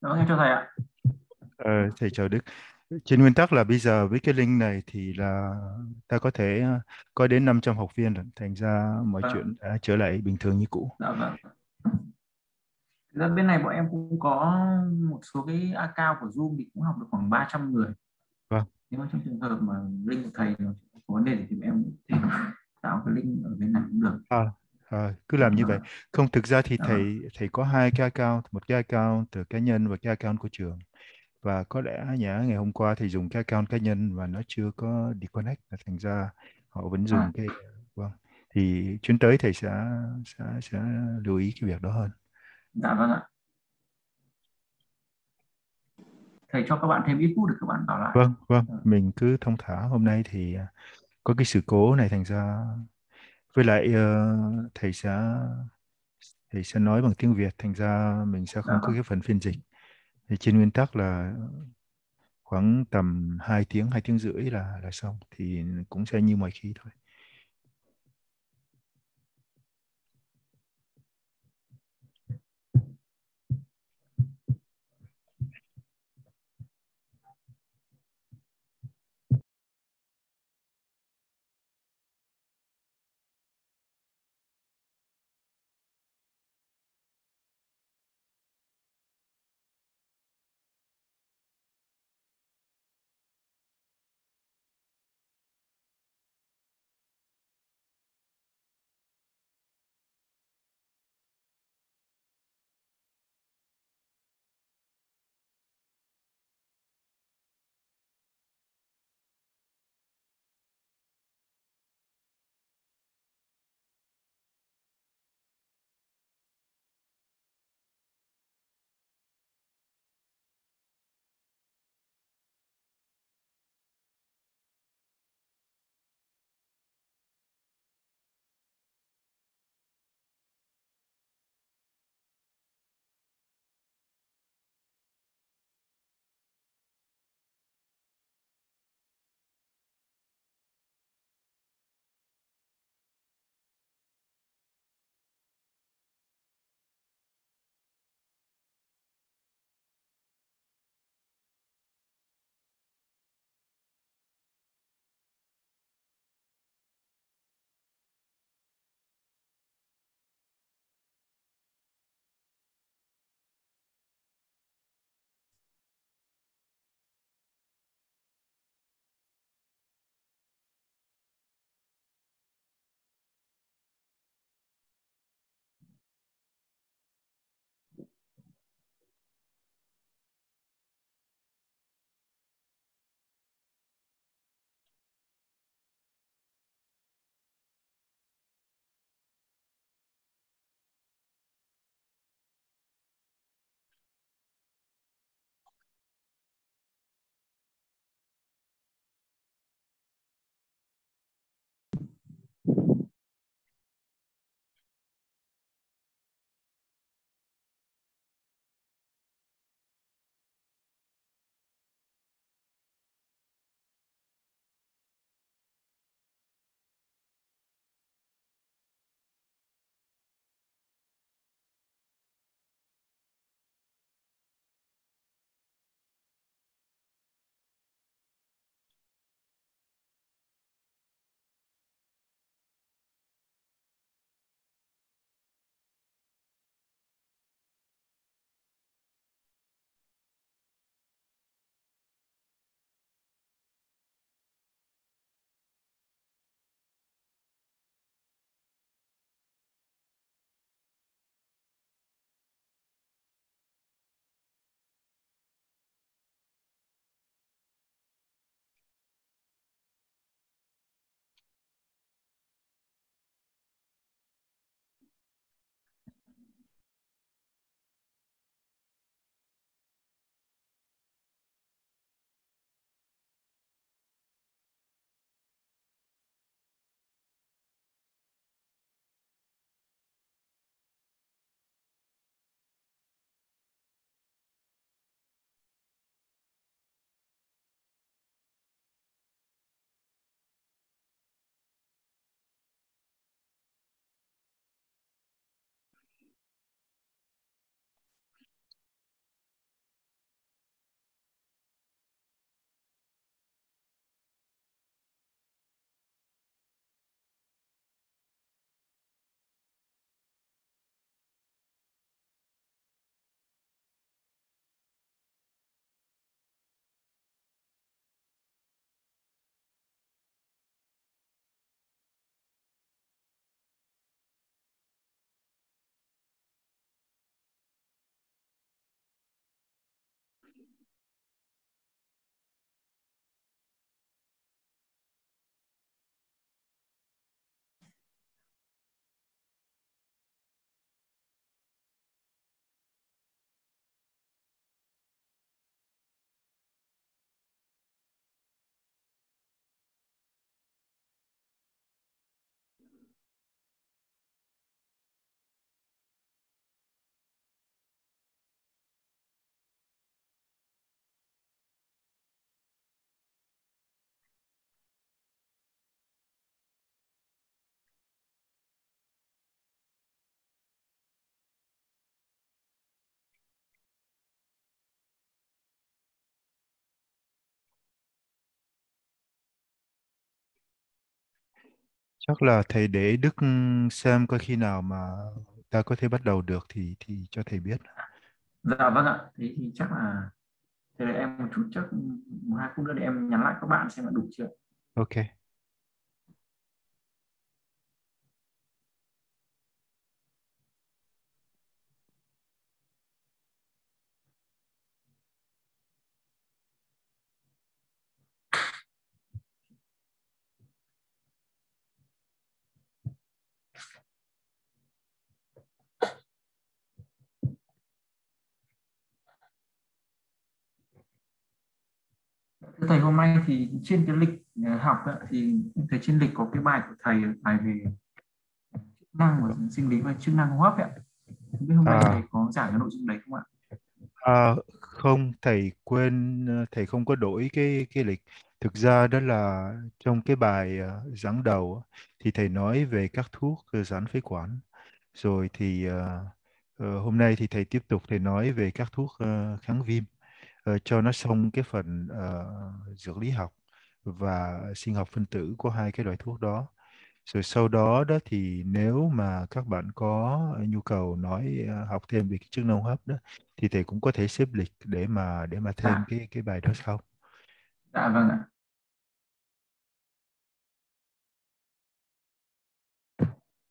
Đó, nghe cho thầy ạ. Ờ, thầy chào Đức. Trên nguyên tắc là bây giờ với cái link này thì là ta có thể ờ, có đến 500 học viên rồi. Thành ra mọi à. chuyện đã trở lại bình thường như cũ. Dạ vâng. bên này bọn em cũng có một số cái account của Zoom thì cũng học được khoảng 300 người. Vâng. Nếu mà trong trường hợp mà link của thầy có vấn đề thì bọn em tạo cái link ở bên này cũng được. À, À, cứ làm như vậy. Không thực ra thì ờ. thầy thầy có hai cái account, một cái account từ cá nhân và cái account của trường. Và có lẽ nhá ngày hôm qua thầy dùng cái account cá nhân và nó chưa có disconnect thành ra họ vẫn à. dùng à. cái vâng. Thì chuyến tới thầy sẽ sẽ sẽ lưu ý cái việc đó hơn. Dạ vâng ạ. Thầy cho các bạn thêm ít phút để các bạn vào lại. Vâng, vâng, dạ. mình cứ thông thả hôm nay thì có cái sự cố này thành ra với lại uh, thầy sẽ thầy sẽ nói bằng tiếng Việt thành ra mình sẽ không có ờ. cái phần phiên dịch thì trên nguyên tắc là khoảng tầm 2 tiếng 2 tiếng rưỡi là là xong thì cũng sẽ như mọi khi thôi Chắc là thầy để Đức xem coi khi nào mà ta có thể bắt đầu được thì thì cho thầy biết. Dạ vâng ạ. Thế thì chắc là thế là em một chút chắc một hai phút nữa để em nhắn lại các bạn xem là đủ chưa. Ok. hôm nay thì trên cái lịch ờ, học đó, thì thấy trên lịch có cái bài của thầy bài về chức năng của sinh lý và chức năng hô hấp ạ biết hôm nay à. thầy có giải cái nội dung đấy không ạ à, không thầy quên ờ, thầy không có đổi cái cái lịch thực ra đó là trong cái bài ờ, giảng đầu thì thầy nói về các thuốc giãn phế quản rồi thì uh, hôm nay thì thầy tiếp tục thầy nói về các thuốc uh, kháng viêm Ờ, cho nó xong cái phần uh, dược lý học và sinh học phân tử của hai cái loại thuốc đó rồi sau đó đó thì nếu mà các bạn có nhu cầu nói ờ, học thêm về cái chức năng hấp đó thì thầy cũng có thể xếp lịch để mà để mà dạ. thêm à. cái cái bài đó sau. Dạ vâng ạ.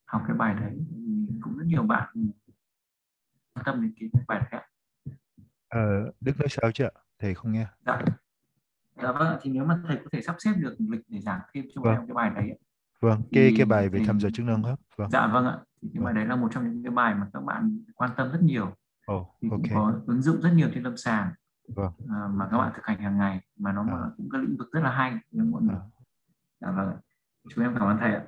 Học cái bài đấy cũng rất nhiều bạn quan tâm đến cái bài đấy ạ. Ờ, Đức nói sao chưa ạ? Thầy không nghe. Dạ. dạ vâng, thì nếu mà thầy có thể sắp xếp được lịch để giảng thêm cho vâng. em cái bài đấy. Vâng, cái thì, cái bài về thì... thăm dò chức năng hấp. Vâng. Dạ vâng ạ. Thì cái vâng. bài đấy là một trong những cái bài mà các bạn quan tâm rất nhiều. Ồ, oh, thì có ứng dụng rất nhiều trên lâm sàng. Vâng. À, mà các bạn thực hành hàng ngày mà nó à. cũng cái lĩnh vực rất là hay. nếu Mọi người. À. Dạ vâng. Chúng em cảm ơn thầy ạ.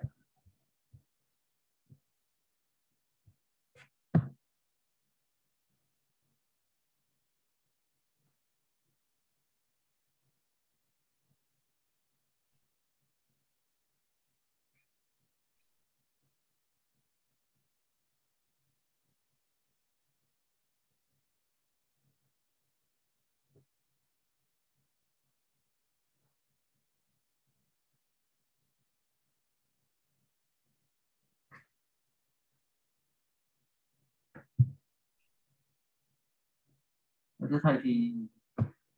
thưa thầy thì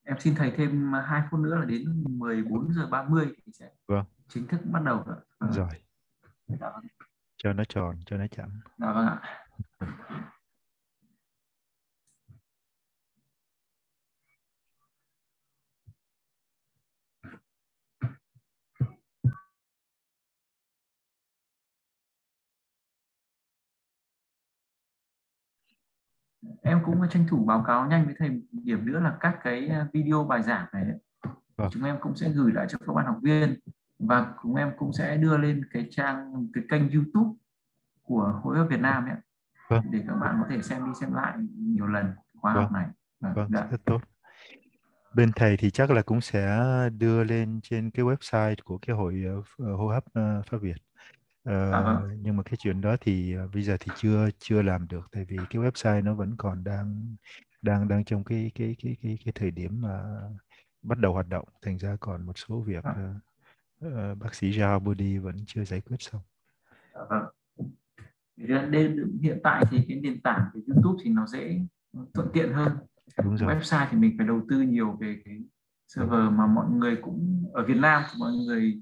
em xin thầy thêm hai phút nữa là đến 14 giờ 30 thì sẽ vâng. chính thức bắt đầu rồi. Rồi. Dạ vâng. Cho nó tròn, cho nó chậm. Dạ vâng ạ. em cũng tranh thủ báo cáo nhanh với thầy một điểm nữa là các cái à, video bài giảng này vâng. chúng em cũng sẽ gửi lại cho các bạn học viên và chúng em cũng sẽ đưa lên cái trang cái kênh YouTube của Hội Hợp Việt Nam ấy, vâng. để các bạn có thể xem đi xem lại nhiều lần khóa học vâng. này. Vâng, vâng dạ. rất tốt. Bên thầy thì chắc là cũng sẽ đưa lên trên cái website của cái hội ờ, hô hấp ờ, pháp Việt À ờ, nhưng mà cái chuyện đó thì ờ, bây giờ thì chưa chưa làm được tại vì cái website nó vẫn còn đang đang đang trong cái cái cái cái cái thời điểm mà bắt đầu hoạt động thành ra còn một số việc à. uh, bác sĩ Jao Body vẫn chưa giải quyết xong. À. Đến hiện tại thì cái nền tảng của YouTube thì nó dễ ừ, thuận tiện hơn. Đúng rồi. Website thì mình phải đầu tư nhiều về cái server mà mọi người cũng ở Việt Nam mọi người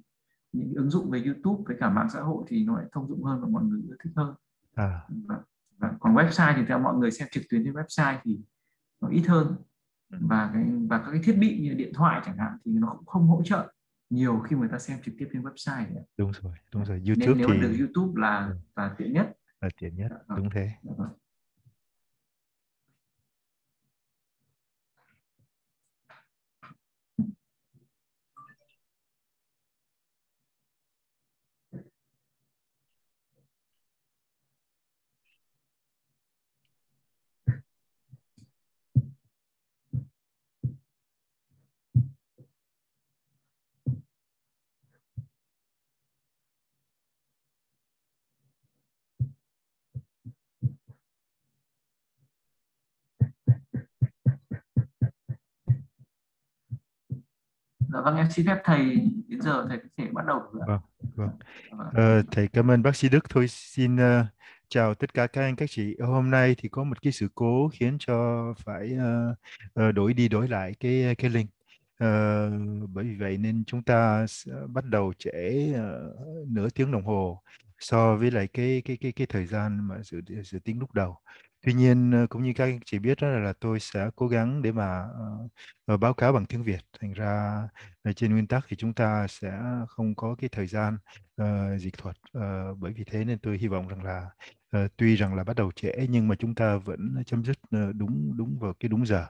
những ứng dụng về YouTube với cả mạng xã hội thì nó lại thông dụng hơn và mọi người ưa thích hơn à. và, và còn website thì theo mọi người xem trực tuyến trên website thì nó ít hơn ừ. và cái, và các cái thiết bị như điện thoại chẳng hạn thì nó cũng không hỗ trợ nhiều khi người ta xem trực tiếp trên website nữa. đúng rồi đúng rồi YouTube nên nếu thì... được YouTube là ừ. là tiện nhất là tiện nhất dạ, vâng. đúng thế đúng dạ, vâng. rồi. Dạ vâng, em xin phép thầy đến giờ thầy có thể bắt đầu. Vâng, vâng. Dạ vâng. Ờ, thầy cảm ơn bác sĩ Đức. Thôi xin uh, chào tất cả các anh các chị. Hôm nay thì có một cái sự cố khiến cho phải uh, đổi đi đổi lại cái cái link. Uh, bởi vì vậy nên chúng ta bắt đầu trễ uh, nửa tiếng đồng hồ so với lại cái cái cái cái thời gian mà dự dự tính lúc đầu tuy nhiên ờ, cũng như các anh chị biết đó là tôi sẽ cố gắng để mà uh, báo cáo bằng tiếng Việt thành ra trên nguyên tắc thì chúng ta sẽ không có cái thời gian uh, dịch thuật uh, bởi vì thế nên tôi hy vọng rằng là uh, tuy rằng là bắt đầu trễ nhưng mà chúng ta vẫn chấm dứt uh, đúng đúng vào cái đúng giờ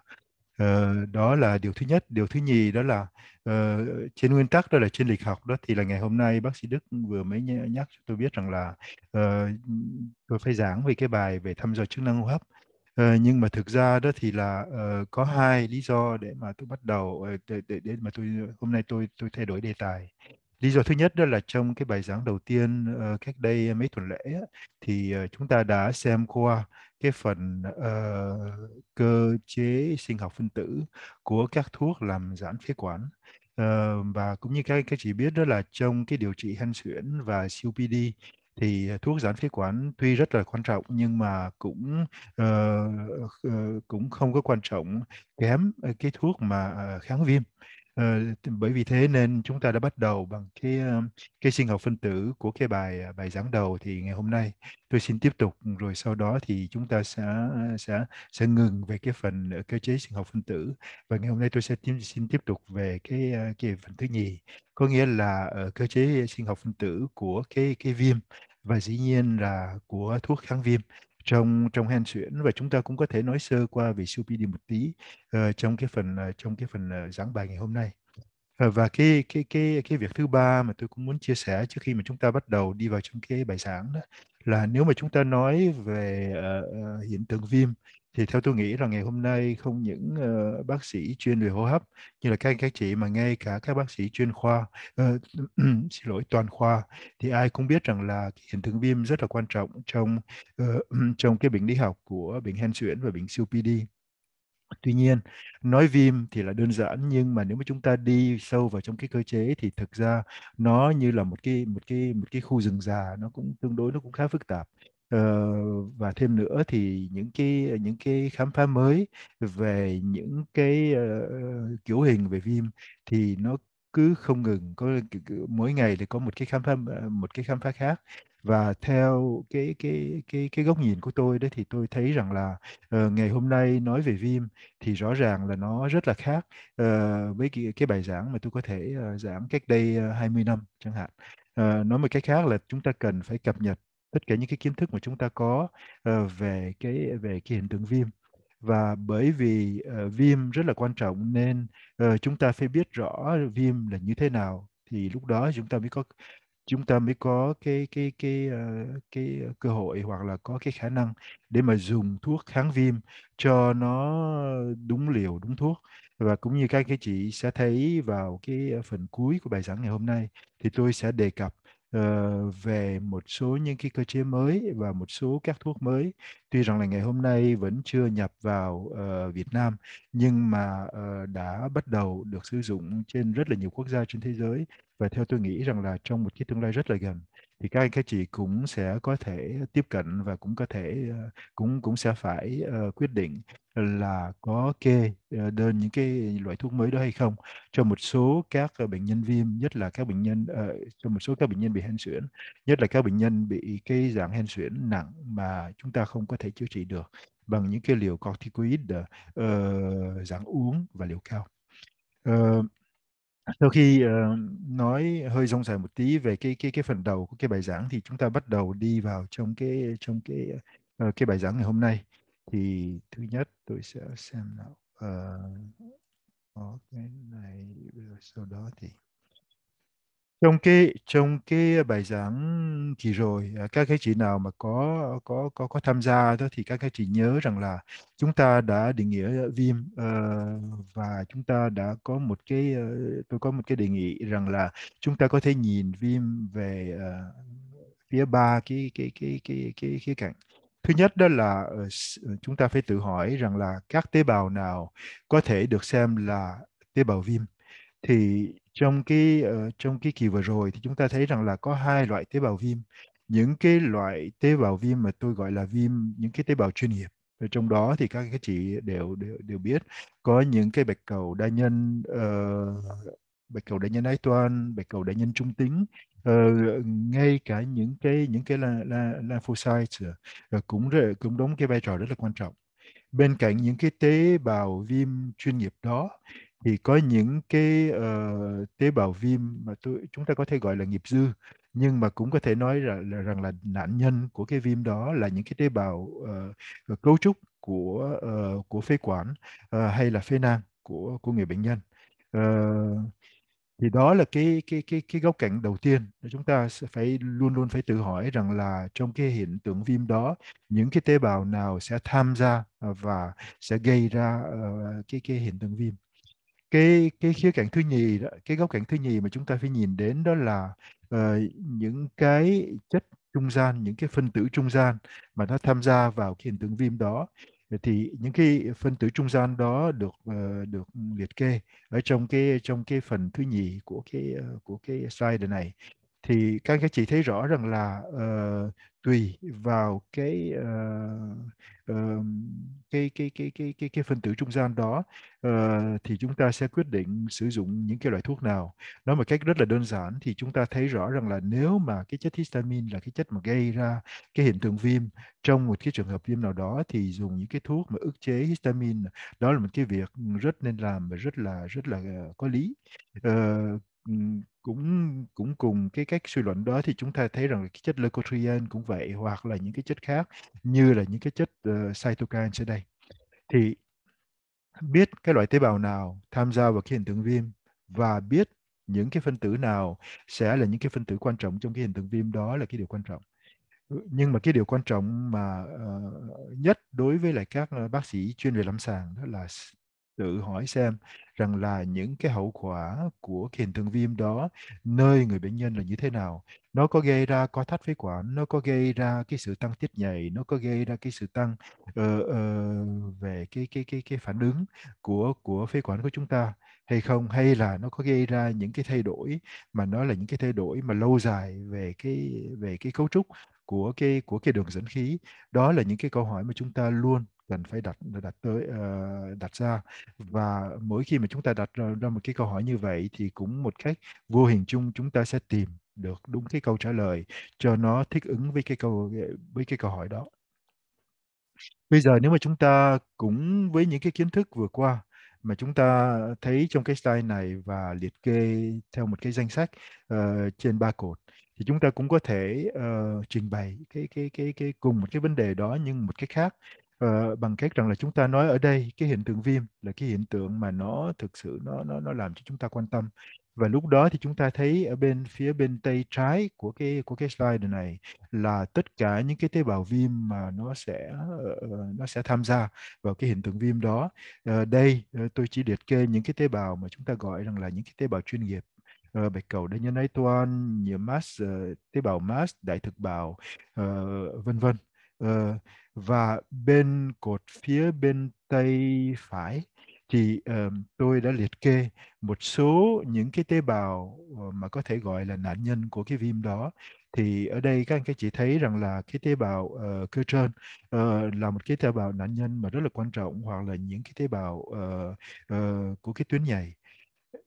Ờ, đó là điều thứ nhất điều thứ nhì đó là uh, trên nguyên tắc đó là trên lịch học đó thì là ngày hôm nay bác sĩ đức vừa mới nhắc cho tôi biết rằng là uh, tôi phải giảng về cái bài về thăm dò chức năng hô hấp Uh, nhưng mà thực ra đó thì là uh, có hai lý do để mà tôi bắt đầu để, để, để mà tôi hôm nay tôi tôi thay đổi đề tài lý do thứ nhất đó là trong cái bài giảng đầu tiên uh, cách đây mấy tuần lễ thì uh, chúng ta đã xem qua cái phần uh, cơ chế sinh học phân tử của các thuốc làm giãn phế quản uh, và cũng như các các chị biết đó là trong cái điều trị hen suyễn và COPD thì thuốc giãn phế quản tuy rất là quan trọng nhưng mà cũng uh, uh, cũng không có quan trọng kém cái thuốc mà kháng viêm Ờ, bởi vì thế nên chúng ta đã bắt đầu bằng cái ờ, cái sinh học phân tử của cái bài à, bài giảng đầu thì ngày hôm nay tôi xin tiếp tục rồi sau đó thì chúng ta sẽ sẽ sẽ ngừng về cái phần ờ, cơ chế sinh học phân tử và ngày hôm nay tôi sẽ tiếp, xin tiếp tục về cái cái phần thứ nhì có nghĩa là cơ chế sinh học phân tử của cái cái viêm và dĩ nhiên là của thuốc kháng viêm trong trong hen suyễn và chúng ta cũng có thể nói sơ qua về siêu một tí uh, trong cái phần uh, trong cái phần uh, giảng bài ngày hôm nay uh, và cái cái cái cái việc thứ ba mà tôi cũng muốn chia sẻ trước khi mà chúng ta bắt đầu đi vào trong cái bài giảng đó là nếu mà chúng ta nói về uh, uh, hiện tượng viêm thì theo tôi nghĩ rằng ngày hôm nay không những uh, bác sĩ chuyên về hô hấp như là các các chị mà ngay cả các bác sĩ chuyên khoa uh, xin lỗi toàn khoa thì ai cũng biết rằng là hiện tượng viêm rất là quan trọng trong uh, trong cái bệnh lý học của bệnh hen suyễn và bệnh siêu PD. Tuy nhiên, nói viêm thì là đơn giản nhưng mà nếu mà chúng ta đi sâu vào trong cái cơ chế thì thực ra nó như là một cái một cái một cái khu rừng già nó cũng tương đối nó cũng khá phức tạp. Ờ, và thêm nữa thì những cái những cái khám phá mới về những cái uh, kiểu hình về viêm thì nó cứ không ngừng có mỗi ngày thì có một cái khám phá ờ, một cái khám phá khác và theo cái cái cái cái góc nhìn của tôi đấy thì tôi thấy rằng là uh, ngày hôm nay nói về viêm thì rõ ràng là nó rất là khác uh, với cái, cái bài giảng mà tôi có thể uh, giảng cách đây uh, 20 năm chẳng hạn. Uh, nói một cách khác là chúng ta cần phải cập nhật tất cả những cái kiến thức mà chúng ta có uh, về cái về cái hiện tượng viêm và bởi vì uh, viêm rất là quan trọng nên uh, chúng ta phải biết rõ viêm là như thế nào thì lúc đó chúng ta mới có chúng ta mới có cái cái cái uh, cái cơ hội hoặc là có cái khả năng để mà dùng thuốc kháng viêm cho nó đúng liều đúng thuốc và cũng như các cái chị sẽ thấy vào cái phần cuối của bài giảng ngày hôm nay thì tôi sẽ đề cập Ờ, về một số những cái cơ chế mới và một số các thuốc mới tuy rằng là ngày hôm nay vẫn chưa nhập vào ờ, Việt Nam nhưng mà ờ, đã bắt đầu được sử dụng trên rất là nhiều quốc gia trên thế giới và theo tôi nghĩ rằng là trong một cái tương lai rất là gần thì các anh các chị cũng sẽ có thể tiếp cận và cũng có thể ờ, cũng cũng sẽ phải uh, quyết định là có kê ờ, đơn những cái loại thuốc mới đó hay không cho một số các bệnh nhân viêm nhất là các bệnh nhân uh, cho một số các bệnh nhân bị hen suyễn nhất là các bệnh nhân bị cái dạng hen suyễn nặng mà chúng ta không có thể chữa trị được bằng những cái liều corticoid uh, dạng uống và liều cao uh, sau khi uh, nói hơi rong dài một tí về cái cái cái phần đầu của cái bài giảng thì chúng ta bắt đầu đi vào trong cái trong cái uh, cái bài giảng ngày hôm nay thì thứ nhất tôi sẽ xem nào uh, có cái này sau đó thì trong cái trong cái ờ, bài giảng kỳ rồi ờ, các cái chị nào mà có có có có tham gia đó thì các cái chị nhớ rằng là chúng ta đã định nghĩa viêm uh, và chúng ta đã có một cái uh, tôi có một cái đề nghị rằng là chúng ta có thể nhìn viêm về uh, phía ba cái cái cái cái cái khía cạnh thứ nhất đó là uh, chúng ta phải tự hỏi rằng là các tế bào nào có thể được xem là tế bào viêm thì trong cái uh, trong cái kỳ vừa rồi thì chúng ta thấy rằng là có hai loại tế bào viêm những cái loại tế bào viêm mà tôi gọi là viêm những cái tế bào chuyên nghiệp và trong đó thì các cái chị đều đều đều biết có những cái bạch cầu đa nhân uh, bạch cầu đa nhân ái toan bạch cầu đa nhân trung tính uh, ngay cả những cái những cái là là lymphocytes cũng cũng đóng cái vai trò rất là quan trọng bên cạnh những cái tế bào viêm chuyên nghiệp đó thì có những cái uh, tế bào viêm mà tôi chúng ta có thể gọi là nghiệp dư nhưng mà cũng có thể nói là, là rằng là nạn nhân của cái viêm đó là những cái tế bào uh, cấu trúc của uh, của phế quản uh, hay là phế nang của của người bệnh nhân uh, thì đó là cái cái cái cái góc cạnh đầu tiên chúng ta sẽ phải luôn luôn phải tự hỏi rằng là trong cái hiện tượng viêm đó những cái tế bào nào sẽ tham gia và sẽ gây ra uh, cái cái hiện tượng viêm cái cái khía cạnh thứ nhì đó, cái góc cạnh thứ nhì mà chúng ta phải nhìn đến đó là uh, những cái chất trung gian những cái phân tử trung gian mà nó tham gia vào cái hiện tượng viêm đó thì những cái phân tử trung gian đó được uh, được liệt kê ở trong cái trong cái phần thứ nhì của cái uh, của cái slide này thì các anh các chị thấy rõ rằng là uh, tùy vào cái uh, uh, cái, cái cái cái cái cái phân tử trung gian đó uh, thì chúng ta sẽ quyết định sử dụng những cái loại thuốc nào nói một cách rất là đơn giản thì chúng ta thấy rõ rằng là nếu mà cái chất histamine là cái chất mà gây ra cái hiện tượng viêm trong một cái trường hợp viêm nào đó thì dùng những cái thuốc mà ức chế histamine đó là một cái việc rất nên làm và rất là rất là có lý uh, cũng cũng cùng cái cách suy luận đó thì chúng ta thấy rằng cái chất leukotriene cũng vậy hoặc là những cái chất khác như là những cái chất uh, ờ, cytokine trên đây thì biết cái loại tế bào nào tham gia vào cái hiện tượng viêm và biết những cái phân tử nào sẽ là những cái phân tử quan trọng trong cái hiện tượng viêm đó là cái điều quan trọng ừ, nhưng mà cái điều quan trọng mà uh, nhất đối với lại các ờ, bác sĩ chuyên về lâm sàng đó là tự hỏi xem rằng là những cái hậu quả của cái hiện tượng viêm đó nơi người bệnh nhân là như thế nào nó có gây ra co thắt phế quản nó có gây ra cái sự tăng tiết nhầy nó có gây ra cái sự tăng uh, uh, về cái cái cái cái phản ứng của của phế quản của chúng ta hay không hay là nó có gây ra những cái thay đổi mà nó là những cái thay đổi mà lâu dài về cái về cái cấu trúc của cái của cái đường dẫn khí đó là những cái câu hỏi mà chúng ta luôn cần phải đặt đặt tới ờ, đặt ra và mỗi khi mà chúng ta đặt ra, một cái câu hỏi như vậy thì cũng một cách vô hình chung chúng ta sẽ tìm được đúng cái câu trả lời cho nó thích ứng với cái câu ờ, với cái câu hỏi đó bây giờ nếu mà chúng ta cũng với những cái kiến thức vừa qua mà chúng ta thấy trong cái slide này và liệt kê theo một cái danh sách uh, trên ba cột thì chúng ta cũng có thể uh, trình bày cái cái cái cái cùng một cái vấn đề đó nhưng một cái khác uh, bằng cách rằng là chúng ta nói ở đây cái hiện tượng viêm là cái hiện tượng mà nó thực sự nó nó nó làm cho chúng ta quan tâm và lúc đó thì chúng ta thấy ở bên phía bên tay trái của cái của cái slide này là tất cả những cái tế bào viêm mà nó sẽ uh, nó sẽ tham gia vào cái hiện tượng viêm đó uh, đây uh, tôi chỉ liệt kê những cái tế bào mà chúng ta gọi rằng là những cái tế bào chuyên nghiệp uh, bạch cầu đa nhân ái toan nhiễm mast uh, tế bào mast đại thực bào uh, vân vân Ờ, và bên cột phía bên tay phải thì um, tôi đã liệt kê một số những cái tế bào ờ, mà có thể gọi là nạn nhân của cái viêm đó thì ở đây các anh các chị thấy rằng là cái tế bào uh, cơ trơn uh, là một cái tế bào nạn nhân mà rất là quan trọng hoặc là những cái tế bào uh, uh, của cái tuyến nhầy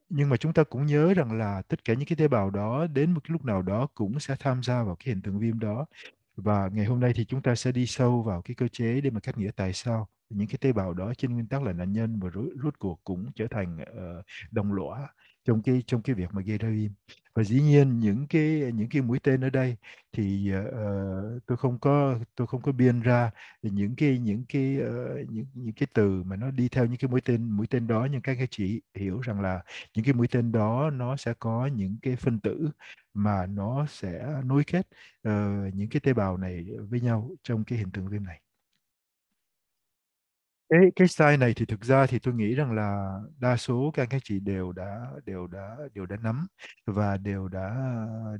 nhưng mà chúng ta cũng nhớ rằng là tất cả những cái tế bào đó đến một cái lúc nào đó cũng sẽ tham gia vào cái hiện tượng viêm đó và ngày hôm nay thì chúng ta sẽ đi sâu vào cái cơ chế để mà cách nghĩa tại sao những cái tế bào đó trên nguyên tắc là nạn nhân và rốt, rốt cuộc cũng trở thành uh, đồng lõa trong cái trong cái việc mà gây ra viêm và dĩ nhiên những cái những cái mũi tên ở đây thì uh, tôi không có tôi không có biên ra những cái những cái uh, những những cái từ mà nó đi theo những cái mũi tên mũi tên đó nhưng các anh chị hiểu rằng là những cái mũi tên đó nó sẽ có những cái phân tử mà nó sẽ nối kết uh, những cái tế bào này với nhau trong cái hiện tượng viêm này cái cái sai này thì thực ra thì tôi nghĩ rằng là đa số các anh các chị đều đã đều đã đều đã nắm và đều đã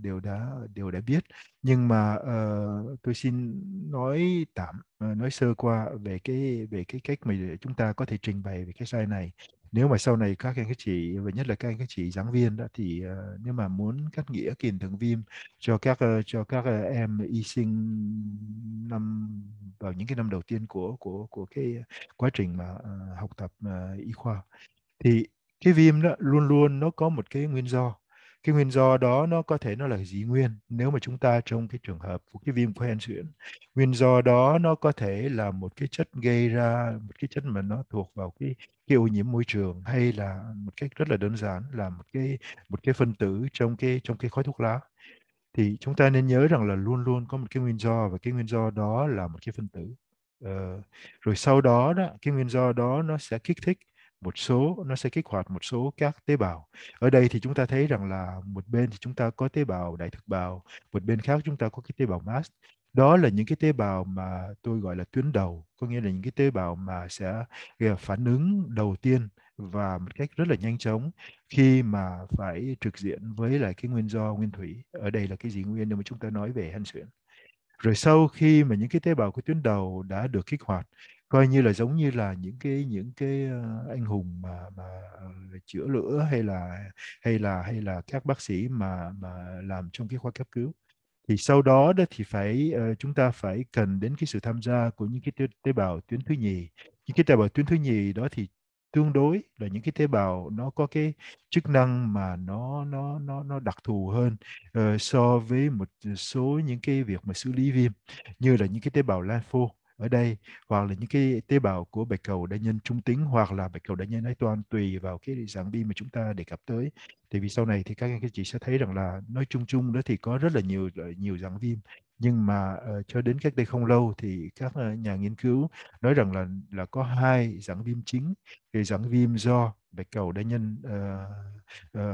đều đã đều đã biết nhưng mà uh, tôi xin nói tạm uh, nói sơ qua về cái về cái cách mà chúng ta có thể trình bày về cái sai này nếu mà sau này các anh các chị và nhất là các anh các chị giảng viên đó thì uh, nếu mà muốn cắt nghĩa kiền thường viêm cho các uh, cho các uh, em y sinh năm vào những cái năm đầu tiên của của của cái quá trình mà uh, học tập uh, y khoa thì cái viêm đó luôn luôn nó có một cái nguyên do cái nguyên do đó nó có thể nó là dĩ nguyên nếu mà chúng ta trong cái trường hợp của cái viêm hen suyễn nguyên do đó nó có thể là một cái chất gây ra một cái chất mà nó thuộc vào cái cái ô nhiễm môi trường hay là một cách rất là đơn giản là một cái một cái phân tử trong cái trong cái khói thuốc lá thì chúng ta nên nhớ rằng là luôn luôn có một cái nguyên do và cái nguyên do đó là một cái phân tử Uh, rồi sau đó đó cái nguyên do đó nó sẽ kích thích một số nó sẽ kích hoạt một số các tế bào ở đây thì chúng ta thấy rằng là một bên thì chúng ta có tế bào đại thực bào một bên khác chúng ta có cái tế bào mast đó là những cái tế bào mà tôi gọi là tuyến đầu có nghĩa là những cái tế bào mà sẽ phản ứng đầu tiên và một cách rất là nhanh chóng khi mà phải trực diện với lại cái nguyên do nguyên thủy ở đây là cái gì nguyên nếu mà chúng ta nói về hen suyễn rồi sau khi mà những cái tế bào của tuyến đầu đã được kích hoạt coi như là giống như là những cái những cái ờ, anh hùng mà mà ờ, chữa lửa hay là hay là hay là các bác sĩ mà mà làm trong cái khoa cấp cứu thì sau đó đó thì phải uh, chúng ta phải cần đến cái sự tham gia của những cái tế tế bào tuyến thứ nhì những cái tế bào tuyến thứ nhì đó thì tương đối là những cái tế bào nó có cái chức năng mà nó nó nó nó đặc thù hơn uh, so với một số những cái việc mà xử lý viêm như là những cái tế bào lympho ở đây hoặc là những cái tế bào của bạch cầu đa nhân trung tính hoặc là bạch cầu đa nhân ái toan tùy vào cái dạng bi mà chúng ta đề cập tới thì vì sau này thì các anh các chị sẽ thấy rằng là nói chung chung đó thì có rất là nhiều ờ, nhiều dạng viêm nhưng mà uh, cho đến cách đây không lâu thì các uh, nhà nghiên cứu nói rằng là là có hai dạng viêm chính thì dạng viêm do bạch cầu đa nhân uh,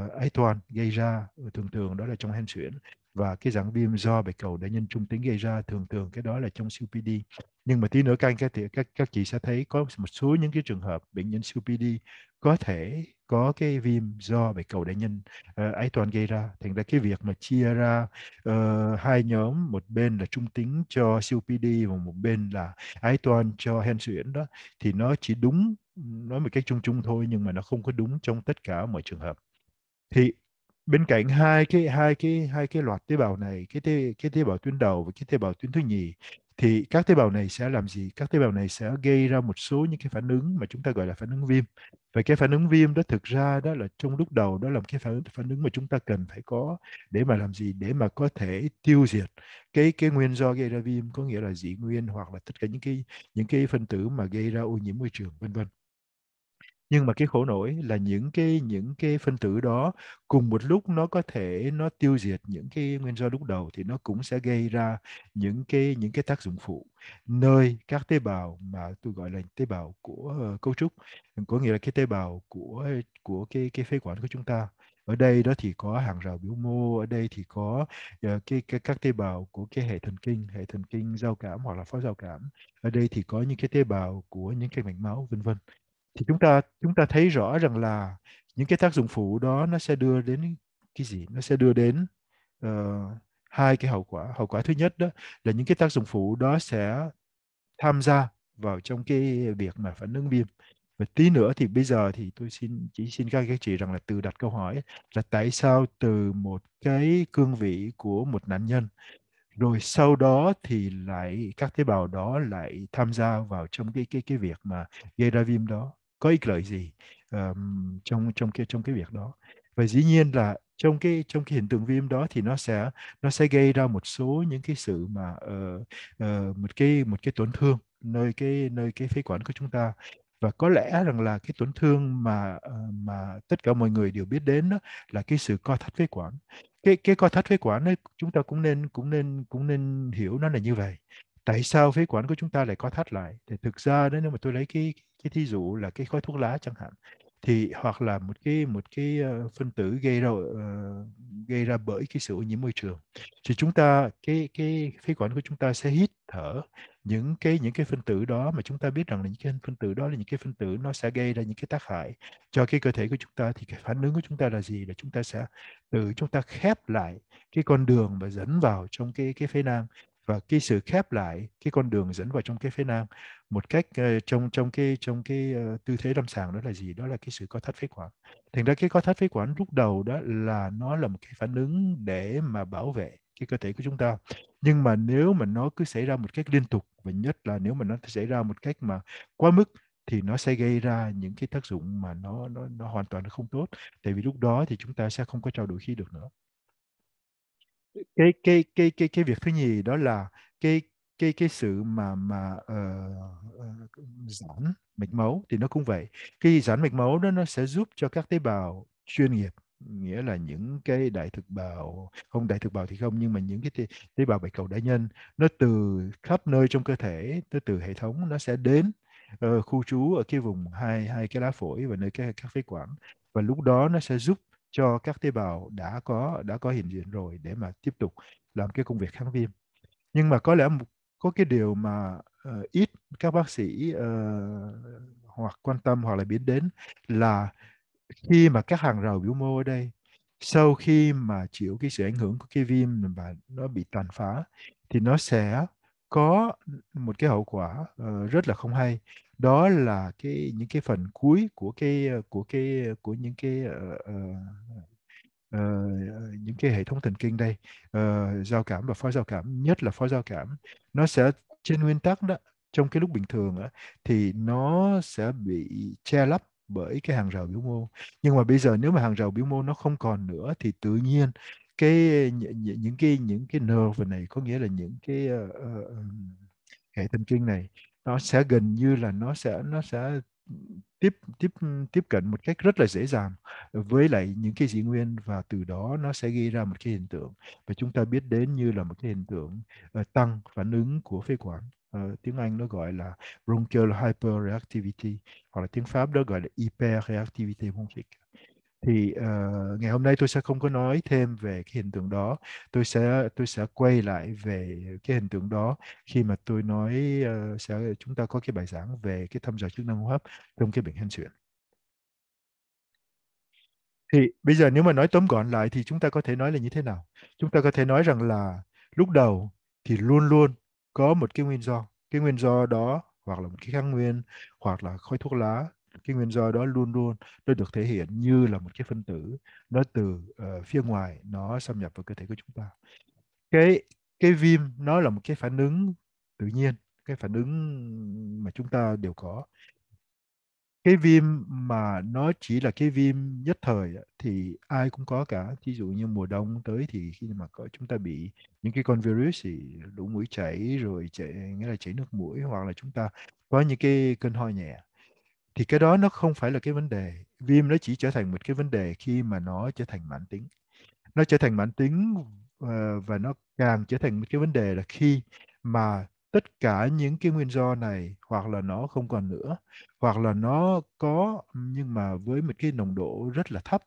uh, ái toàn gây ra thường thường đó là trong hen suyễn và cái dạng viêm do bạch cầu đại nhân trung tính gây ra thường thường cái đó là trong siêu PD nhưng mà tí nữa các anh các, các chị sẽ thấy có một số những cái trường hợp bệnh nhân siêu PD có thể có cái viêm do bạch cầu đại nhân uh, ấy toàn gây ra thành ra cái việc mà chia ra uh, hai nhóm một bên là trung tính cho siêu PD và một bên là ái toàn cho hen suyễn đó thì nó chỉ đúng nói một cách chung chung thôi nhưng mà nó không có đúng trong tất cả mọi trường hợp thì bên cạnh hai cái hai cái hai cái loạt tế bào này cái tế, cái tế bào tuyến đầu và cái tế bào tuyến thứ nhì thì các tế bào này sẽ làm gì các tế bào này sẽ gây ra một số những cái phản ứng mà chúng ta gọi là phản ứng viêm và cái phản ứng viêm đó thực ra đó là trong lúc đầu đó là cái phản, phản ứng mà chúng ta cần phải có để mà làm gì để mà có thể tiêu diệt cái cái nguyên do gây ra viêm có nghĩa là dị nguyên hoặc là tất cả những cái những cái phân tử mà gây ra ô nhiễm môi trường vân vân nhưng mà cái khổ nổi là những cái những cái phân tử đó cùng một lúc nó có thể nó tiêu diệt những cái nguyên do lúc đầu thì nó cũng sẽ gây ra những cái những cái tác dụng phụ nơi các tế bào mà tôi gọi là tế bào của ờ, cấu trúc có nghĩa là cái tế bào của của cái cái phế quản của chúng ta ở đây đó thì có hàng rào biểu mô ở đây thì có ờ, cái, cái các tế bào của cái hệ thần kinh hệ thần kinh giao cảm hoặc là phó giao cảm ở đây thì có những cái tế bào của những cái mạch máu vân vân thì chúng ta chúng ta thấy rõ rằng là những cái tác dụng phụ đó nó sẽ đưa đến cái gì nó sẽ đưa đến uh, hai cái hậu quả hậu quả thứ nhất đó là những cái tác dụng phụ đó sẽ tham gia vào trong cái việc mà phản ứng viêm và tí nữa thì bây giờ thì tôi xin chỉ xin các các chị rằng là từ đặt câu hỏi là tại sao từ một cái cương vị của một nạn nhân rồi sau đó thì lại các tế bào đó lại tham gia vào trong cái cái cái việc mà gây ra viêm đó có ích lợi gì um, trong trong cái trong cái việc đó và dĩ nhiên là trong cái trong cái hiện tượng viêm đó thì nó sẽ nó sẽ gây ra một số những cái sự mà uh, uh, một cái một cái tổn thương nơi cái nơi cái phế quản của chúng ta và có lẽ rằng là cái tổn thương mà ờ, mà tất cả mọi người đều biết đến đó là cái sự co thắt phế quản cái cái co thắt phế quản ấy chúng ta cũng nên cũng nên cũng nên hiểu nó là như vậy tại sao phế quản của chúng ta lại có thắt lại thì thực ra nếu mà tôi lấy cái cái thí dụ là cái khói thuốc lá chẳng hạn thì hoặc là một cái một cái ờ, phân tử gây ra uh, gây ra bởi cái sự ô nhiễm môi trường thì chúng ta cái cái phế quản của chúng ta sẽ hít thở những cái những cái phân tử đó mà chúng ta biết rằng là những cái phân tử đó là những cái phân tử nó sẽ gây ra những cái tác hại cho cái cơ thể của chúng ta thì cái phản ứng của chúng ta là gì là chúng ta sẽ tự chúng ta khép lại cái con đường và dẫn vào trong cái cái phế nang và cái sự khép lại cái con đường dẫn vào trong cái phế nang một cách uh, trong trong cái trong cái uh, tư thế lâm sàng đó là gì đó là cái sự co thắt phế quản thành ra cái co thắt phế quản lúc đầu đó là nó là một cái phản ứng để mà bảo vệ cái cơ thể của chúng ta nhưng mà nếu mà nó cứ xảy ra một cách liên tục và nhất là nếu mà nó xảy ra một cách mà quá mức thì nó sẽ gây ra những cái tác dụng mà nó nó nó hoàn toàn nó không tốt tại vì lúc đó thì chúng ta sẽ không có trao đổi khí được nữa cái cái cái cái cái việc thứ nhì đó là cái cái cái sự mà mà uh, giãn mạch máu thì nó cũng vậy cái giãn mạch máu đó nó sẽ giúp cho các tế bào chuyên nghiệp nghĩa là những cái đại thực bào không đại thực bào thì không nhưng mà những cái tế, tế bào bạch cầu đa nhân nó từ khắp nơi trong cơ thể nó từ hệ thống nó sẽ đến uh, khu trú ở cái vùng hai hai cái lá phổi và nơi cái các phế quản và lúc đó nó sẽ giúp cho các tế bào đã có đã có hiện diện rồi để mà tiếp tục làm cái công việc kháng viêm nhưng mà có lẽ có cái điều mà uh, ít các bác sĩ uh, hoặc quan tâm hoặc là biết đến là khi mà các hàng rào biểu mô ở đây sau khi mà chịu cái sự ảnh hưởng của cái viêm và nó bị tàn phá thì nó sẽ có một cái hậu quả uh, rất là không hay đó là cái những cái phần cuối của cái ờ, của cái ờ, của những cái uh, uh, uh, những cái hệ thống thần kinh đây uh, giao cảm và phó giao cảm nhất là phó giao cảm nó sẽ trên nguyên tắc đó trong cái lúc bình thường đó, thì nó sẽ bị che lấp bởi cái hàng rào biểu mô nhưng mà bây giờ nếu mà hàng rào biểu mô nó không còn nữa thì tự nhiên cái những cái những cái nerve này có nghĩa là những cái uh, hệ thần kinh này nó sẽ gần như là nó sẽ nó sẽ tiếp tiếp tiếp cận một cách rất là dễ dàng với lại những cái dị nguyên và từ đó nó sẽ gây ra một cái hiện tượng và chúng ta biết đến như là một cái hiện tượng uh, tăng phản ứng của phế quản uh, tiếng Anh nó gọi là bronchial hyperreactivity hoặc là tiếng Pháp đó gọi là hyperreactivity bronchic thì uh, ngày hôm nay tôi sẽ không có nói thêm về cái hiện tượng đó tôi sẽ tôi sẽ quay lại về cái hiện tượng đó khi mà tôi nói uh, sẽ chúng ta có cái bài giảng về cái thăm dò chức năng hô hấp trong cái bệnh hen suyễn thì bây giờ nếu mà nói tóm gọn lại thì chúng ta có thể nói là như thế nào chúng ta có thể nói rằng là lúc đầu thì luôn luôn có một cái nguyên do cái nguyên do đó hoặc là một cái kháng nguyên hoặc là khói thuốc lá cái nguyên do đó luôn luôn nó được thể hiện như là một cái phân tử nó từ uh, phía ngoài nó xâm nhập vào cơ thể của chúng ta cái cái viêm nó là một cái phản ứng tự nhiên cái phản ứng mà chúng ta đều có cái viêm mà nó chỉ là cái viêm nhất thời thì ai cũng có cả ví dụ như mùa đông tới thì khi mà có chúng ta bị những cái con virus thì lũ mũi chảy rồi chảy nghĩa là chảy nước mũi hoặc là chúng ta có những cái cơn ho nhẹ thì cái đó nó không phải là cái vấn đề viêm nó chỉ trở thành một cái vấn đề khi mà nó trở thành mãn tính nó trở thành mãn tính ờ, và nó càng trở thành một cái vấn đề là khi mà tất cả những cái nguyên do này hoặc là nó không còn nữa hoặc là nó có nhưng mà với một cái nồng độ rất là thấp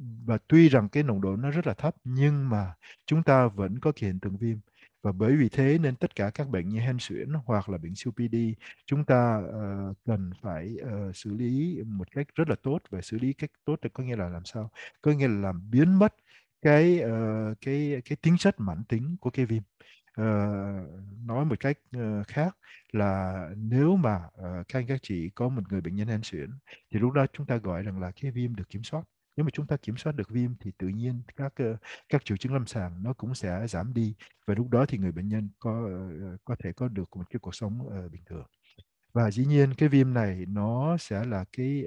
và tuy rằng cái nồng độ nó rất là thấp nhưng mà chúng ta vẫn có hiện tượng viêm và bởi vì thế nên tất cả các bệnh như hen suyễn hoặc là bệnh siêu PD chúng ta uh, cần phải uh, xử lý một cách rất là tốt và xử lý cách tốt thì có nghĩa là làm sao có nghĩa là làm biến mất cái uh, cái cái tính chất mãn tính của cái viêm Uh, nói một cách uh, khác là nếu mà uh, các anh các chị có một người bệnh nhân hen suyễn thì lúc đó chúng ta gọi rằng là cái viêm được kiểm soát nếu mà chúng ta kiểm soát được viêm thì tự nhiên các ờ, các triệu chứng lâm sàng nó cũng sẽ giảm đi và lúc đó thì người bệnh nhân có ờ, có thể có được một cái cuộc sống ờ, bình thường và dĩ nhiên cái viêm này nó sẽ là cái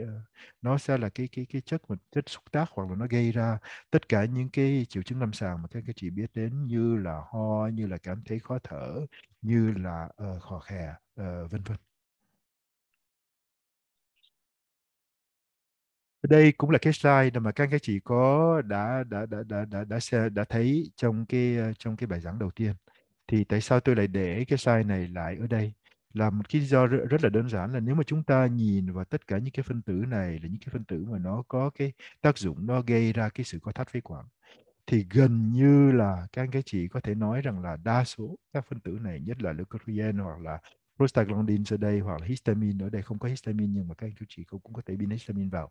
nó sẽ là cái cái cái chất một chất xúc tác hoặc là nó gây ra tất cả những cái triệu chứng lâm sàng mà các cái chị biết đến như là ho như là cảm thấy khó thở như là uh, khò khè uh, vân vân đây cũng là cái slide mà các các chị có đã đã đã đã đã đã, đã, đã thấy trong cái ờ, trong cái bài giảng đầu tiên thì tại sao tôi lại để cái slide này lại ở đây là một cái lý do rất là đơn giản là nếu mà chúng ta nhìn vào tất cả những cái phân tử này là những cái phân tử mà nó có cái tác dụng nó gây ra cái sự co thắt phế quản thì gần như là các anh các chị có thể nói rằng là đa số các phân tử này nhất là leukotrien hoặc là prostaglandin ở đây hoặc là histamine ở đây không có histamine nhưng mà các anh chú chị cũng cũng có thể pin histamine vào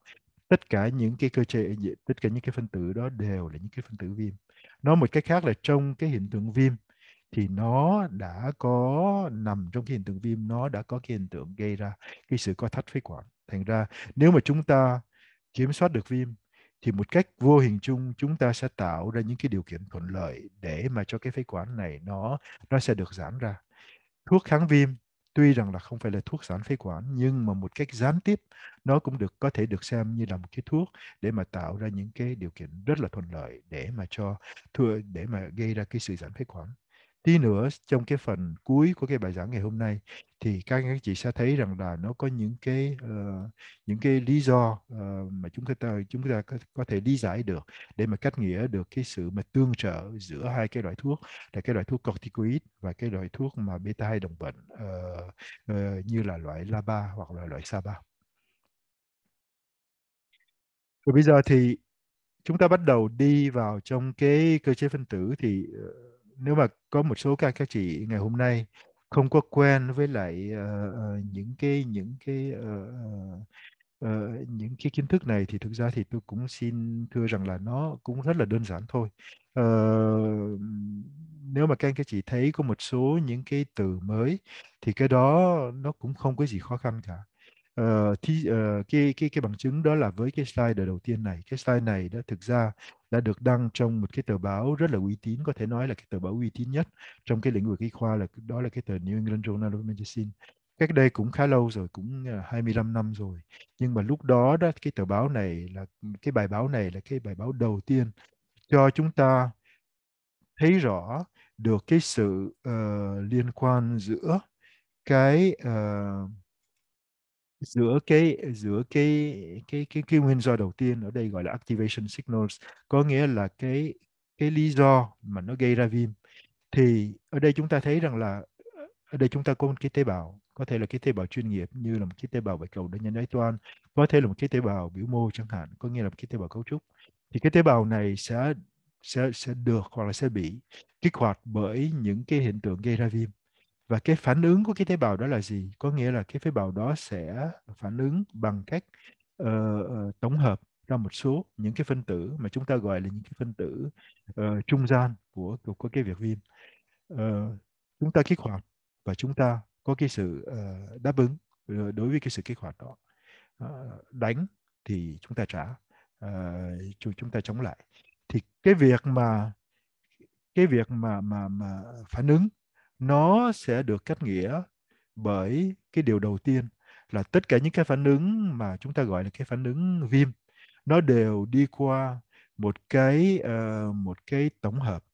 tất cả những cái cơ chế tất cả những cái phân tử đó đều là những cái phân tử viêm nói một cách khác là trong cái hiện tượng viêm thì nó đã có nằm trong cái hiện tượng viêm nó đã có cái hiện tượng gây ra cái sự co thắt phế quản thành ra nếu mà chúng ta kiểm soát được viêm thì một cách vô hình chung chúng ta sẽ tạo ra những cái điều kiện thuận lợi để mà cho cái phế quản này nó nó sẽ được giãn ra thuốc kháng viêm tuy rằng là không phải là thuốc giãn phế quản nhưng mà một cách gián tiếp nó cũng được có thể được xem như là một cái thuốc để mà tạo ra những cái điều kiện rất là thuận lợi để mà cho thưa để mà gây ra cái sự giãn phế quản tí nữa trong cái phần cuối của cái bài giảng ngày hôm nay thì các anh chị sẽ thấy rằng là nó có những cái uh, những cái lý do uh, mà chúng ta chúng ta có, có thể lý giải được để mà cách nghĩa được cái sự mà tương trợ giữa hai cái loại thuốc là cái loại thuốc corticoid và cái loại thuốc mà beta 2 đồng bệnh uh, uh, như là loại laba hoặc là loại saba. Rồi bây giờ thì chúng ta bắt đầu đi vào trong cái cơ chế phân tử thì uh, nếu mà có một số các các chị ngày hôm nay không có quen với lại uh, những cái những cái uh, uh, những cái kiến thức này thì thực ra thì tôi cũng xin thưa rằng là nó cũng rất là đơn giản thôi uh, nếu mà các anh các chị thấy có một số những cái từ mới thì cái đó nó cũng không có gì khó khăn cả uh, thí, uh, cái cái cái bằng chứng đó là với cái slide đầu tiên này cái slide này đã thực ra đã được đăng trong một cái tờ báo rất là uy tín có thể nói là cái tờ báo uy tín nhất trong cái lĩnh vực y khoa là đó là cái tờ New England Journal of Medicine cách đây cũng khá lâu rồi cũng 25 ờ, năm rồi nhưng mà lúc đó đó cái tờ báo này là cái bài báo này là cái bài báo đầu tiên cho chúng ta thấy rõ được cái sự uh, liên quan giữa cái uh, giữa cái giữa cái cái cái cái nguyên do đầu tiên ở đây gọi là activation signals có nghĩa là cái cái lý do mà nó gây ra viêm thì ở đây chúng ta thấy rằng là ở đây chúng ta có một cái tế bào có thể là cái tế bào chuyên nghiệp như là một cái tế bào bạch cầu đơn nhân đái toan có thể là một cái tế bào biểu mô chẳng hạn có nghĩa là một cái tế bào cấu trúc thì cái tế bào này sẽ sẽ sẽ được hoặc là sẽ bị kích hoạt bởi những cái hiện tượng gây ra viêm và cái phản ứng của cái tế bào đó là gì có nghĩa là cái tế bào đó sẽ phản ứng bằng cách uh, tổng hợp ra một số những cái phân tử mà chúng ta gọi là những cái phân tử uh, trung gian của, của của cái việc viêm uh, chúng ta kích hoạt và chúng ta có cái sự uh, đáp ứng đối với cái sự kích hoạt đó uh, đánh thì chúng ta trả uh, chúng ta chống lại thì cái việc mà cái việc mà mà mà phản ứng nó sẽ được cách nghĩa bởi cái điều đầu tiên là tất cả những cái phản ứng mà chúng ta gọi là cái phản ứng viêm nó đều đi qua một cái uh, một cái tổng hợp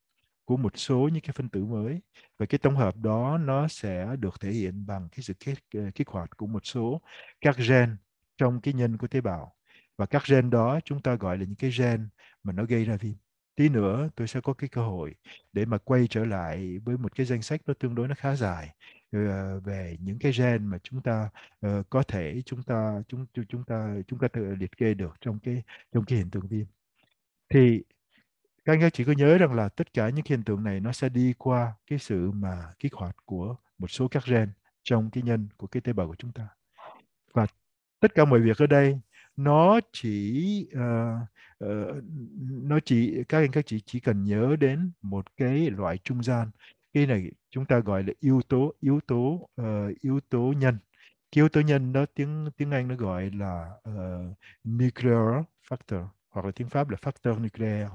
của một số những cái phân tử mới và cái tổng hợp đó nó sẽ được thể hiện bằng cái sự kích, ờ, kích hoạt của một số các gen trong cái nhân của tế bào và các gen đó chúng ta gọi là những cái gen mà nó gây ra viêm tí nữa tôi sẽ có cái cơ hội để mà quay trở lại với một cái danh sách nó tương đối nó khá dài ờ, về những cái gen mà chúng ta uh, có thể chúng ta chúng chúng ta chúng ta tự liệt kê được trong cái trong cái hiện tượng viêm thì các anh các chị có nhớ rằng là tất cả những hiện tượng này nó sẽ đi qua cái sự mà kích hoạt của một số các gen trong cái nhân của cái tế bào của chúng ta và tất cả mọi việc ở đây nó chỉ uh, uh, nó chỉ các anh các chị chỉ cần nhớ đến một cái loại trung gian cái này chúng ta gọi là yếu tố yếu tố uh, yếu tố nhân cái yếu tố nhân đó tiếng tiếng Anh nó gọi là uh, nuclear factor hoặc là tiếng Pháp là factor nuclear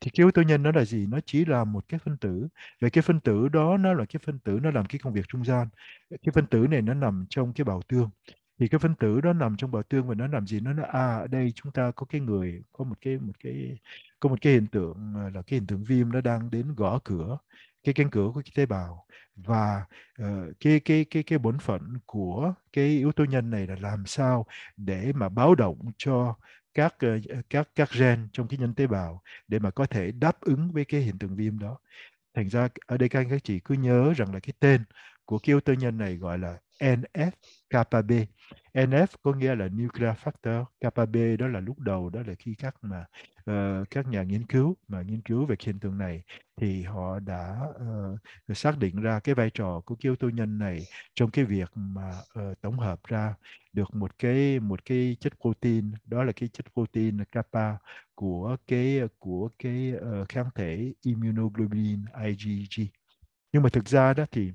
thì cái yếu tố nhân nó là gì nó chỉ là một cái phân tử về cái phân tử đó nó là cái phân tử nó làm cái công việc trung gian cái phân tử này nó nằm trong cái bào tương thì cái phân tử đó nằm trong bảo tương và nó làm gì nó là à ở đây chúng ta có cái người có một cái một cái có một cái hiện tượng à, là cái hiện tượng viêm nó đang đến gõ cửa cái cánh cửa của cái tế bào và uh, cái cái cái cái bổn phận của cái yếu tố nhân này là làm sao để mà báo động cho các ờ, các các gen trong cái nhân tế bào để mà có thể đáp ứng với cái hiện tượng viêm đó thành ra ở đây các anh các chị cứ nhớ rằng là cái tên của cái yếu tố nhân này gọi là NF-kappa B. NF có nghĩa là nuclear factor, kappa B đó là lúc đầu đó là khi các mà uh, các nhà nghiên cứu mà nghiên cứu về hiện tượng này thì họ đã uh, xác định ra cái vai trò của cái yếu tố nhân này trong cái việc mà uh, tổng hợp ra được một cái một cái chất protein đó là cái chất protein kappa của cái của cái uh, kháng thể immunoglobulin IgG. Nhưng mà thực ra đó thì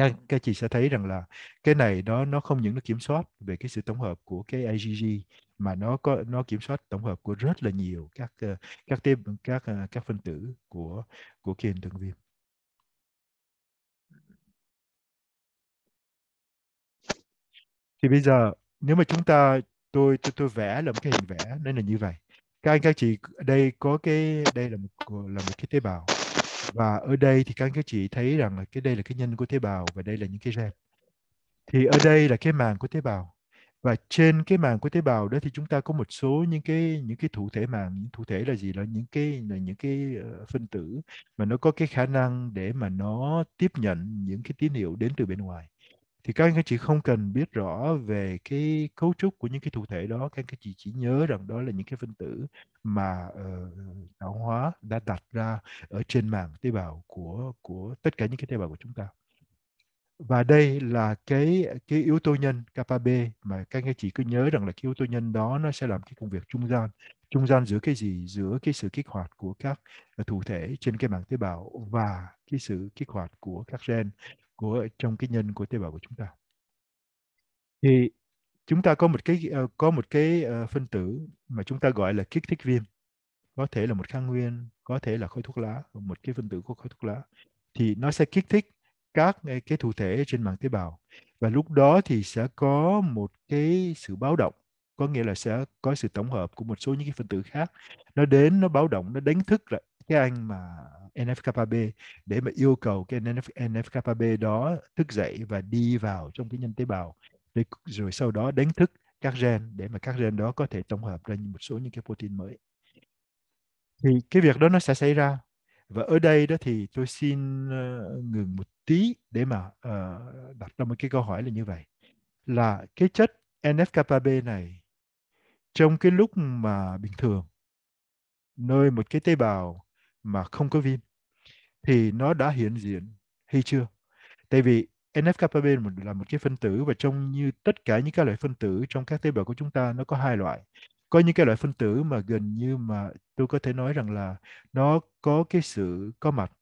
các, các chị sẽ thấy rằng là cái này nó nó không những nó kiểm soát về cái sự tổng hợp của cái IgG mà nó có nó kiểm soát tổng hợp của rất là nhiều các ờ, các tế các ờ, các phân tử của của cái hiện viêm. Thì bây giờ nếu mà chúng ta tôi tôi, tôi vẽ là một cái hình vẽ nên là như vậy. Các anh các chị đây có cái đây là một là một cái tế bào và ở đây thì các anh chị thấy rằng là cái đây là cái nhân của tế bào và đây là những cái gen thì ở đây là cái màng của tế bào và trên cái màng của tế bào đó thì chúng ta có một số những cái những cái thụ thể màng những thụ thể là gì là những cái là những cái ờ, phân tử mà nó có cái khả năng để mà nó tiếp nhận những cái tín hiệu đến từ bên ngoài thì các anh các chị không cần biết rõ về cái cấu trúc của những cái thụ thể đó các anh các chị chỉ nhớ rằng đó là những cái phân tử mà uh, tạo hóa đã đặt ra ở trên màng tế bào của của tất cả những cái tế bào của chúng ta và đây là cái cái yếu tố nhân kappa B mà các anh các chị cứ nhớ rằng là cái yếu tố nhân đó nó sẽ làm cái công việc trung gian trung gian giữa cái gì giữa cái sự kích hoạt của các ờ, thụ thể trên cái màng tế bào và cái sự kích hoạt của các gen của trong cái nhân của tế bào của chúng ta thì chúng ta có một cái ờ, có một cái ờ, phân tử mà chúng ta gọi là kích thích viêm có thể là một kháng nguyên có thể là khói thuốc lá một cái phân tử của khói thuốc lá thì nó sẽ kích thích các ờ, cái thụ thể trên mạng tế bào và lúc đó thì sẽ có một cái sự báo động có nghĩa là sẽ có sự tổng hợp của một số những cái phân tử khác nó đến nó báo động nó đánh thức lại cái anh mà NFKB để mà yêu cầu cái NF, NFKB đó thức dậy và đi vào trong cái nhân tế bào để, rồi sau đó đánh thức các gen để mà các gen đó có thể tổng hợp ra một số những cái protein mới thì cái việc đó nó sẽ xảy ra và ở đây đó thì tôi xin ờ, ngừng một tí để mà uh, đặt ra một cái câu hỏi là như vậy là cái chất NFKB này trong cái lúc mà bình thường nơi một cái tế bào mà không có viêm thì nó đã hiện diện hay chưa? Tại vì NF-kappa B là một cái phân tử và trong như tất cả những các loại phân tử trong các tế bào của chúng ta nó có hai loại. Có những cái loại phân tử mà gần như mà tôi có thể nói rằng là nó có cái sự có mặt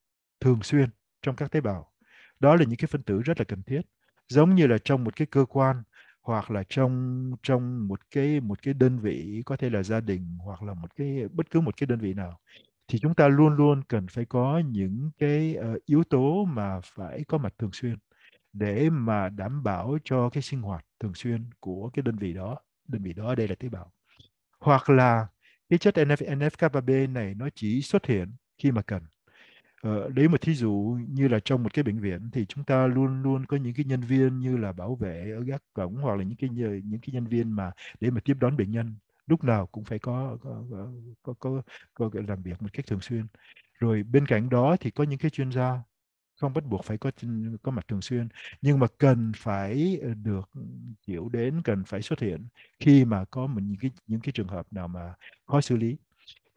thường xuyên trong các tế bào. Đó là những cái phân tử rất là cần thiết. Giống như là trong một cái cơ quan hoặc là trong trong một cái một cái đơn vị có thể là gia đình hoặc là một cái bất cứ một cái đơn vị nào thì chúng ta luôn luôn cần phải có những cái uh, yếu tố mà phải có mặt thường xuyên để mà đảm bảo cho cái sinh hoạt thường xuyên của cái đơn vị đó đơn vị đó đây là tế bào hoặc là cái chất NF, nf này nó chỉ xuất hiện khi mà cần Ờ, lấy một thí dụ như là trong một cái bệnh viện thì chúng ta luôn luôn có những cái nhân viên như là bảo vệ ở gác cổng hoặc là những cái những cái nhân viên mà để mà tiếp đón bệnh nhân lúc nào cũng phải có có, có, có, có làm việc một cách thường xuyên rồi bên cạnh đó thì có những cái chuyên gia không bắt buộc phải có có mặt thường xuyên nhưng mà cần phải ờ, được chịu ừ, đến cần phải xuất hiện khi mà có một những cái những cái trường hợp nào mà khó xử lý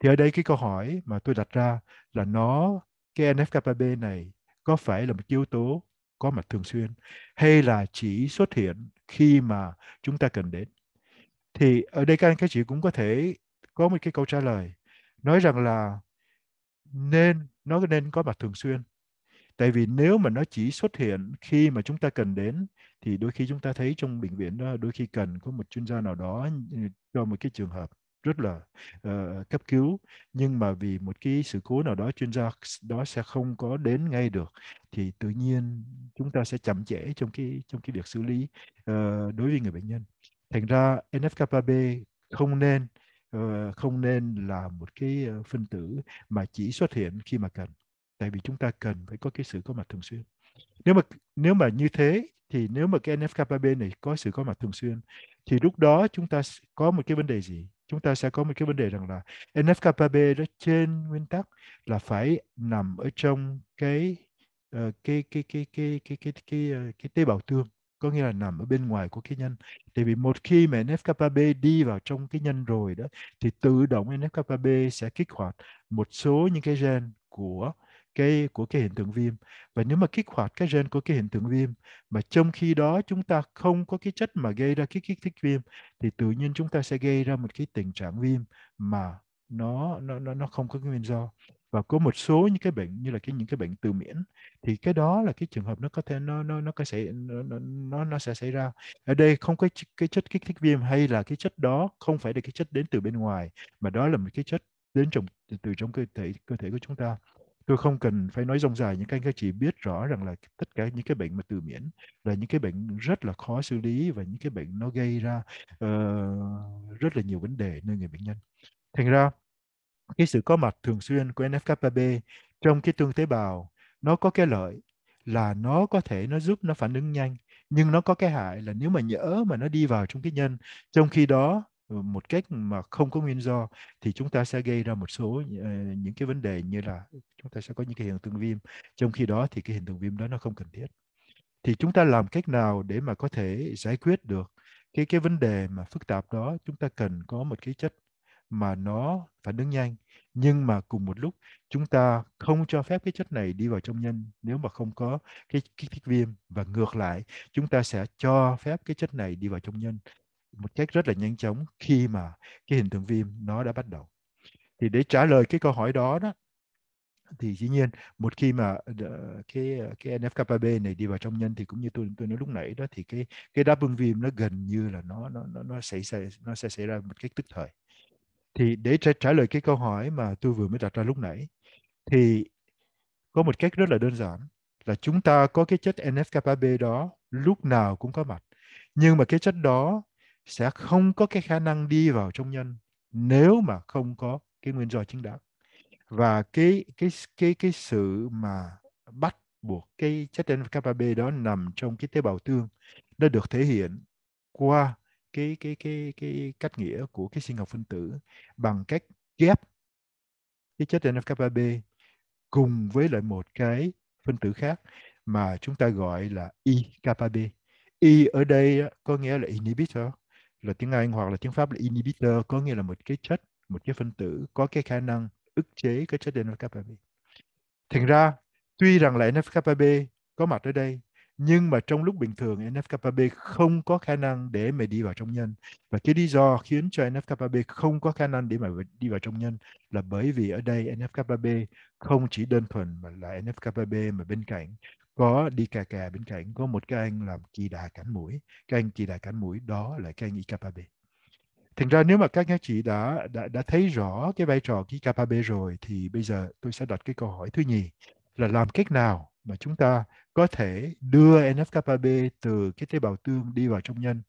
thì ở đây cái câu hỏi mà tôi đặt ra là nó cái NFKB này có phải là một yếu tố có mặt thường xuyên hay là chỉ xuất hiện khi mà chúng ta cần đến thì ở đây các anh các chị cũng có thể có một cái câu trả lời nói rằng là nên nó nên có mặt thường xuyên tại vì nếu mà nó chỉ xuất hiện khi mà chúng ta cần đến thì đôi khi chúng ta thấy trong bệnh viện đó đôi khi cần có một chuyên gia nào đó ừ, cho một cái trường hợp rất là uh, cấp cứu nhưng mà vì một cái sự cố nào đó chuyên gia đó sẽ không có đến ngay được thì tự nhiên chúng ta sẽ chậm trễ trong cái trong cái việc xử lý uh, đối với người bệnh nhân thành ra NFKB không nên ờ, không nên là một cái ờ, phân tử mà chỉ xuất hiện khi mà cần tại vì chúng ta cần phải có cái sự có mặt thường xuyên nếu mà nếu mà như thế thì nếu mà cái NFKB này có sự có mặt thường xuyên thì lúc đó chúng ta có một cái vấn đề gì chúng ta sẽ có một cái vấn đề rằng là NFKB đó trên nguyên tắc là phải nằm ở trong cái ờ, cái cái cái cái cái cái cái cái, cái, cái tế bào tương có nghĩa là nằm ở bên ngoài của cái nhân Tại vì một khi mà NFKB đi vào trong cái nhân rồi đó thì tự động NFKB sẽ kích hoạt một số những cái gen của cái của cái hiện tượng viêm và nếu mà kích hoạt cái gen của cái hiện tượng viêm mà trong khi đó chúng ta không có cái chất mà gây ra cái kích thích viêm thì tự nhiên chúng ta sẽ gây ra một cái tình trạng viêm mà nó nó nó, nó không có nguyên do và có một số những cái bệnh như là cái những cái bệnh từ miễn thì cái đó là cái trường hợp nó có thể nó nó nó có xảy nó nó nó sẽ xảy ra ở đây không có cái chất kích thích viêm hay là cái chất đó không phải là cái chất đến từ bên ngoài mà đó là một cái chất đến trong từ trong cơ thể cơ thể của chúng ta tôi không cần phải nói rộng dài những các anh các chị biết rõ rằng là tất cả những cái bệnh mà từ miễn là những cái bệnh rất là khó xử lý và những cái bệnh nó gây ra uh, rất là nhiều vấn đề nơi người bệnh nhân thành ra cái sự có mặt thường xuyên của NFKB trong cái tương tế bào nó có cái lợi là nó có thể nó giúp nó phản ứng nhanh nhưng nó có cái hại là nếu mà nhỡ mà nó đi vào trong cái nhân trong khi đó ừ, một cách mà không có nguyên do thì chúng ta sẽ gây ra một số ờ, những cái vấn đề như là chúng ta sẽ có những cái hiện tượng viêm trong khi đó thì cái hiện tượng viêm đó nó không cần thiết thì chúng ta làm cách nào để mà có thể giải quyết được cái cái vấn đề mà phức tạp đó chúng ta cần có một cái chất mà nó phản ứng nhanh nhưng mà cùng một lúc chúng ta không cho phép cái chất này đi vào trong nhân nếu mà không có cái kích thích viêm và ngược lại chúng ta sẽ cho phép cái chất này đi vào trong nhân một cách rất là nhanh chóng khi mà cái hình tượng viêm nó đã bắt đầu thì để trả lời cái câu hỏi đó đó thì dĩ nhiên một khi mà cái cái NFKB này đi vào trong nhân thì cũng như tôi tôi nói lúc nãy đó thì cái cái đáp ứng viêm nó gần như là nó nó nó nó xảy ra nó sẽ xảy ra một cách tức thời thì để trả, trả lời cái câu hỏi mà tôi vừa mới đặt ra lúc nãy thì có một cách rất là đơn giản là chúng ta có cái chất NFKB đó lúc nào cũng có mặt nhưng mà cái chất đó sẽ không có cái khả năng đi vào trong nhân nếu mà không có cái nguyên do chính đáng và cái cái cái cái sự mà bắt buộc cái chất NFKB đó nằm trong cái tế bào tương nó được thể hiện qua cái cái cái cái cách nghĩa của cái sinh học phân tử bằng cách ghép cái chất NF-kappa B cùng với lại một cái phân tử khác mà chúng ta gọi là I-kappa B. I ở đây có nghĩa là inhibitor là tiếng Anh hoặc là tiếng Pháp là inhibitor có nghĩa là một cái chất, một cái phân tử có cái khả năng ức chế cái chất NF-kappa B. Thành ra tuy rằng là NF-kappa B có mặt ở đây nhưng mà trong lúc bình thường NF kappa B không có khả năng để mà đi vào trong nhân và cái lý do khiến cho NF kappa B không có khả năng để mà đi vào trong nhân là bởi vì ở đây NF kappa B không chỉ đơn thuần mà là NF kappa B mà bên cạnh có đi cà cà bên cạnh có một cái anh làm kỳ đà cánh mũi cái anh kỳ đà cánh mũi đó là cái anh IKB thành ra nếu mà các nhà chị đã đã đã thấy rõ cái vai trò của IKB rồi thì bây giờ tôi sẽ đặt cái câu hỏi thứ nhì là làm cách nào mà chúng ta có thể đưa NFKB từ cái tế bào tương đi vào trong nhân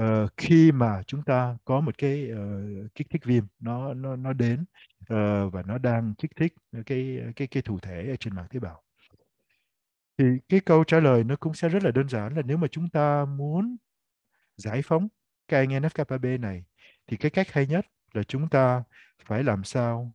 uh, khi mà chúng ta có một cái uh, kích thích viêm nó nó nó đến uh, và nó đang kích thích cái cái cái thủ thể ở trên mảng tế bào thì cái câu trả lời nó cũng sẽ rất là đơn giản là nếu mà chúng ta muốn giải phóng cái anh NFKB này thì cái cách hay nhất là chúng ta phải làm sao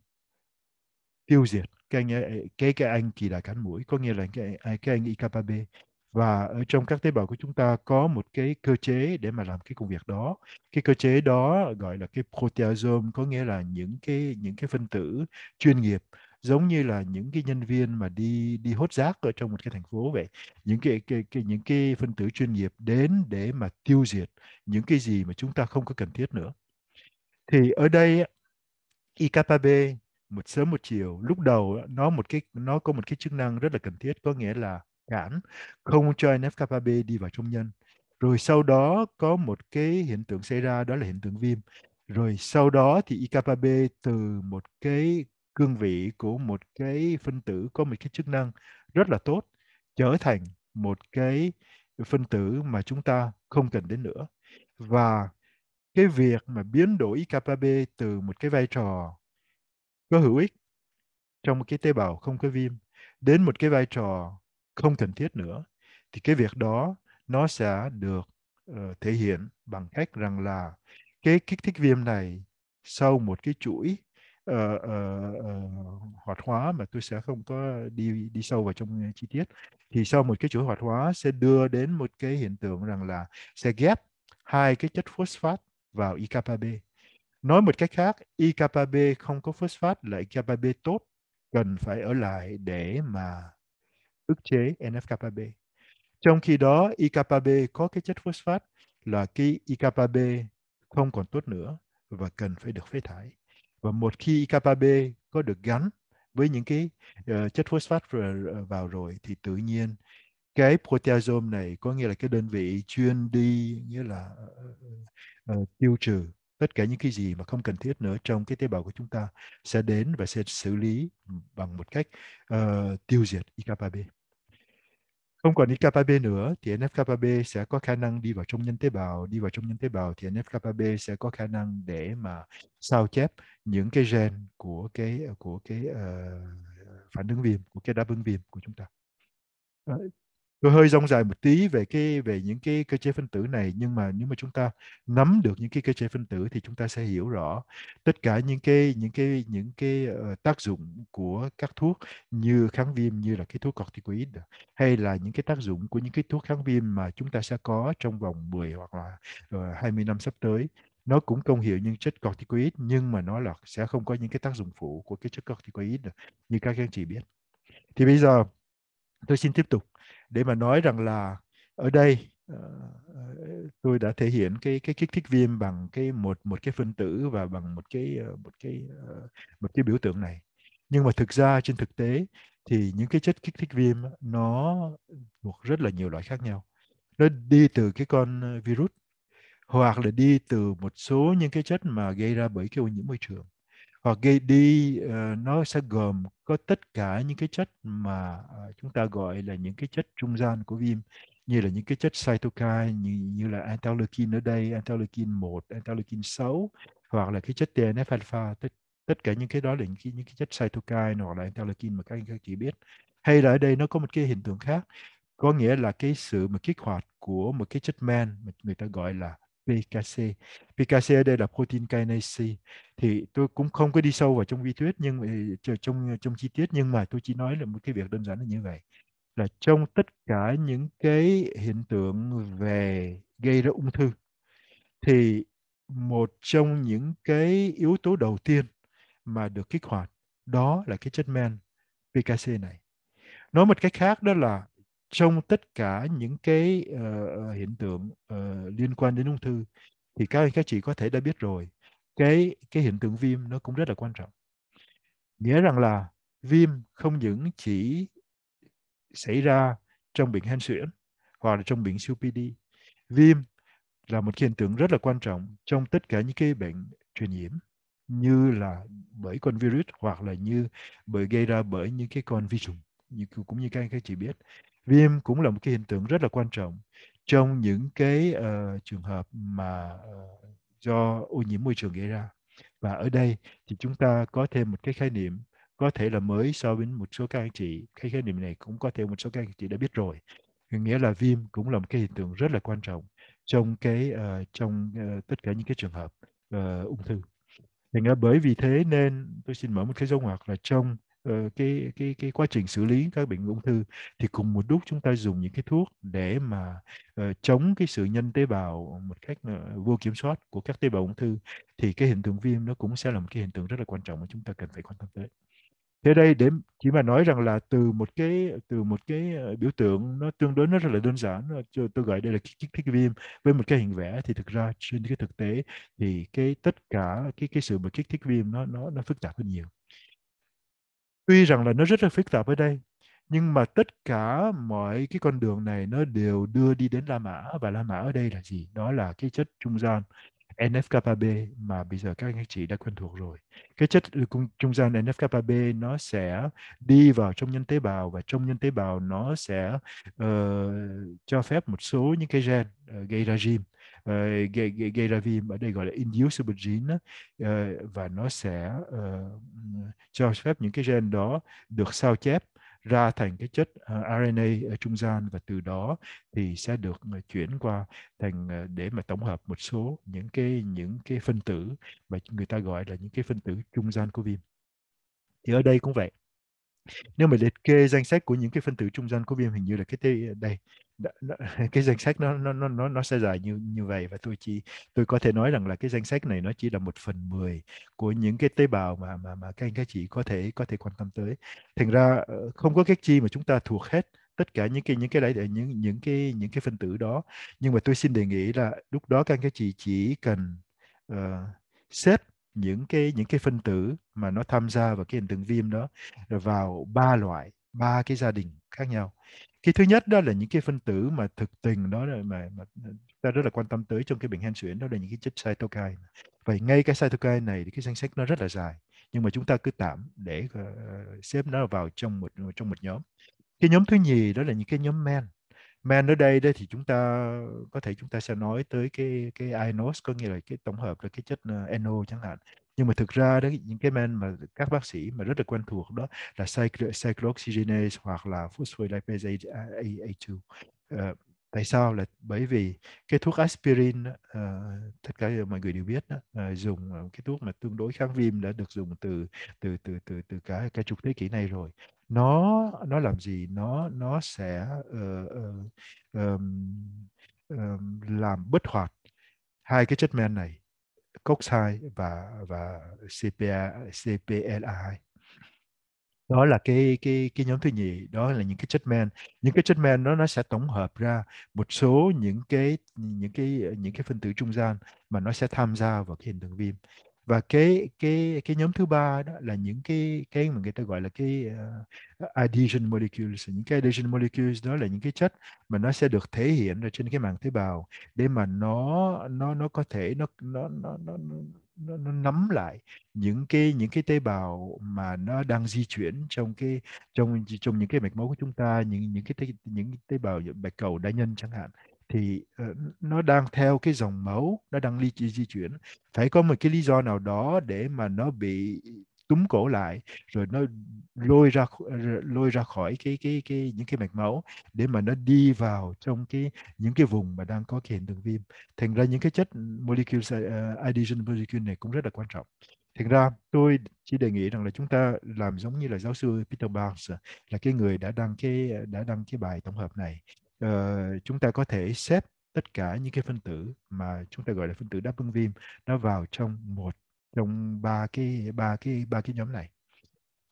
tiêu diệt cái anh cái cái anh kỳ đại cánh mũi có nghĩa là cái à, cái anh Ikababe và ở trong các tế bào của chúng ta có một cái cơ chế để mà làm cái công việc đó cái cơ chế đó gọi là cái proteasome có nghĩa là những cái những cái phân tử chuyên nghiệp giống như là những cái nhân viên mà đi đi hốt rác ở trong một cái thành phố vậy những cái, cái, cái những cái phân tử chuyên nghiệp đến để mà tiêu diệt những cái gì mà chúng ta không có cần thiết nữa thì ở đây IKB một sớm một chiều lúc đầu nó một cái nó có một cái chức năng rất là cần thiết có nghĩa là cản không cho nf NFKB đi vào trong nhân rồi sau đó có một cái hiện tượng xảy ra đó là hiện tượng viêm rồi sau đó thì IKB từ một cái cương vị của một cái phân tử có một cái chức năng rất là tốt trở thành một cái phân tử mà chúng ta không cần đến nữa và cái việc mà biến đổi IKB từ một cái vai trò có hữu ích trong một cái tế bào không có viêm đến một cái vai trò không cần thiết nữa thì cái việc đó nó sẽ được uh, thể hiện bằng cách rằng là cái kích thích viêm này sau một cái chuỗi uh, uh, uh, hoạt hóa mà tôi sẽ không có đi đi sâu vào trong ờ, chi tiết thì sau một cái chuỗi hoạt hóa sẽ đưa đến một cái hiện tượng rằng là sẽ ghép hai cái chất phosphat vào IKB Nói một cách khác, IKB không có phosphat là IKB tốt, cần phải ở lại để mà ức chế NFKB. Trong khi đó, IKB có cái chất phosphat là cái IKB không còn tốt nữa và cần phải được phế thải. Và một khi IKB có được gắn với những cái uh, chất phosphat ờ, vào rồi thì tự nhiên cái proteasome này có nghĩa là cái đơn vị chuyên đi nghĩa là uh, uh, tiêu trừ tất cả những cái gì mà không cần thiết nữa trong cái tế bào của chúng ta sẽ đến và sẽ xử lý bằng một cách uh, tiêu diệt IkpB. Không còn IkpB nữa thì NFKB sẽ có khả năng đi vào trong nhân tế bào, đi vào trong nhân tế bào thì NFKB sẽ có khả năng để mà sao chép những cái gen của cái của cái uh, phản ứng viêm, của cái đáp ứng viêm của chúng ta. Ờ, tôi hơi rong dài một tí về cái về những cái cơ chế phân tử này nhưng mà nếu mà chúng ta nắm được những cái cơ chế phân tử thì chúng ta sẽ hiểu rõ tất cả những cái những cái những cái uh, tác dụng của các thuốc như kháng viêm như là cái thuốc corticoid hay là những cái tác dụng của những cái thuốc kháng viêm mà chúng ta sẽ có trong vòng 10 hoặc là uh, ờ, 20 năm sắp tới nó cũng công hiệu những chất corticoid nhưng mà nó là sẽ không có những cái tác dụng phụ của cái chất corticoid như các anh chị biết thì bây giờ tôi xin tiếp tục để mà nói rằng là ở đây ờ, ờ, tôi đã thể hiện cái cái kích thích viêm bằng cái một một cái phân tử và bằng một cái ờ, một cái một cái biểu tượng này nhưng mà thực ra trên thực tế thì những cái chất kích thích viêm nó thuộc rất là nhiều loại khác nhau nó đi từ cái con virus hoặc là đi từ một số những cái chất mà gây ra bởi cái ô nhiễm môi trường và ờ, gây đi ờ, nó sẽ gồm có tất cả những cái chất mà ờ, chúng ta gọi là những cái chất trung gian của viêm như là những cái chất cytokine như, như là interleukin ở đây, interleukin 1, interleukin 6 hoặc là cái chất TNF alpha tất tất cả những cái đó là những cái, những cái chất cytokine hoặc là interleukin mà các anh các chị biết. Hay là ở đây nó có một cái hiện tượng khác, có nghĩa là cái sự mà kích hoạt của một cái chất men mà người ta gọi là PKC. PKC ở đây là protein kinase. Thì tôi cũng không có đi sâu vào trong vi thuyết nhưng ờ, trong ờ, trong chi tiết nhưng mà tôi chỉ nói là một cái việc đơn giản là như vậy là trong tất cả những cái hiện tượng về gây ra ung thư thì một trong những cái yếu tố đầu tiên mà được kích hoạt đó là cái chất men PKC này. Nói một cách khác đó là trong tất cả những cái uh, hiện tượng uh, liên quan đến ung thư thì các anh các chị có thể đã biết rồi cái cái hiện tượng viêm nó cũng rất là quan trọng nghĩa rằng là viêm không những chỉ xảy ra trong bệnh hen suyễn hoặc là trong bệnh COPD viêm là một hiện tượng rất là quan trọng trong tất cả những cái bệnh truyền nhiễm như là bởi con virus hoặc là như bởi gây ra bởi những cái con vi trùng như cũng như các anh các chị biết viêm cũng là một cái hiện tượng rất là quan trọng trong những cái uh, trường hợp mà uh, do ô nhiễm môi trường gây ra và ở đây thì chúng ta có thêm một cái khái niệm có thể là mới so với một số các anh chị cái khái niệm này cũng có thể một số các anh chị đã biết rồi nghĩa là viêm cũng là một cái hiện tượng rất là quan trọng trong cái uh, trong uh, tất cả những cái trường hợp uh, ung thư thành ra bởi vì thế nên tôi xin mở một cái dấu ngoặc là trong Ờ, cái cái cái quá trình xử lý các bệnh ung thư thì cùng một lúc chúng ta dùng những cái thuốc để mà uh, chống cái sự nhân tế bào một cách uh, vô kiểm soát của các tế bào ung thư thì cái hiện tượng viêm nó cũng sẽ là một cái hiện tượng rất là quan trọng mà chúng ta cần phải quan tâm tới thế đây để chỉ mà nói rằng là từ một cái từ một cái biểu tượng nó tương đối nó rất là đơn giản tôi gọi đây là kích thích viêm với một cái hình vẽ thì thực ra trên cái thực tế thì cái tất cả cái cái sự mà kích thích viêm nó nó nó phức tạp hơn nhiều tuy rằng là nó rất là phức tạp ở đây nhưng mà tất cả mọi cái con đường này nó đều đưa đi đến La Mã và La Mã ở đây là gì? Đó là cái chất trung gian NF NFKB mà bây giờ các anh chị đã quen thuộc rồi. Cái chất trung gian NF NFKB nó sẽ đi vào trong nhân tế bào và trong nhân tế bào nó sẽ uh, cho phép một số những cái gen uh, gây ra gene gây, gây, gây ra viêm ở đây gọi là inducible gene và nó sẽ cho phép những cái gen đó được sao chép ra thành cái chất ờ, RNA ở ờ, trung gian và từ đó thì sẽ được ờ, chuyển qua thành để mà tổng hợp một số những cái những cái phân tử mà người ta gọi là những cái phân tử trung gian của viêm. Thì ở đây cũng vậy. Nếu mà liệt kê danh sách của những cái phân tử trung gian của viêm hình như là cái đây cái danh sách nó nó nó nó sẽ dài như như vậy và tôi chỉ tôi có thể nói rằng là cái danh sách này nó chỉ là một phần mười của những cái tế bào mà mà mà các anh các chị có thể có thể quan tâm tới thành ra ờ, không có cái chi mà chúng ta thuộc hết tất cả những cái những cái lại những những cái những cái phân tử đó nhưng mà tôi xin đề nghị là lúc đó các anh các chị chỉ cần uh, xếp những cái những cái phân tử mà nó tham gia vào cái hiện tượng viêm đó vào ba loại ba cái gia đình khác nhau cái thứ nhất đó là những cái phân tử mà thực tình đó là mà, mà ta rất là quan tâm tới trong cái bệnh hen suyễn đó là những cái chất cytokine vậy ngay cái cytokine này thì cái danh sách nó rất là dài nhưng mà chúng ta cứ tạm để uh, xếp nó vào trong một trong một nhóm cái nhóm thứ nhì đó là những cái nhóm men men ở đây đây thì chúng ta có thể chúng ta sẽ nói tới cái cái inos có nghĩa là cái tổng hợp là cái chất ờ, NO chẳng hạn nhưng mà thực ra đó những cái men mà các bác sĩ mà rất là quen thuộc đó là cyclooxygenase hoặc là phospholipase A2 uh, ờ, tại sao là bởi vì cái thuốc aspirin uh, tất cả mọi người đều biết đó, uh, dùng cái thuốc mà tương đối kháng viêm đã được dùng từ từ từ từ từ cả cái chục thế kỷ này rồi nó nó làm gì nó nó sẽ uh, uh, um, um, làm bất hoạt hai cái chất men này cox và và CPA CPLA2 đó là cái cái cái nhóm thứ nhì đó là những cái chất men những cái chất men đó nó sẽ tổng hợp ra một số những cái những cái những cái phân tử trung gian mà nó sẽ tham gia vào cái hiện tượng viêm và cái cái cái nhóm thứ ba đó là những cái cái mà người ta gọi là cái uh, adhesion molecules những cái adhesion molecules đó là những cái chất mà nó sẽ được thể hiện ở trên cái màng tế bào để mà nó nó nó có thể nó nó nó nó, nó, nó nắm lại những cái những cái tế bào mà nó đang di chuyển trong cái trong trong những cái mạch máu của chúng ta những những cái tế, những tế bào bạch cầu đa nhân chẳng hạn thì uh, nó đang theo cái dòng máu nó đang di, di chuyển phải có một cái lý do nào đó để mà nó bị túm cổ lại rồi nó lôi ra ờ, lôi ra khỏi cái cái cái những cái mạch máu để mà nó đi vào trong cái những cái vùng mà đang có cái hiện tượng viêm thành ra những cái chất molecule uh, ờ, adhesion molecule này cũng rất là quan trọng thành ra tôi chỉ đề nghị rằng là chúng ta làm giống như là giáo sư Peter Barnes là cái người đã đăng cái đã đăng cái bài tổng hợp này uh, chúng ta có thể xếp tất cả những cái phân tử mà chúng ta gọi là phân tử đáp ứng viêm nó vào trong một trong ba cái ba cái ba cái nhóm này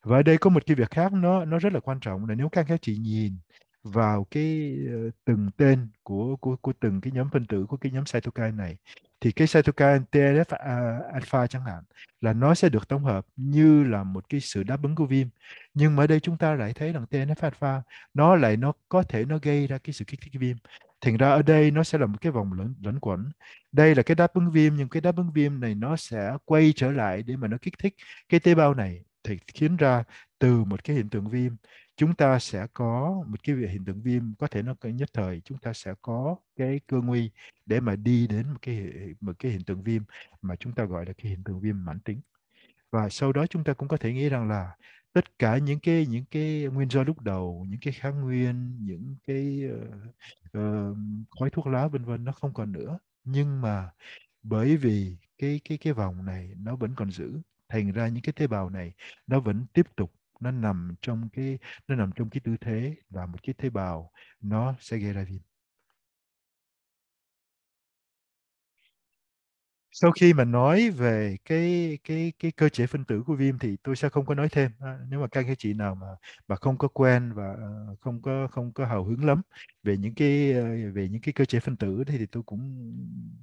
và ở đây có một cái việc khác nó nó rất là quan trọng là nếu các các chị nhìn vào cái uh, từng tên của của của từng cái nhóm phân tử của cái nhóm cytokine này thì cái cytokine TNF à, alpha chẳng hạn là nó sẽ được tổng hợp như là một cái sự đáp ứng của viêm nhưng mà ở đây chúng ta lại thấy rằng TNF alpha nó lại nó có thể nó gây ra cái sự kích thích viêm thành ra ở đây nó sẽ là một cái vòng luẩn luẩn quẩn đây là cái đáp ứng viêm nhưng cái đáp ứng viêm này nó sẽ quay trở lại để mà nó kích thích cái tế bào này thì khiến ra từ một cái hiện tượng viêm chúng ta sẽ có một cái hiện tượng viêm có thể nó nhất thời chúng ta sẽ có cái cơ nguy để mà đi đến một cái một cái hiện tượng viêm mà chúng ta gọi là cái hiện tượng viêm mãn tính và sau đó chúng ta cũng có thể nghĩ rằng là tất cả những cái những cái nguyên do lúc đầu những cái kháng nguyên những cái uh, uh, khói thuốc lá vân vân nó không còn nữa nhưng mà bởi vì cái cái cái vòng này nó vẫn còn giữ thành ra những cái tế bào này nó vẫn tiếp tục nó nằm trong cái nó nằm trong cái tư thế là một cái tế bào nó sẽ gây ra viêm sau khi mà nói về cái cái cái cơ chế phân tử của viêm thì tôi sẽ không có nói thêm à, nếu mà các anh chị nào mà mà không có quen và ờ, không có không có hào hứng lắm về những cái ờ, về những cái cơ chế phân tử thì, thì tôi cũng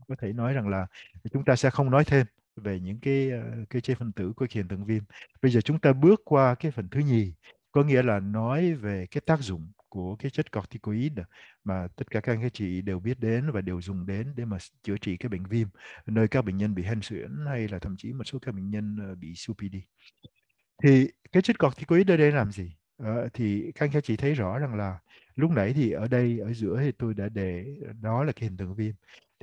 có thể nói rằng là chúng ta sẽ không nói thêm về những cái ờ, cái chế phân tử của hiện tượng viêm. Bây giờ chúng ta bước qua cái phần thứ nhì, có nghĩa là nói về cái tác dụng của cái chất corticoid à, mà tất cả các anh các chị đều biết đến và đều dùng đến để mà chữa trị cái bệnh viêm nơi các bệnh nhân bị hen suyễn hay là thậm chí một số các bệnh nhân ờ, bị COPD. Thì cái chất corticoid ở đây làm gì? À, thì các anh các chị thấy rõ rằng là lúc nãy thì ở đây ở giữa thì tôi đã để đó là cái hiện tượng viêm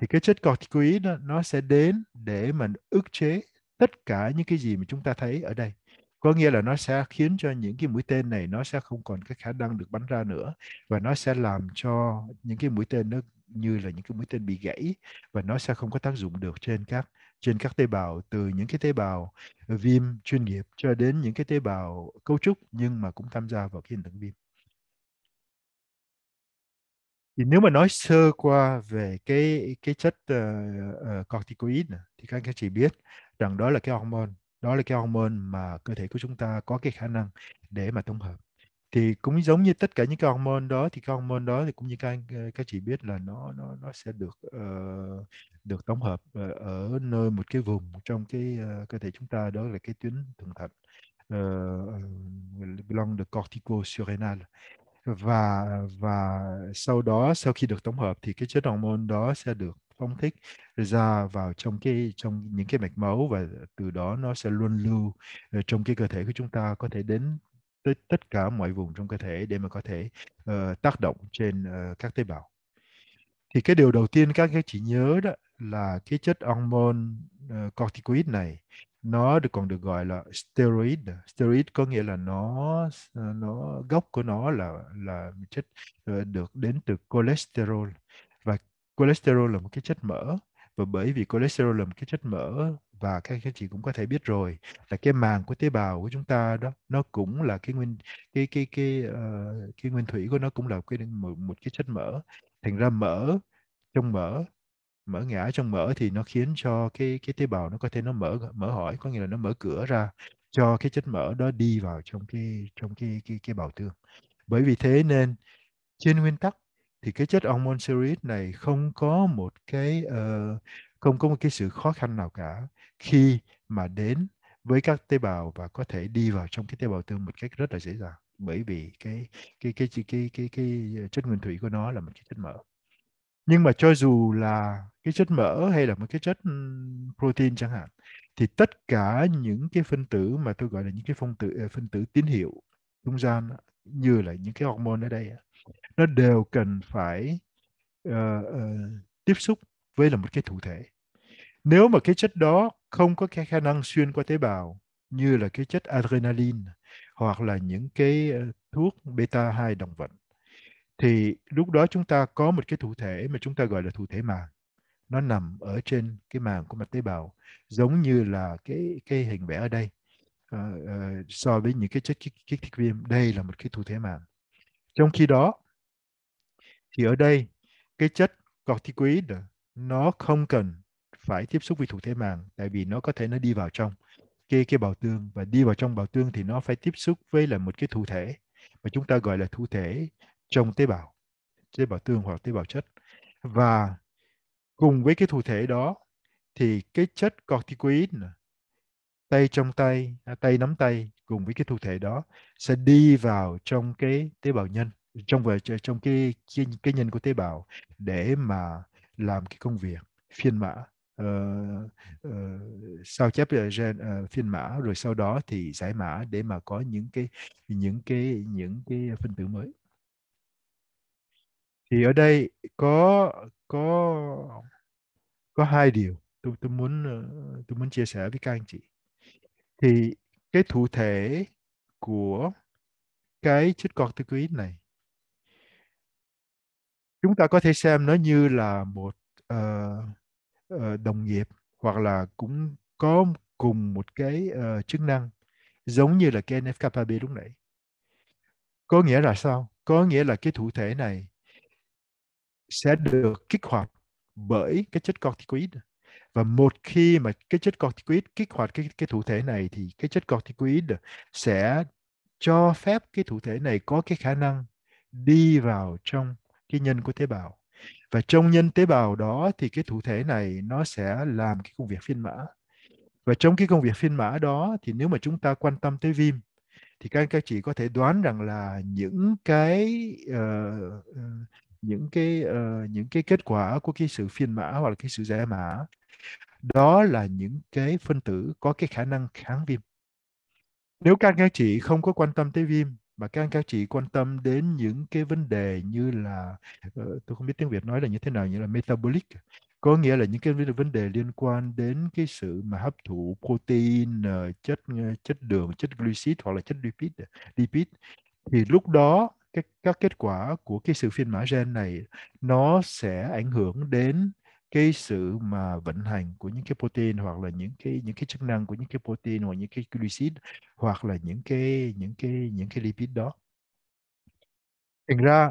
thì cái chất corticoid nó, nó sẽ đến để mà ức chế tất cả những cái gì mà chúng ta thấy ở đây có nghĩa là nó sẽ khiến cho những cái mũi tên này nó sẽ không còn cái khả năng được bắn ra nữa và nó sẽ làm cho những cái mũi tên nó như là những cái mũi tên bị gãy và nó sẽ không có tác dụng được trên các trên các tế bào từ những cái tế bào viêm chuyên nghiệp cho đến những cái tế bào cấu trúc nhưng mà cũng tham gia vào cái hình thức viêm thì nếu mà nói sơ qua về cái cái chất uh, uh, corticoid này, thì các anh chị biết rằng đó là cái hormone đó là cái hormone mà cơ thể của chúng ta có cái khả năng để mà tổng hợp thì cũng giống như tất cả những cái hormone đó thì cái hormone đó thì cũng như các anh ờ, các chị biết là nó nó nó sẽ được uh, được tổng hợp ở nơi một cái vùng trong cái uh, cơ thể chúng ta đó là cái tuyến thượng thận uh, belong the corticosurenal và và sau đó sau khi được tổng hợp thì cái chất hormone đó sẽ được phóng thích ra vào trong cái trong những cái mạch máu và từ đó nó sẽ luôn lưu ờ, trong cái cơ thể của chúng ta có thể đến tới tất cả mọi vùng trong cơ thể để mà có thể uh, tác động trên uh, các tế bào. Thì cái điều đầu tiên các các chị nhớ đó là cái chất hormone uh, corticoid này nó được còn được gọi là steroid steroid có nghĩa là nó nó gốc của nó là là chất ờ, được đến từ cholesterol và cholesterol là một cái chất mỡ và bởi vì cholesterol là một cái chất mỡ và các anh chị cũng có thể biết rồi là cái màng của tế bào của chúng ta đó nó cũng là cái nguyên cái cái cái uh, cái nguyên thủy của nó cũng là cái một, một cái chất mỡ thành ra mỡ trong mỡ mở ngã trong mở thì nó khiến cho cái cái tế bào nó có thể nó mở mở hỏi có nghĩa là nó mở cửa ra cho cái chất mỡ đó đi vào trong cái trong cái cái cái bào tương bởi vì thế nên trên nguyên tắc thì cái chất ông này không có một cái uh, không có một cái sự khó khăn nào cả khi mà đến với các tế bào và có thể đi vào trong cái tế bào tương một cách rất là dễ dàng bởi vì cái cái cái cái cái cái, cái ờ, chất nguyên thủy của nó là một cái chất mỡ nhưng mà cho dù là cái chất mỡ hay là một cái chất protein chẳng hạn thì tất cả những cái phân tử mà tôi gọi là những cái phân tử ờ, phân tử tín hiệu trung gian như là những cái hormone ở đây nó đều cần phải uh, uh, tiếp xúc với là một cái thụ thể nếu mà cái chất đó không có cái khả năng xuyên qua tế bào như là cái chất adrenaline hoặc là những cái thuốc beta 2 đồng vận thì lúc đó chúng ta có một cái thụ thể mà chúng ta gọi là thụ thể màng nó nằm ở trên cái màng của mặt tế bào giống như là cái cái hình vẽ ở đây à, à, so với những cái chất kích, kích thích viêm đây là một cái thụ thể màng trong khi đó thì ở đây cái chất corticoid nó không cần phải tiếp xúc với thụ thể màng tại vì nó có thể nó đi vào trong cái cái bào tương và đi vào trong bào tương thì nó phải tiếp xúc với là một cái thụ thể mà chúng ta gọi là thụ thể trong tế bào tế bào tương hoặc tế bào chất và cùng với cái thụ thể đó thì cái chất corticoid tay trong tay à, tay nắm tay cùng với cái thụ thể đó sẽ đi vào trong cái tế bào nhân trong về trong cái, cái cái nhân của tế bào để mà làm cái công việc phiên mã uh, uh, sao chép ờ, gen uh, phiên mã rồi sau đó thì giải mã để mà có những cái những cái những cái phân tử mới thì ở đây có có có hai điều tôi tôi muốn ờ, tôi muốn chia sẻ với các anh chị thì cái thụ thể của cái chất corticoid này chúng ta có thể xem nó như là một uh, uh, đồng nghiệp hoặc là cũng có cùng một cái uh, chức năng giống như là cái nf NFKB lúc nãy có nghĩa là sao có nghĩa là cái thụ thể này sẽ được kích hoạt bởi cái chất corticoid và một khi mà cái chất corticoid kích hoạt cái cái thụ thể này thì cái chất corticoid sẽ cho phép cái thụ thể này có cái khả năng đi vào trong cái nhân của tế bào và trong nhân tế bào đó thì cái thụ thể này nó sẽ làm cái công việc phiên mã và trong cái công việc phiên mã đó thì nếu mà chúng ta quan tâm tới viêm thì các anh các chị có thể đoán rằng là những cái uh, những cái uh, những cái kết quả của cái sự phiên mã hoặc là cái sự giải mã đó là những cái phân tử có cái khả năng kháng viêm nếu các anh các chị không có quan tâm tới viêm mà các anh các chị quan tâm đến những cái vấn đề như là uh, tôi không biết tiếng Việt nói là như thế nào như là metabolic có nghĩa là những cái vấn đề liên quan đến cái sự mà hấp thụ protein ờ, chất chất đường chất glucid hoặc là chất lipid lipid thì lúc đó các các kết quả của cái sự phiên mã gen này nó sẽ ảnh hưởng đến cái sự mà vận hành của những cái protein hoặc là những cái những cái chức năng của những cái protein hoặc những cái glycid hoặc là những cái những cái những cái lipid đó thành ra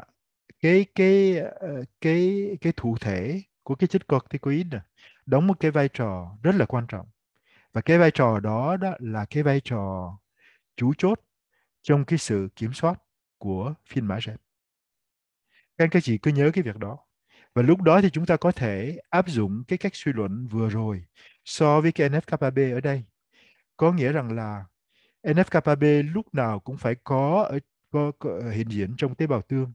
cái cái ờ, cái cái thụ thể của cái chất corticoid đóng một cái vai trò rất là quan trọng và cái vai trò đó đó là cái vai trò chủ chốt trong cái sự kiểm soát của phiên mã gen. Các anh các chị cứ nhớ cái việc đó. Và lúc đó thì chúng ta có thể áp dụng cái cách suy luận vừa rồi so với cái nf NFKB ở đây. Có nghĩa rằng là nf NFKB lúc nào cũng phải có ở có, có hiện diện trong tế bào tương.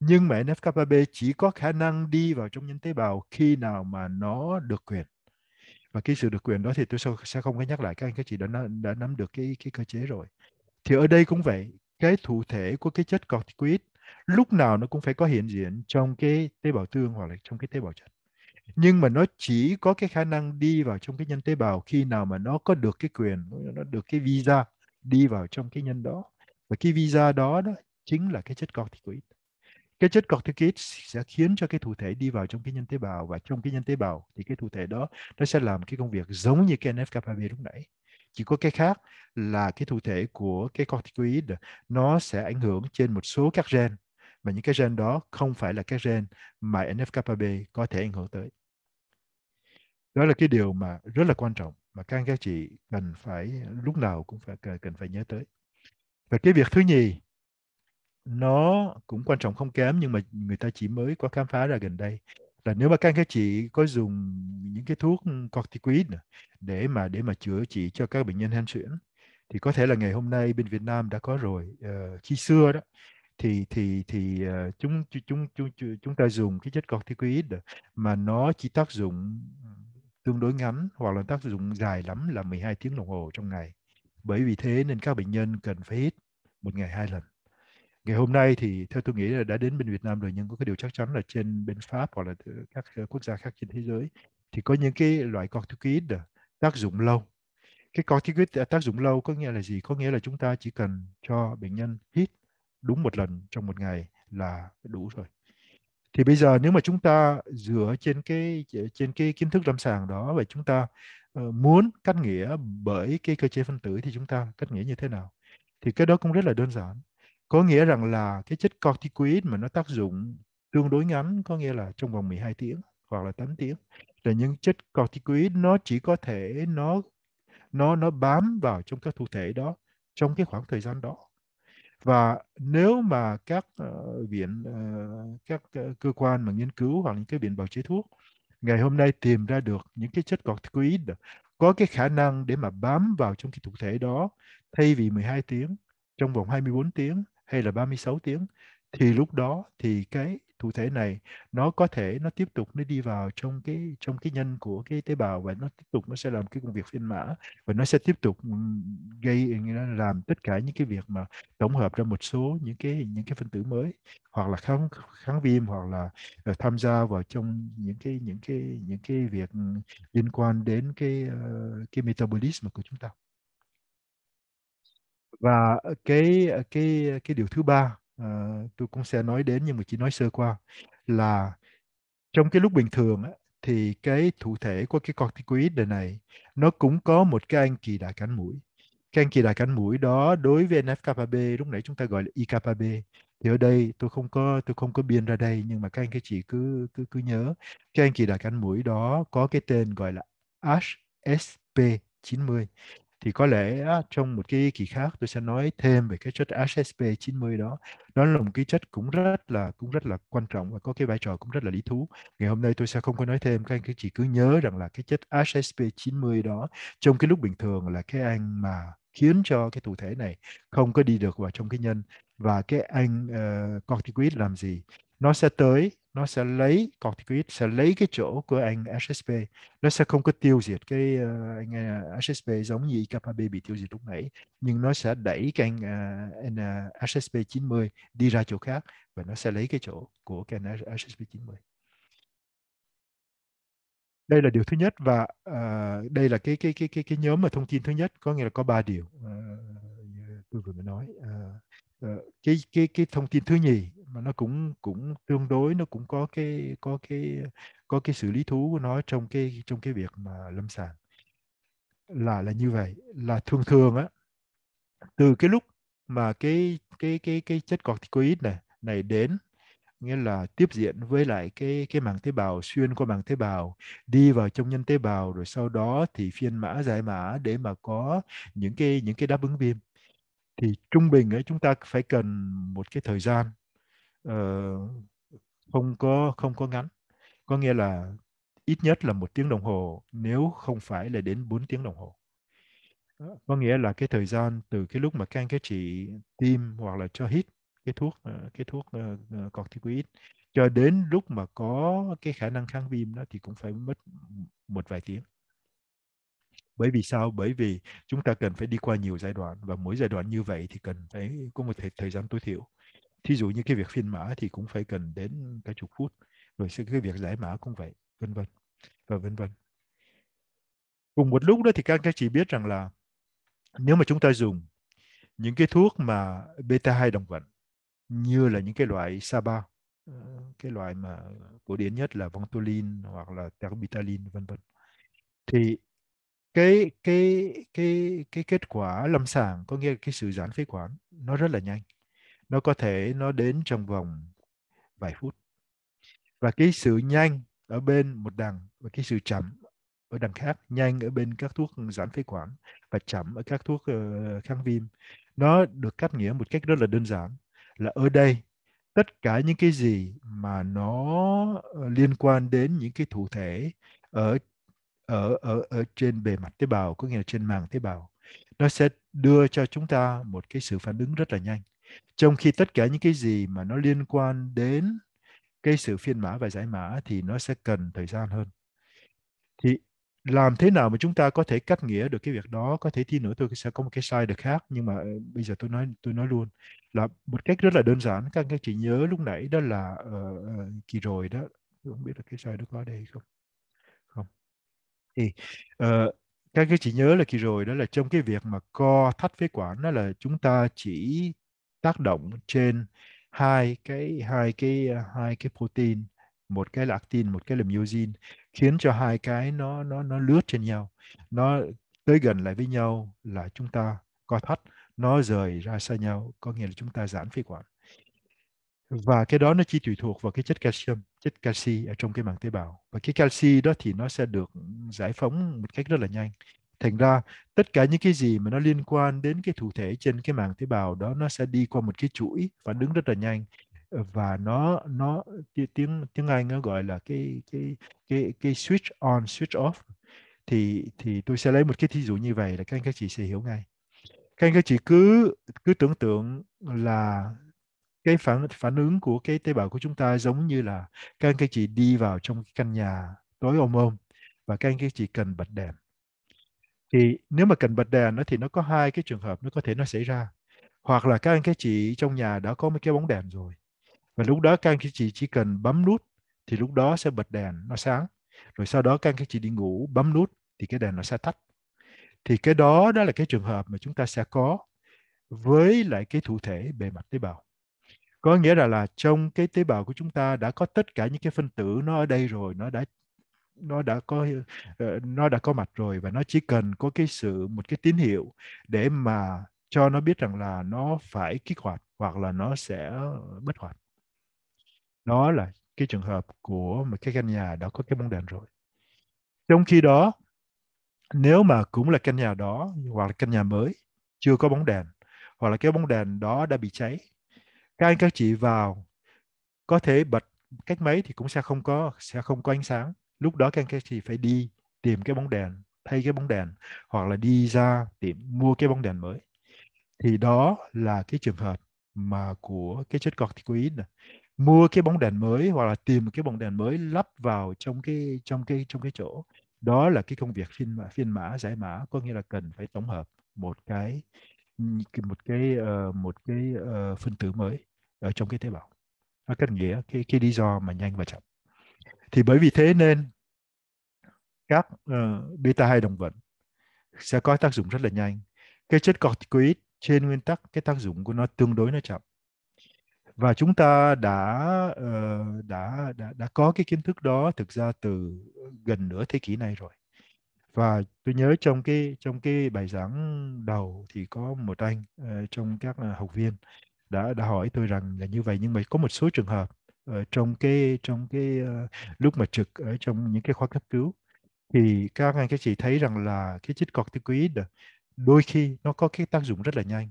Nhưng mà nf NFKB chỉ có khả năng đi vào trong những tế bào khi nào mà nó được quyền. Và cái sự được quyền đó thì tôi sẽ không có nhắc lại các anh các chị đã đã nắm được cái cái cơ chế rồi. Thì ở đây cũng vậy, cái thụ thể của cái chất corticoid lúc nào nó cũng phải có hiện diện trong cái tế bào tương hoặc là trong cái tế bào chất nhưng mà nó chỉ có cái khả năng đi vào trong cái nhân tế bào khi nào mà nó có được cái quyền nó được cái visa đi vào trong cái nhân đó và cái visa đó đó chính là cái chất corticoid cái chất corticoid sẽ khiến cho cái thụ thể đi vào trong cái nhân tế bào và trong cái nhân tế bào thì cái thụ thể đó nó sẽ làm cái công việc giống như cái NF-kappa lúc nãy chỉ có cái khác là cái thụ thể của cái corticoid nó sẽ ảnh hưởng trên một số các gen và những cái gen đó không phải là các gen mà NF-kappa B có thể ảnh hưởng tới. Đó là cái điều mà rất là quan trọng mà các anh các chị cần phải lúc nào cũng phải cần phải nhớ tới. Và cái việc thứ nhì nó cũng quan trọng không kém nhưng mà người ta chỉ mới có khám phá ra gần đây là nếu mà các anh các chị có dùng những cái thuốc ừ, corticoid để mà để mà chữa trị cho các bệnh nhân hen suyễn thì có thể là ngày hôm nay bên Việt Nam đã có rồi uh, khi xưa đó thì thì thì uh, chúng, chúng chúng chúng chúng ta dùng cái chất corticoid mà nó chỉ tác dụng tương đối ngắn hoặc là tác dụng dài lắm là 12 tiếng đồng hồ trong ngày bởi vì thế nên các bệnh nhân cần phải hít một ngày hai lần ngày hôm nay thì theo tôi nghĩ là đã đến bên Việt Nam rồi nhưng có cái điều chắc chắn là trên bên Pháp hoặc là các ờ, quốc gia khác trên thế giới thì có những cái loại corticoid tác dụng lâu cái corticoid à, tác dụng lâu có nghĩa là gì có nghĩa là chúng ta chỉ cần cho bệnh nhân hít đúng một lần trong một ngày là đủ rồi thì bây giờ nếu mà chúng ta dựa trên cái ờ, trên cái kiến thức lâm sàng đó và chúng ta ờ, muốn cắt nghĩa bởi cái cơ chế phân tử thì chúng ta cắt nghĩa như thế nào thì cái đó cũng rất là đơn giản có nghĩa rằng là cái chất corticoid mà nó tác dụng tương đối ngắn có nghĩa là trong vòng 12 tiếng hoặc là 8 tiếng là những chất corticoid nó chỉ có thể nó nó nó bám vào trong các thụ thể đó trong cái khoảng thời gian đó và nếu mà các uh, viện uh, các uh, cơ quan mà nghiên cứu hoặc những cái viện bào chế thuốc ngày hôm nay tìm ra được những cái chất corticoid có cái khả năng để mà bám vào trong cái thụ thể đó thay vì 12 tiếng trong vòng 24 tiếng hay là 36 tiếng thì lúc đó thì cái thụ thể này nó có thể nó tiếp tục nó đi vào trong cái trong cái nhân của cái tế bào và nó tiếp tục nó sẽ làm cái công việc phiên mã và nó sẽ tiếp tục gây làm tất cả những cái việc mà tổng hợp ra một số những cái những cái phân tử mới hoặc là kháng kháng viêm hoặc là ờ, tham gia vào trong những cái những cái những cái việc liên quan đến cái ờ, cái metabolism của chúng ta và ờ, cái ờ, cái ờ, cái điều thứ ba uh, tôi cũng sẽ nói đến nhưng mà chỉ nói sơ qua là trong cái lúc bình thường á, thì cái thụ thể của cái corticoid này nó cũng có một cái anh kỳ đại cánh mũi cái anh kỳ đại cánh mũi đó đối với NFKB lúc nãy chúng ta gọi là IKB thì ở đây tôi không có tôi không có biên ra đây nhưng mà các anh các chị cứ cứ cứ nhớ cái anh kỳ đại cánh mũi đó có cái tên gọi là HSP 90 thì có lẽ trong một cái kỳ khác tôi sẽ nói thêm về cái chất HSP 90 đó đó là một cái chất cũng rất là cũng rất là quan trọng và có cái vai trò cũng rất là lý thú ngày hôm nay tôi sẽ không có nói thêm các anh cứ chỉ cứ nhớ rằng là cái chất HSP 90 đó trong cái lúc bình thường là cái anh mà khiến cho cái thủ thể này không có đi được vào trong cái nhân và cái anh uh, corticoid làm gì nó sẽ tới nó sẽ lấy corticoid sẽ lấy cái chỗ của anh HSP nó sẽ không có tiêu diệt cái uh, anh uh, ờ, HSP giống như IKB bị tiêu diệt lúc nãy nhưng nó sẽ đẩy cái anh, uh, anh uh, HSP 90 đi ra chỗ khác và nó sẽ lấy cái chỗ của cái anh HSP 90 đây là điều thứ nhất và uh, đây là cái cái cái cái cái nhóm mà thông tin thứ nhất có nghĩa là có ba điều uh, tôi vừa mới nói uh, uh, cái cái cái thông tin thứ nhì mà nó cũng cũng tương đối nó cũng có cái có cái có cái sự lý thú của nó trong cái trong cái việc mà lâm sàng là là như vậy là thường thường á từ cái lúc mà cái cái cái cái chất corticoid này này đến nghĩa là tiếp diện với lại cái cái màng tế bào xuyên qua màng tế bào đi vào trong nhân tế bào rồi sau đó thì phiên mã giải mã để mà có những cái những cái đáp ứng viêm thì trung bình ấy chúng ta phải cần một cái thời gian Ờ, không có không có ngắn có nghĩa là ít nhất là một tiếng đồng hồ nếu không phải là đến 4 tiếng đồng hồ có nghĩa là cái thời gian từ cái lúc mà các anh các chị tiêm hoặc là cho hít cái thuốc ờ, cái thuốc ờ, corticoid cho đến lúc mà có cái khả năng kháng viêm đó thì cũng phải mất một vài tiếng bởi vì sao bởi vì chúng ta cần phải đi qua nhiều giai đoạn và mỗi giai đoạn như vậy thì cần phải có một thời, thời gian tối thiểu thí dụ như cái việc phiên mã thì cũng phải cần đến cả chục phút rồi cái việc giải mã cũng vậy vân vân và vân vân cùng một lúc đó thì các anh các chị biết rằng là nếu mà chúng ta dùng những cái thuốc mà beta 2 đồng vận như là những cái loại saba ờ, cái loại mà cổ điển nhất là ventolin hoặc là terbitalin vân vân thì cái cái cái cái kết quả lâm sàng có nghĩa là cái sự giãn phế quản nó rất là nhanh nó có thể nó đến trong vòng vài phút và cái sự nhanh ở bên một đằng và cái sự chậm ở đằng khác nhanh ở bên các thuốc giãn phế quản và chậm ở các thuốc ờ, kháng viêm nó được cắt nghĩa một cách rất là đơn giản là ở đây tất cả những cái gì mà nó ờ, liên quan đến những cái thụ thể ở ở ở ở trên bề mặt tế bào có nghĩa là trên màng tế bào nó sẽ đưa cho chúng ta một cái sự phản ứng rất là nhanh trong khi tất cả những cái gì mà nó liên quan đến cái sự phiên mã và giải mã thì nó sẽ cần thời gian hơn thì làm thế nào mà chúng ta có thể cắt nghĩa được cái việc đó có thể tí nữa tôi sẽ có một cái slide được khác nhưng mà ờ, bây giờ tôi nói tôi nói luôn là một cách rất là đơn giản các các chị nhớ lúc nãy đó là uh, kỳ rồi đó tôi không biết là cái slide đó có ở đây không không thì uh, các các chị nhớ là kỳ rồi đó là trong cái việc mà co thắt phế quản đó là chúng ta chỉ tác động trên hai cái hai cái hai cái protein một cái là actin một cái là myosin khiến cho hai cái nó nó nó lướt trên nhau nó tới gần lại với nhau là chúng ta co thắt nó rời ra xa nhau có nghĩa là chúng ta giãn phế quản và cái đó nó chỉ tùy thuộc vào cái chất calcium chất canxi ở trong cái màng tế bào và cái canxi đó thì nó sẽ được giải phóng một cách rất là nhanh thành ra tất cả những cái gì mà nó liên quan đến cái thụ thể trên cái màng tế bào đó nó sẽ đi qua một cái chuỗi phản ứng rất là nhanh và nó nó tiếng tiếng Anh nó gọi là cái cái cái cái switch on switch off thì thì tôi sẽ lấy một cái thí dụ như vậy là các anh các chị sẽ hiểu ngay các anh các chị cứ cứ tưởng tượng là cái phản phản ứng của cái tế bào của chúng ta giống như là các anh các chị đi vào trong cái căn nhà tối om om và các anh các chị cần bật đèn thì nếu mà cần bật đèn nó thì nó có hai cái trường hợp nó có thể nó xảy ra hoặc là các anh các chị trong nhà đã có mấy cái bóng đèn rồi và lúc đó các anh các chị chỉ cần bấm nút thì lúc đó sẽ bật đèn nó sáng rồi sau đó các anh các chị đi ngủ bấm nút thì cái đèn nó sẽ tắt thì cái đó đó là cái trường hợp mà chúng ta sẽ có với lại cái thụ thể bề mặt tế bào có nghĩa là là trong cái tế bào của chúng ta đã có tất cả những cái phân tử nó ở đây rồi nó đã nó đã có ờ, nó đã có mặt rồi và nó chỉ cần có cái sự một cái tín hiệu để mà cho nó biết rằng là nó phải kích hoạt hoặc là nó sẽ bất hoạt nó là cái trường hợp của một cái căn nhà đã có cái bóng đèn rồi trong khi đó nếu mà cũng là căn nhà đó hoặc là căn nhà mới chưa có bóng đèn hoặc là cái bóng đèn đó đã bị cháy các anh các chị vào có thể bật cách mấy thì cũng sẽ không có sẽ không có ánh sáng lúc đó các anh các chị phải đi tìm cái bóng đèn thay cái bóng đèn hoặc là đi ra tiệm mua cái bóng đèn mới thì đó là cái trường hợp mà của cái chất corticoid này. mua cái bóng đèn mới hoặc là tìm cái bóng đèn mới lắp vào trong cái trong cái trong cái chỗ đó là cái công việc phiên mã phiên mã giải mã có nghĩa là cần phải tổng hợp một cái một cái một cái ờ, ờ, phân tử mới ở trong cái tế bào nó cần nghĩa cái cái lý do mà nhanh và chậm thì bởi vì thế nên các uh, beta hai đồng vận sẽ có tác dụng rất là nhanh cái chất corticoid trên nguyên tắc cái tác dụng của nó tương đối nó chậm và chúng ta đã uh, đã đã đã có cái kiến thức đó thực ra từ gần nửa thế kỷ này rồi và tôi nhớ trong cái trong cái bài giảng đầu thì có một anh uh, trong các uh, học viên đã đã hỏi tôi rằng là như vậy nhưng mà có một số trường hợp ở trong cái trong cái uh, lúc mà trực ở trong những cái khoa cấp cứu thì các anh các chị thấy rằng là cái chích corticoid đôi khi nó có cái tác dụng rất là nhanh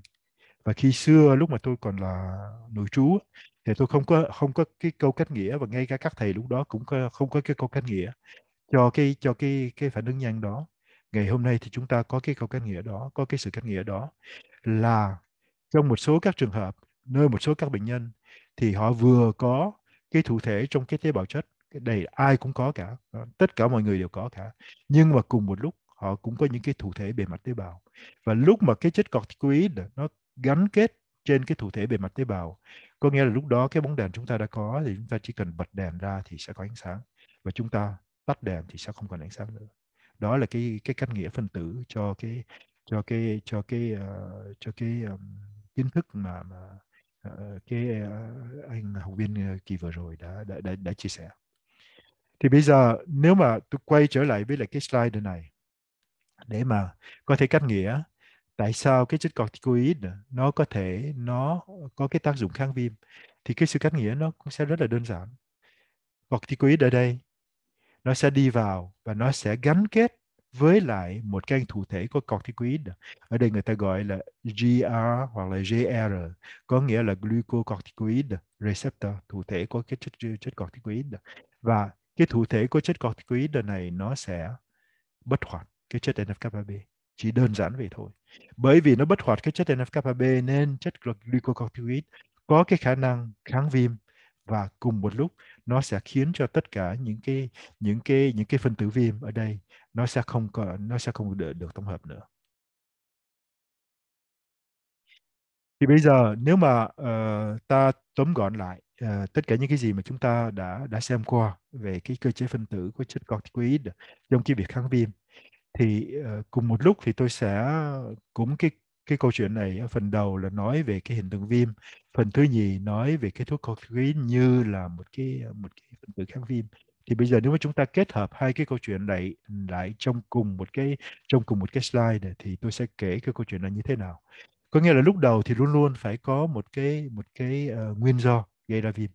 và khi xưa lúc mà tôi còn là nội trú thì tôi không có không có cái câu cách nghĩa và ngay cả các thầy lúc đó cũng có, không có cái câu cách nghĩa cho cái cho cái cái phản ứng nhanh đó ngày hôm nay thì chúng ta có cái câu cách nghĩa đó có cái sự cách nghĩa đó là trong một số các trường hợp nơi một số các bệnh nhân thì họ vừa có cái thụ thể trong cái tế bào chất cái đầy ai cũng có cả ờ, tất cả mọi người đều có cả nhưng mà cùng một lúc họ cũng có những cái thụ thể bề mặt tế bào và lúc mà cái chất corticoid nó gắn kết trên cái thụ thể bề mặt tế bào có nghĩa là lúc đó cái bóng đèn chúng ta đã có thì chúng ta chỉ cần bật đèn ra thì sẽ có ánh sáng và chúng ta tắt đèn thì sẽ không còn ánh sáng nữa đó là cái cái cách nghĩa phân tử cho cái cho cái cho cái uh, cho cái um, kiến thức mà, mà Ờ, cái ờ, anh học viên ờ, kỳ vừa rồi đã đã đã, đã chia sẻ thì bây giờ nếu mà tôi quay trở lại với lại cái slide này để mà có thể cách nghĩa tại sao cái chất corticoid nó có thể nó có cái tác dụng kháng viêm thì cái sự cách nghĩa nó cũng sẽ rất là đơn giản corticoid ở đây nó sẽ đi vào và nó sẽ gắn kết với lại một cái thụ thể của corticoid à. ở đây người ta gọi là GR hoặc là GR có nghĩa là glucocorticoid receptor thụ thể của cái chất chất corticoid và cái thụ thể của chất corticoid này nó sẽ bất hoạt cái chất NF-kappa-B chỉ đơn giản vậy thôi bởi vì nó bất hoạt cái chất NF-kappa-B nên chất glucocorticoid có cái khả năng kháng viêm và cùng một lúc nó sẽ khiến cho tất cả những cái những cái những cái phân tử viêm ở đây nó sẽ không có nó sẽ không được, được tổng hợp nữa thì bây giờ nếu mà uh, ta tóm gọn lại uh, tất cả những cái gì mà chúng ta đã đã xem qua về cái cơ chế phân tử của chất corticoid trong cái việc kháng viêm thì uh, cùng một lúc thì tôi sẽ cũng cái cái câu chuyện này ở phần đầu là nói về cái hiện tượng viêm phần thứ nhì nói về cái thuốc corticoid như là một cái một cái phân tử kháng viêm thì bây giờ nếu mà chúng ta kết hợp hai cái câu chuyện này lại trong cùng một cái trong cùng một cái slide này thì tôi sẽ kể cái câu chuyện là như thế nào có nghĩa là lúc đầu thì luôn luôn phải có một cái một cái uh, nguyên do gây ra viêm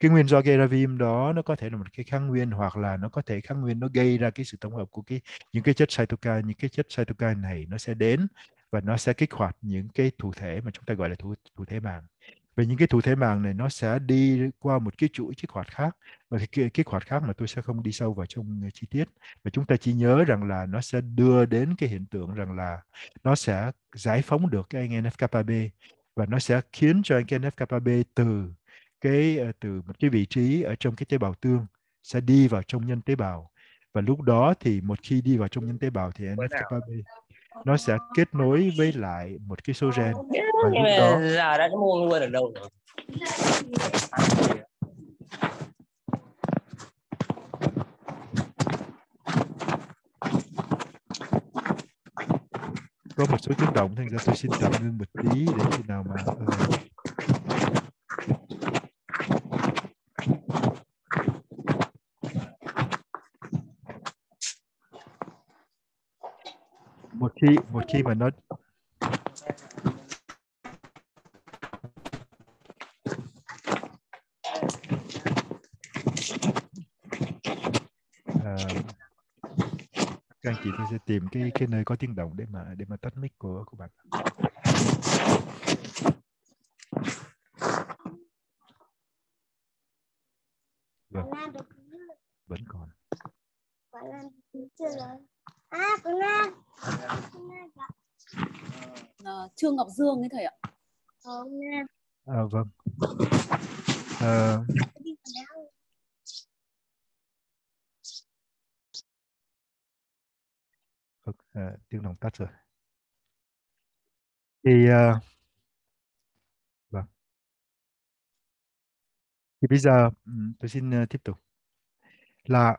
cái nguyên do gây ra viêm đó nó có thể là một cái kháng nguyên hoặc là nó có thể kháng nguyên nó gây ra cái sự tổng hợp của cái những cái chất cytokine những cái chất cytokine này nó sẽ đến và nó sẽ kích hoạt những cái thụ thể mà chúng ta gọi là thụ, thụ thể màng về những cái thủ thể màng này nó sẽ đi qua một cái chuỗi kích hoạt khác và cái kích hoạt khác mà tôi sẽ không đi sâu vào trong ờ, chi tiết. Và chúng ta chỉ nhớ rằng là nó sẽ đưa đến cái hiện tượng rằng là nó sẽ giải phóng được cái anh nf và nó sẽ khiến cho anh nf từ cái ờ, từ một cái vị trí ở trong cái tế bào tương sẽ đi vào trong nhân tế bào và lúc đó thì một khi đi vào trong nhân tế bào thì nf nó sẽ kết nối với lại một cái số gen và lúc đó là đã mua quên ở đâu rồi có một số tiếng động thành ra tôi xin tạm ngưng một tí để khi nào mà uh, một khi một khi mà nó ờ, các anh chị tôi sẽ tìm cái cái nơi có tiếng động để mà để mà tắt mic của của bạn Trương Ngọc Dương ấy thầy ạ. Ờ, à, vâng. À... À, tiếng đồng tắt rồi. Thì à... vâng. Thì bây giờ tôi xin à, tiếp tục là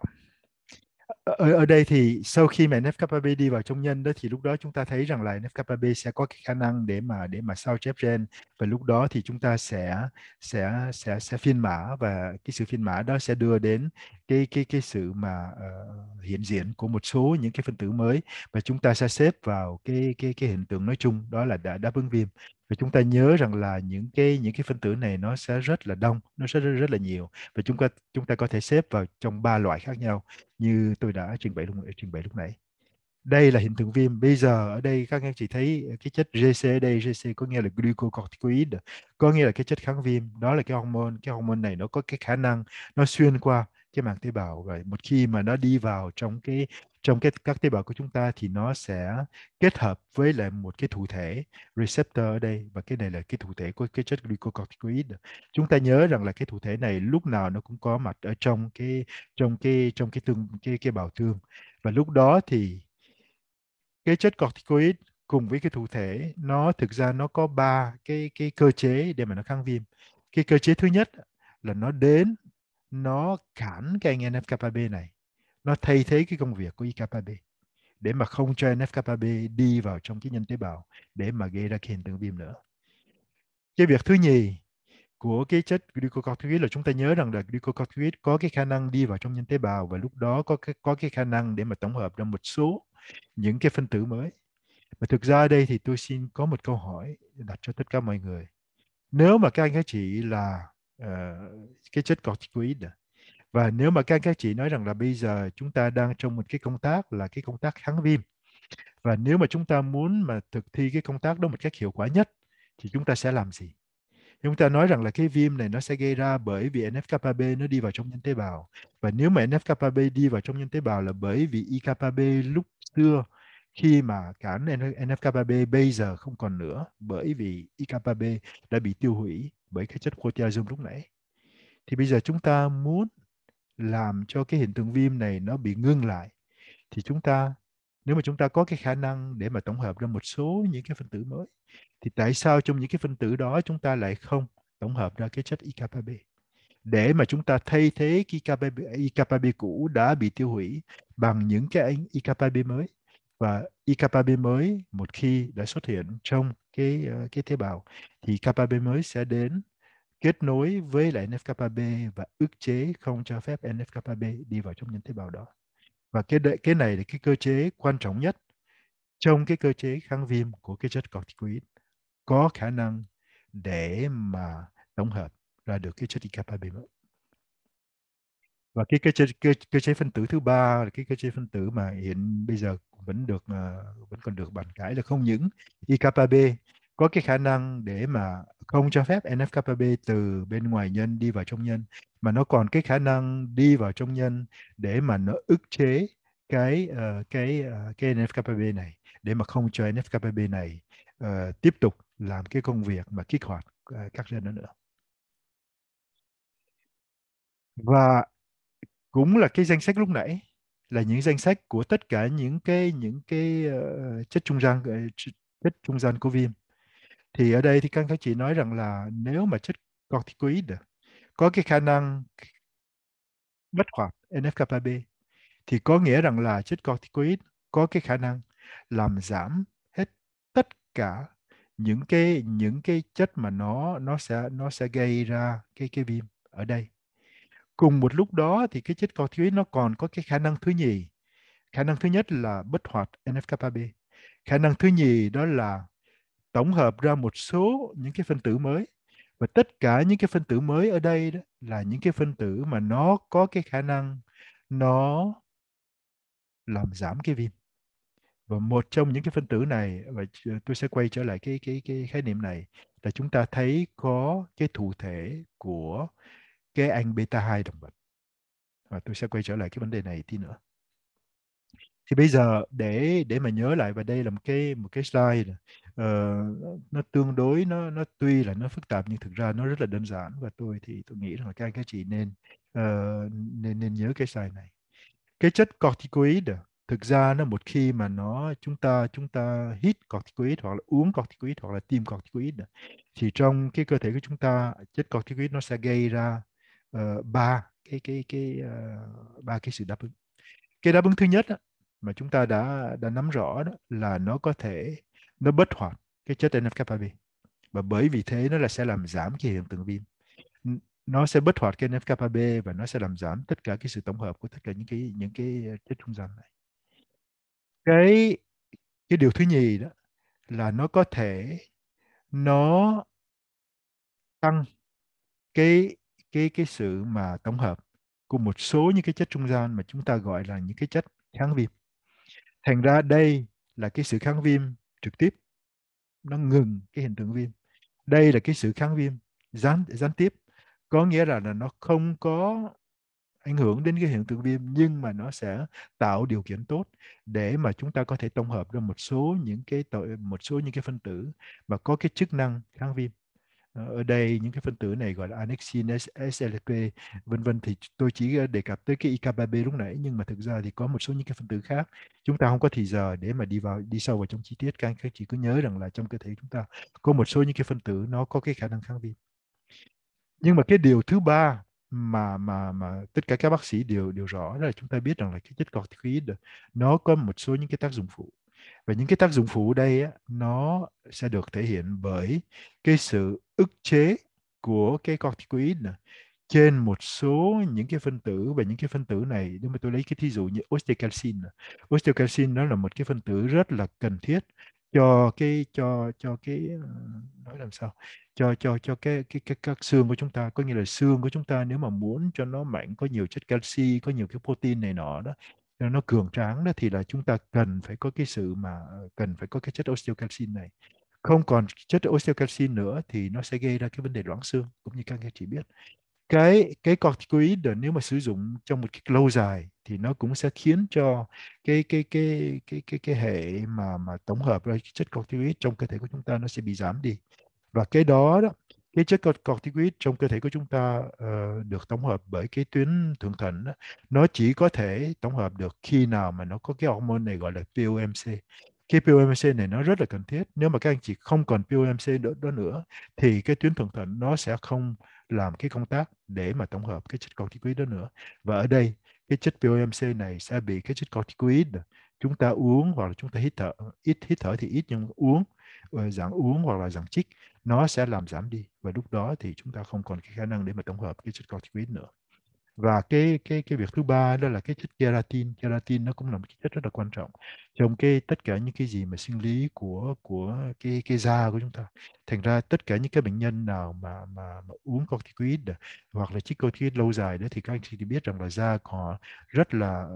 Ờ, ở, ở đây thì sau khi mà NFKB đi vào trong nhân đó thì lúc đó chúng ta thấy rằng là NFKB sẽ có cái khả năng để mà để mà sao chép gen và lúc đó thì chúng ta sẽ sẽ sẽ sẽ phiên mã và cái sự phiên mã đó sẽ đưa đến cái cái cái sự mà uh, hiện diện của một số những cái phân tử mới và chúng ta sẽ xếp vào cái cái cái hiện tượng nói chung đó là đã đáp ứng viêm và chúng ta nhớ rằng là những cái những cái phân tử này nó sẽ rất là đông nó sẽ rất, rất là nhiều và chúng ta chúng ta có thể xếp vào trong ba loại khác nhau như tôi đã trình bày lúc trình bày lúc nãy đây là hiện tượng viêm bây giờ ở đây các anh chị thấy cái chất GC ở đây GC có nghĩa là glucocorticoid có nghĩa là cái chất kháng viêm đó là cái hormone cái hormone này nó có cái khả năng nó xuyên qua cái màng tế bào rồi một khi mà nó đi vào trong cái trong cái các tế bào của chúng ta thì nó sẽ kết hợp với lại một cái thụ thể receptor ở đây và cái này là cái thụ thể của cái chất glucocorticoid chúng ta nhớ rằng là cái thụ thể này lúc nào nó cũng có mặt ở trong cái trong cái trong cái tương cái cái bào tương và lúc đó thì cái chất corticoid cùng với cái thụ thể nó thực ra nó có ba cái cái cơ chế để mà nó kháng viêm cái cơ chế thứ nhất là nó đến nó cản cái anh NFKB này nó thay thế cái công việc của IKB để mà không cho NFKB đi vào trong cái nhân tế bào để mà gây ra cái hiện tượng viêm nữa cái việc thứ nhì của cái chất glucocorticoid là chúng ta nhớ rằng là glucocorticoid có cái khả năng đi vào trong nhân tế bào và lúc đó có cái, có cái khả năng để mà tổng hợp ra một số những cái phân tử mới. Và thực ra đây thì tôi xin có một câu hỏi đặt cho tất cả mọi người. Nếu mà các anh các chị là Ờ, cái chất corticoid à. và nếu mà các các chị nói rằng là bây giờ chúng ta đang trong một cái công tác là cái công tác kháng viêm và nếu mà chúng ta muốn mà thực thi cái công tác đó một cách hiệu quả nhất thì chúng ta sẽ làm gì chúng ta nói rằng là cái viêm này nó sẽ gây ra bởi vì NF-kappa B nó đi vào trong nhân tế bào và nếu mà NF-kappa B đi vào trong nhân tế bào là bởi vì IKB lúc xưa khi mà cản NFKB bây giờ không còn nữa bởi vì IKB đã bị tiêu hủy bởi cái chất proteasome lúc nãy. Thì bây giờ chúng ta muốn làm cho cái hiện tượng viêm này nó bị ngưng lại thì chúng ta nếu mà chúng ta có cái khả năng để mà tổng hợp ra một số những cái phân tử mới thì tại sao trong những cái phân tử đó chúng ta lại không tổng hợp ra cái chất IKB để mà chúng ta thay thế cái IKB, IKB cũ đã bị tiêu hủy bằng những cái IKB mới và IKB mới một khi đã xuất hiện trong cái ờ, cái tế bào thì KPB mới sẽ đến kết nối với lại NFKB và ức chế không cho phép NFKB đi vào trong những tế bào đó. Và cái cái này là cái cơ chế quan trọng nhất trong cái cơ chế kháng viêm của cái chất corticoid có khả năng để mà tổng hợp ra được cái chất IKB mới và cái cơ chế cơ, cơ chế phân tử thứ ba là cái cơ chế phân tử mà hiện bây giờ vẫn được ờ, vẫn còn được bàn cãi là không những IKB có cái khả năng để mà không cho phép NFKB từ bên ngoài nhân đi vào trong nhân mà nó còn cái khả năng đi vào trong nhân để mà nó ức chế cái uh, cái uh, cái NFKB này để mà không cho NFKB này uh, tiếp tục làm cái công việc mà kích hoạt uh, các gen đó nữa và cũng là cái danh sách lúc nãy là những danh sách của tất cả những cái những cái uh, chất trung gian uh, chất trung gian của viêm thì ở đây thì các các chị nói rằng là nếu mà chất corticoid có cái khả năng bất hoạt NF-kappa thì có nghĩa rằng là chất corticoid có cái khả năng làm giảm hết tất cả những cái những cái chất mà nó nó sẽ nó sẽ gây ra cái cái viêm ở đây cùng một lúc đó thì cái chất corticoid nó còn có cái khả năng thứ nhì khả năng thứ nhất là bất hoạt nf khả năng thứ nhì đó là tổng hợp ra một số những cái phân tử mới và tất cả những cái phân tử mới ở đây đó là những cái phân tử mà nó có cái khả năng nó làm giảm cái viêm và một trong những cái phân tử này và tôi sẽ quay trở lại cái cái cái khái niệm này là chúng ta thấy có cái thụ thể của cái anh beta 2 động vật. Và tôi sẽ quay trở lại cái vấn đề này tí nữa. Thì bây giờ để để mà nhớ lại và đây là một cái một cái slide uh, nó tương đối nó nó tuy là nó phức tạp nhưng thực ra nó rất là đơn giản và tôi thì tôi nghĩ rằng là các anh các chị nên uh, nên nên nhớ cái slide này. Cái chất corticoid à, thực ra nó một khi mà nó chúng ta chúng ta hít corticoid hoặc là uống corticoid hoặc là tiêm corticoid à, thì trong cái cơ thể của chúng ta chất corticoid nó sẽ gây ra uh, ba cái cái cái uh, ba cái sự đáp ứng cái đáp ứng thứ nhất đó, mà chúng ta đã đã nắm rõ đó là nó có thể nó bất hoạt cái chất NF-kappa B và bởi vì thế nó là sẽ làm giảm cái hiện tượng viêm nó sẽ bất hoạt cái NF-kappa B và nó sẽ làm giảm tất cả cái sự tổng hợp của tất cả những cái những cái chất trung gian này cái cái điều thứ nhì đó là nó có thể nó tăng cái cái cái sự mà tổng hợp của một số những cái chất trung gian mà chúng ta gọi là những cái chất kháng viêm thành ra đây là cái sự kháng viêm trực tiếp nó ngừng cái hiện tượng viêm đây là cái sự kháng viêm gián gián tiếp có nghĩa là, là nó không có ảnh hưởng đến cái hiện tượng viêm nhưng mà nó sẽ tạo điều kiện tốt để mà chúng ta có thể tổng hợp ra một số những cái tội một số những cái phân tử mà có cái chức năng kháng viêm Ờ, ở đây những cái phân tử này gọi là annexin SLP vân vân thì tôi chỉ ờ, đề cập tới cái IK3B lúc nãy nhưng mà thực ra thì có một số những cái phân tử khác chúng ta không có thì giờ để mà đi vào đi sâu vào trong chi tiết các anh các chị cứ nhớ rằng là trong cơ thể chúng ta có một số những cái phân tử nó có cái khả năng kháng viêm nhưng mà cái điều thứ ba mà mà mà tất cả các bác sĩ đều đều rõ là chúng ta biết rằng là cái chất corticoid nó có một số những cái tác dụng phụ và những cái tác dụng phụ đây nó sẽ được thể hiện bởi cái sự ức chế của cái corticoid này, trên một số những cái phân tử và những cái phân tử này nếu mà tôi lấy cái thí dụ như osteocalcin osteocalcin đó là một cái phân tử rất là cần thiết cho cái cho cho cái ờ, nói làm sao cho cho cho cái cái, cái các xương của chúng ta có nghĩa là xương của chúng ta nếu mà muốn cho nó mạnh có nhiều chất canxi có nhiều cái protein này nọ đó cho nó cường tráng đó thì là chúng ta cần phải có cái sự mà ờ, cần phải có cái chất osteocalcin này không còn chất osteocalcin nữa thì nó sẽ gây ra cái vấn đề loãng xương cũng như các anh chị biết cái cái corticoid nếu mà sử dụng trong một cái lâu dài thì nó cũng sẽ khiến cho cái cái cái cái cái cái hệ mà mà tổng hợp ra chất corticoid trong cơ thể của chúng ta nó sẽ bị giảm đi và cái đó đó cái chất corticoid trong cơ thể của chúng ta uh, được tổng hợp bởi cái tuyến thượng thận đó, nó chỉ có thể tổng hợp được khi nào mà nó có cái hormone này gọi là POMC cái POMC này nó rất là cần thiết nếu mà các anh chị không còn POMC đó, đó nữa thì cái tuyến thượng thận nó sẽ không làm cái công tác để mà tổng hợp cái chất corticoid đó nữa và ở đây cái chất POMC này sẽ bị cái chất corticoid chúng ta uống hoặc là chúng ta hít thở ít hít thở thì ít nhưng uống ờ, dạng uống hoặc là dạng chích nó sẽ làm giảm đi và lúc đó thì chúng ta không còn cái khả năng để mà tổng hợp cái chất corticoid nữa và cái cái cái việc thứ ba đó là cái chất keratin keratin nó cũng là một cái chất rất là quan trọng trong cái tất cả những cái gì mà sinh lý của của cái cái da của chúng ta thành ra tất cả những cái bệnh nhân nào mà mà, mà uống corticoid à, hoặc là chích corticoid lâu dài đấy thì các anh chị thì biết rằng là da họ rất là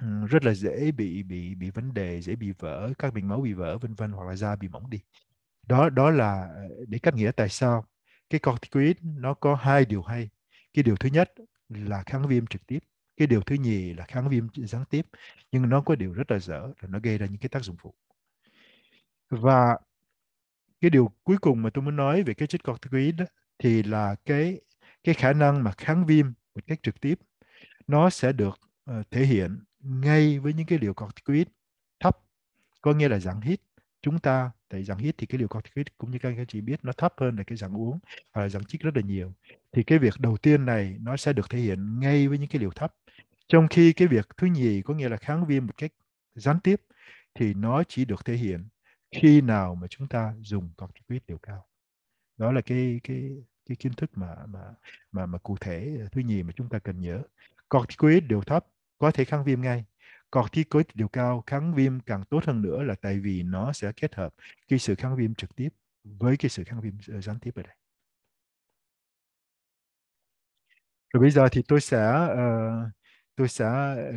ừ, rất là dễ bị bị bị vấn đề dễ bị vỡ các bình máu bị vỡ vân vân hoặc là da bị mỏng đi đó đó là ờ, để cách nghĩa tại sao cái corticoid nó có hai điều hay cái điều thứ nhất là kháng viêm trực tiếp cái điều thứ nhì là kháng viêm gián tiếp nhưng nó có điều rất là dở là nó gây ra những cái tác dụng phụ và cái điều cuối cùng mà tôi muốn nói về cái chất corticoid đó, thì là cái cái khả năng mà kháng viêm một cách trực tiếp nó sẽ được uh, thể hiện ngay với những cái liều corticoid thấp có nghĩa là dạng hít chúng ta tại rằng hít thì cái liều corticoid cũng như các anh chị biết nó thấp hơn là cái dạng uống và dạng chích rất là nhiều thì cái việc đầu tiên này nó sẽ được thể hiện ngay với những cái liều thấp trong khi cái việc thứ nhì có nghĩa là kháng viêm một cách gián tiếp thì nó chỉ được thể hiện khi nào mà chúng ta dùng corticoid liều cao đó là cái cái cái kiến thức mà mà mà mà cụ thể thứ nhì mà chúng ta cần nhớ corticoid liều thấp có thể kháng viêm ngay corticoid liều cao kháng viêm càng tốt hơn nữa là tại vì nó sẽ kết hợp cái sự kháng viêm trực tiếp với cái sự kháng viêm ờ, gián tiếp ở đây. Rồi bây giờ thì tôi sẽ uh, tôi sẽ ờ,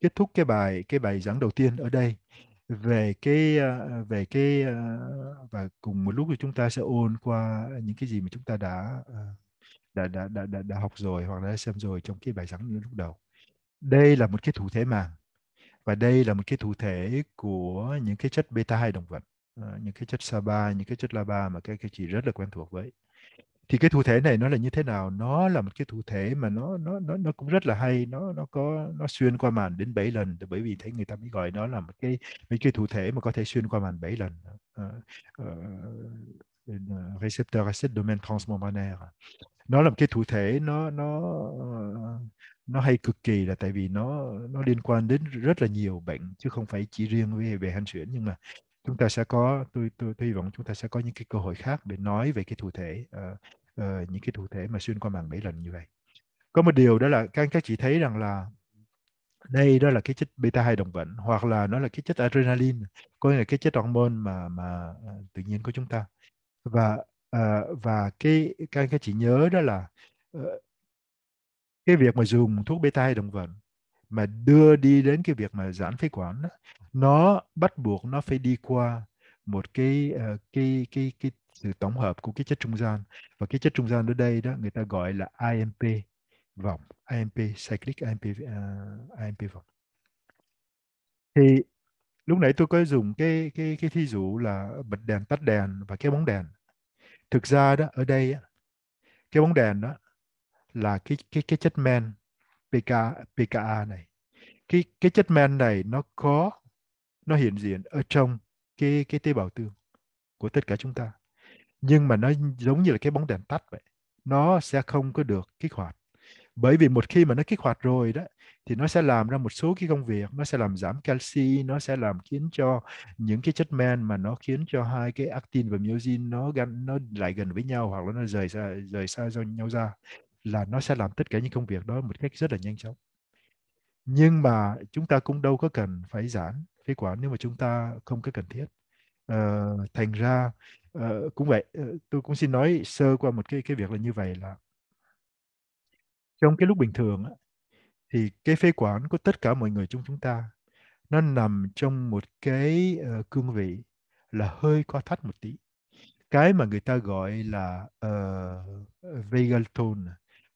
kết thúc cái bài cái bài giảng đầu tiên ở đây về cái về cái và cùng một lúc thì chúng ta sẽ ôn qua những cái gì mà chúng ta đã đã đã đã đã, đã học rồi hoặc là đã xem rồi trong cái bài giảng lúc đầu. Đây là một cái thủ thế màng và đây là một cái thụ thể của những cái chất beta 2 động vật ờ, những cái chất saba những cái chất laba mà các cái chị rất là quen thuộc với thì cái thụ thể này nó là như thế nào nó là một cái thụ thể mà nó nó nó nó cũng rất là hay nó nó có nó xuyên qua màn đến 7 lần bởi vì thấy người ta mới gọi nó là một cái mấy cái thụ thể mà có thể xuyên qua màn 7 lần ờ, ờ, receptor acid domain transmembrane. nó là một cái thụ thể nó nó uh, nó hay cực kỳ là tại vì nó nó liên quan đến rất là nhiều bệnh chứ không phải chỉ riêng với về hen suyễn nhưng mà chúng ta sẽ có tôi tôi tôi hy vọng chúng ta sẽ có những cái cơ hội khác để nói về cái thụ thể uh, uh, những cái thụ thể mà xuyên qua màng bảy lần như vậy có một điều đó là các các chị thấy rằng là đây đó là cái chất beta 2 đồng vận hoặc là nó là cái chất adrenaline có nghĩa là cái chất hormone mà mà ờ, tự nhiên của chúng ta và uh, và cái các các chị nhớ đó là uh, cái việc mà dùng thuốc bê hay động vật mà đưa đi đến cái việc mà giãn phế quản đó, nó bắt buộc nó phải đi qua một cái uh, cái cái cái sự tổng hợp của cái chất trung gian và cái chất trung gian ở đây đó người ta gọi là IMP vòng IMP cyclic IMP uh, ờ, IMP vòng thì lúc nãy tôi có dùng cái cái cái thí dụ là bật đèn tắt đèn và cái bóng đèn thực ra đó ở đây cái bóng đèn đó là cái cái cái chất men PKA, PKA này. Cái cái chất men này nó có nó hiện diện ở trong cái cái tế bào tương của tất cả chúng ta. Nhưng mà nó giống như là cái bóng đèn tắt vậy. Nó sẽ không có được kích hoạt. Bởi vì một khi mà nó kích hoạt rồi đó thì nó sẽ làm ra một số cái công việc, nó sẽ làm giảm canxi, nó sẽ làm khiến cho những cái chất men mà nó khiến cho hai cái actin và myosin nó gần nó lại gần với nhau hoặc là nó rời xa rời xa do nhau ra là nó sẽ làm tất cả những công việc đó một cách rất là nhanh chóng nhưng mà chúng ta cũng đâu có cần phải giãn phế quản nếu mà chúng ta không có cần thiết à, thành ra à, cũng vậy ờ, tôi cũng xin nói sơ qua một cái cái việc là như vậy là trong cái lúc bình thường thì cái phế quản của tất cả mọi người trong chúng ta nó nằm trong một cái uh, cương vị là hơi co thắt một tí cái mà người ta gọi là uh, vagal tone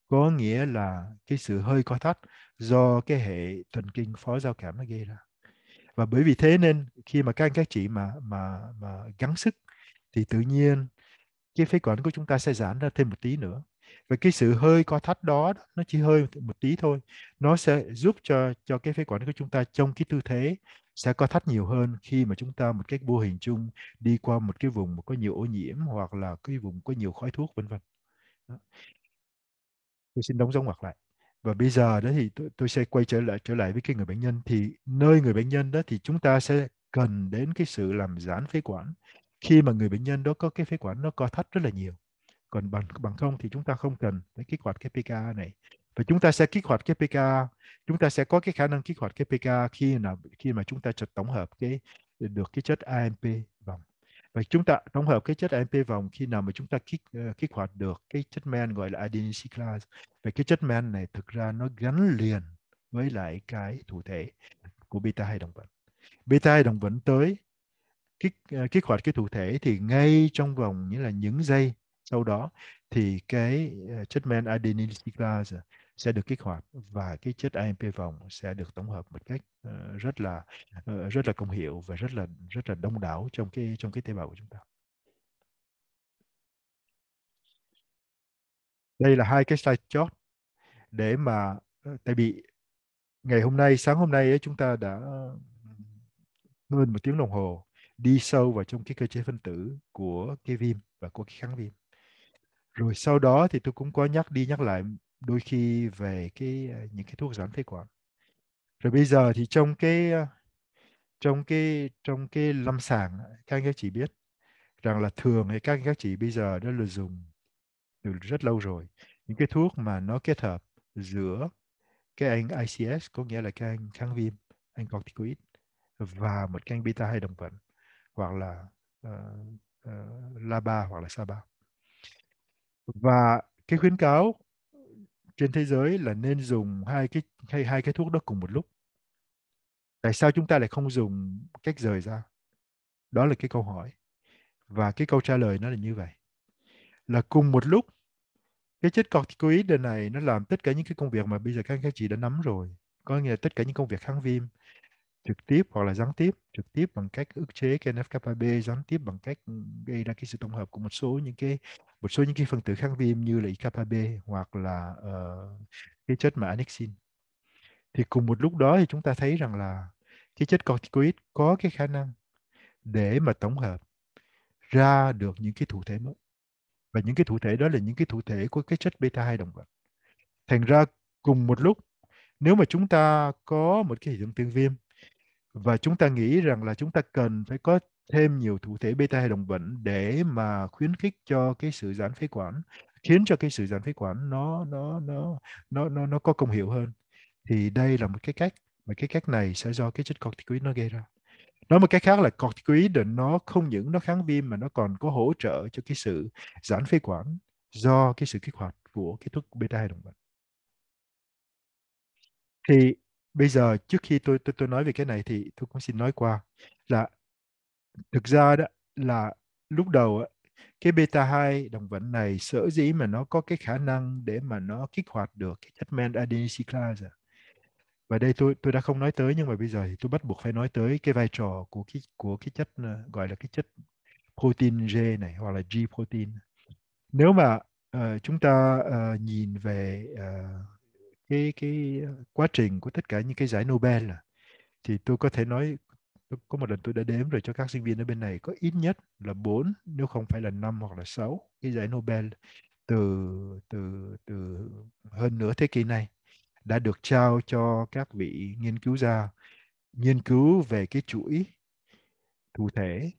có nghĩa là cái sự hơi co thắt do cái hệ thần kinh phó giao cảm nó gây ra và bởi vì thế nên khi mà các anh các chị mà mà mà gắng sức thì tự nhiên cái phế quản của chúng ta sẽ giãn ra thêm một tí nữa và cái sự hơi co thắt đó nó chỉ hơi một tí thôi nó sẽ giúp cho cho cái phế quản của chúng ta trong cái tư thế sẽ co thắt nhiều hơn khi mà chúng ta một cách vô hình chung đi qua một cái vùng có nhiều ô nhiễm hoặc là cái vùng có nhiều khói thuốc vân vân tôi xin đóng dấu ngoặc lại và bây giờ đó thì tôi, tôi sẽ quay trở lại trở lại với cái người bệnh nhân thì nơi người bệnh nhân đó thì chúng ta sẽ cần đến cái sự làm giãn phế quản khi mà người bệnh nhân đó có cái phế quản nó co thắt rất là nhiều còn bằng bằng không thì chúng ta không cần cái kích hoạt cái PKA này và chúng ta sẽ kích hoạt cái PKA chúng ta sẽ có cái khả năng kích hoạt cái PKA khi nào khi mà chúng ta tổng hợp cái được cái chất AMP vòng và chúng ta tổng hợp cái chất AMP vòng khi nào mà chúng ta kích ờ, kích hoạt được cái chất men gọi là adenine cyclase và cái chất men này thực ra nó gắn liền với lại cái thủ thể của beta 2 đồng vận beta 2 đồng vận tới kích ờ, kích hoạt cái thủ thể thì ngay trong vòng như là những giây sau đó thì cái ờ, chất men adenine cyclase sẽ được kích hoạt và cái chất AMP vòng sẽ được tổng hợp một cách ờ, rất là ờ, rất là công hiệu và rất là rất là đông đảo trong cái trong cái tế bào của chúng ta. Đây là hai cái slide chót để mà ờ, tại vì ngày hôm nay sáng hôm nay ấy, chúng ta đã hơn một tiếng đồng hồ đi sâu vào trong cái cơ chế phân tử của cái viêm và của cái kháng viêm rồi sau đó thì tôi cũng có nhắc đi nhắc lại đôi khi về cái ờ, những cái thuốc giãn phế quản rồi bây giờ thì trong cái ờ, trong cái trong cái lâm sàng ờ, các anh các chị biết rằng là thường thì các các chị bây giờ đã là dùng từ rất lâu rồi những cái thuốc mà nó kết hợp giữa cái anh ICS có nghĩa là cái anh kháng viêm anh corticoid và một cái anh beta hay đồng vận hoặc là uh, uh, LABA hoặc là SABA và cái khuyến cáo trên thế giới là nên dùng hai cái hay hai cái thuốc đó cùng một lúc tại sao chúng ta lại không dùng cách rời ra đó là cái câu hỏi và cái câu trả lời nó là như vậy là cùng một lúc cái chất corticoid này nó làm tất cả những cái công việc mà bây giờ các anh các chị đã nắm rồi có nghĩa là tất cả những công việc kháng viêm trực tiếp hoặc là gián tiếp trực tiếp bằng cách ức chế cái NF-kappa gián tiếp bằng cách gây ra cái sự tổng hợp của một số những cái một số những cái phân tử kháng viêm như là IKB hoặc là uh, cái chất mà annexin thì cùng một lúc đó thì chúng ta thấy rằng là cái chất corticoid có cái khả năng để mà tổng hợp ra được những cái thụ thể mới và những cái thụ thể đó là những cái thụ thể của cái chất beta 2 động vật thành ra cùng một lúc nếu mà chúng ta có một cái hiện tượng viêm và chúng ta nghĩ rằng là chúng ta cần phải có thêm nhiều thủ thể beta hay đồng bệnh để mà khuyến khích cho cái sự giãn phế quản khiến cho cái sự giãn phế quản nó nó nó nó nó nó có công hiệu hơn thì đây là một cái cách mà cái cách này sẽ do cái chất corticoid nó gây ra nói một cách khác là corticoid nó không những nó kháng viêm mà nó còn có hỗ trợ cho cái sự giãn phế quản do cái sự kích hoạt của cái thuốc beta hay đồng bệnh thì bây giờ trước khi tôi tôi tôi nói về cái này thì tôi cũng xin nói qua là thực ra đó là lúc đầu cái beta 2 đồng vận này sở dĩ mà nó có cái khả năng để mà nó kích hoạt được cái chất men adenosylase à. và đây tôi tôi đã không nói tới nhưng mà bây giờ thì tôi bắt buộc phải nói tới cái vai trò của cái của cái chất ờ, gọi là cái chất protein G này hoặc là G protein nếu mà uh, chúng ta uh, nhìn về uh, cái cái quá trình của tất cả những cái giải Nobel à, thì tôi có thể nói có một lần tôi đã đếm rồi cho các sinh viên ở bên này có ít nhất là 4 nếu không phải là 5 hoặc là 6 cái giải Nobel từ từ từ hơn nửa thế kỷ này đã được trao cho các vị nghiên cứu gia nghiên cứu về cái chuỗi thụ thể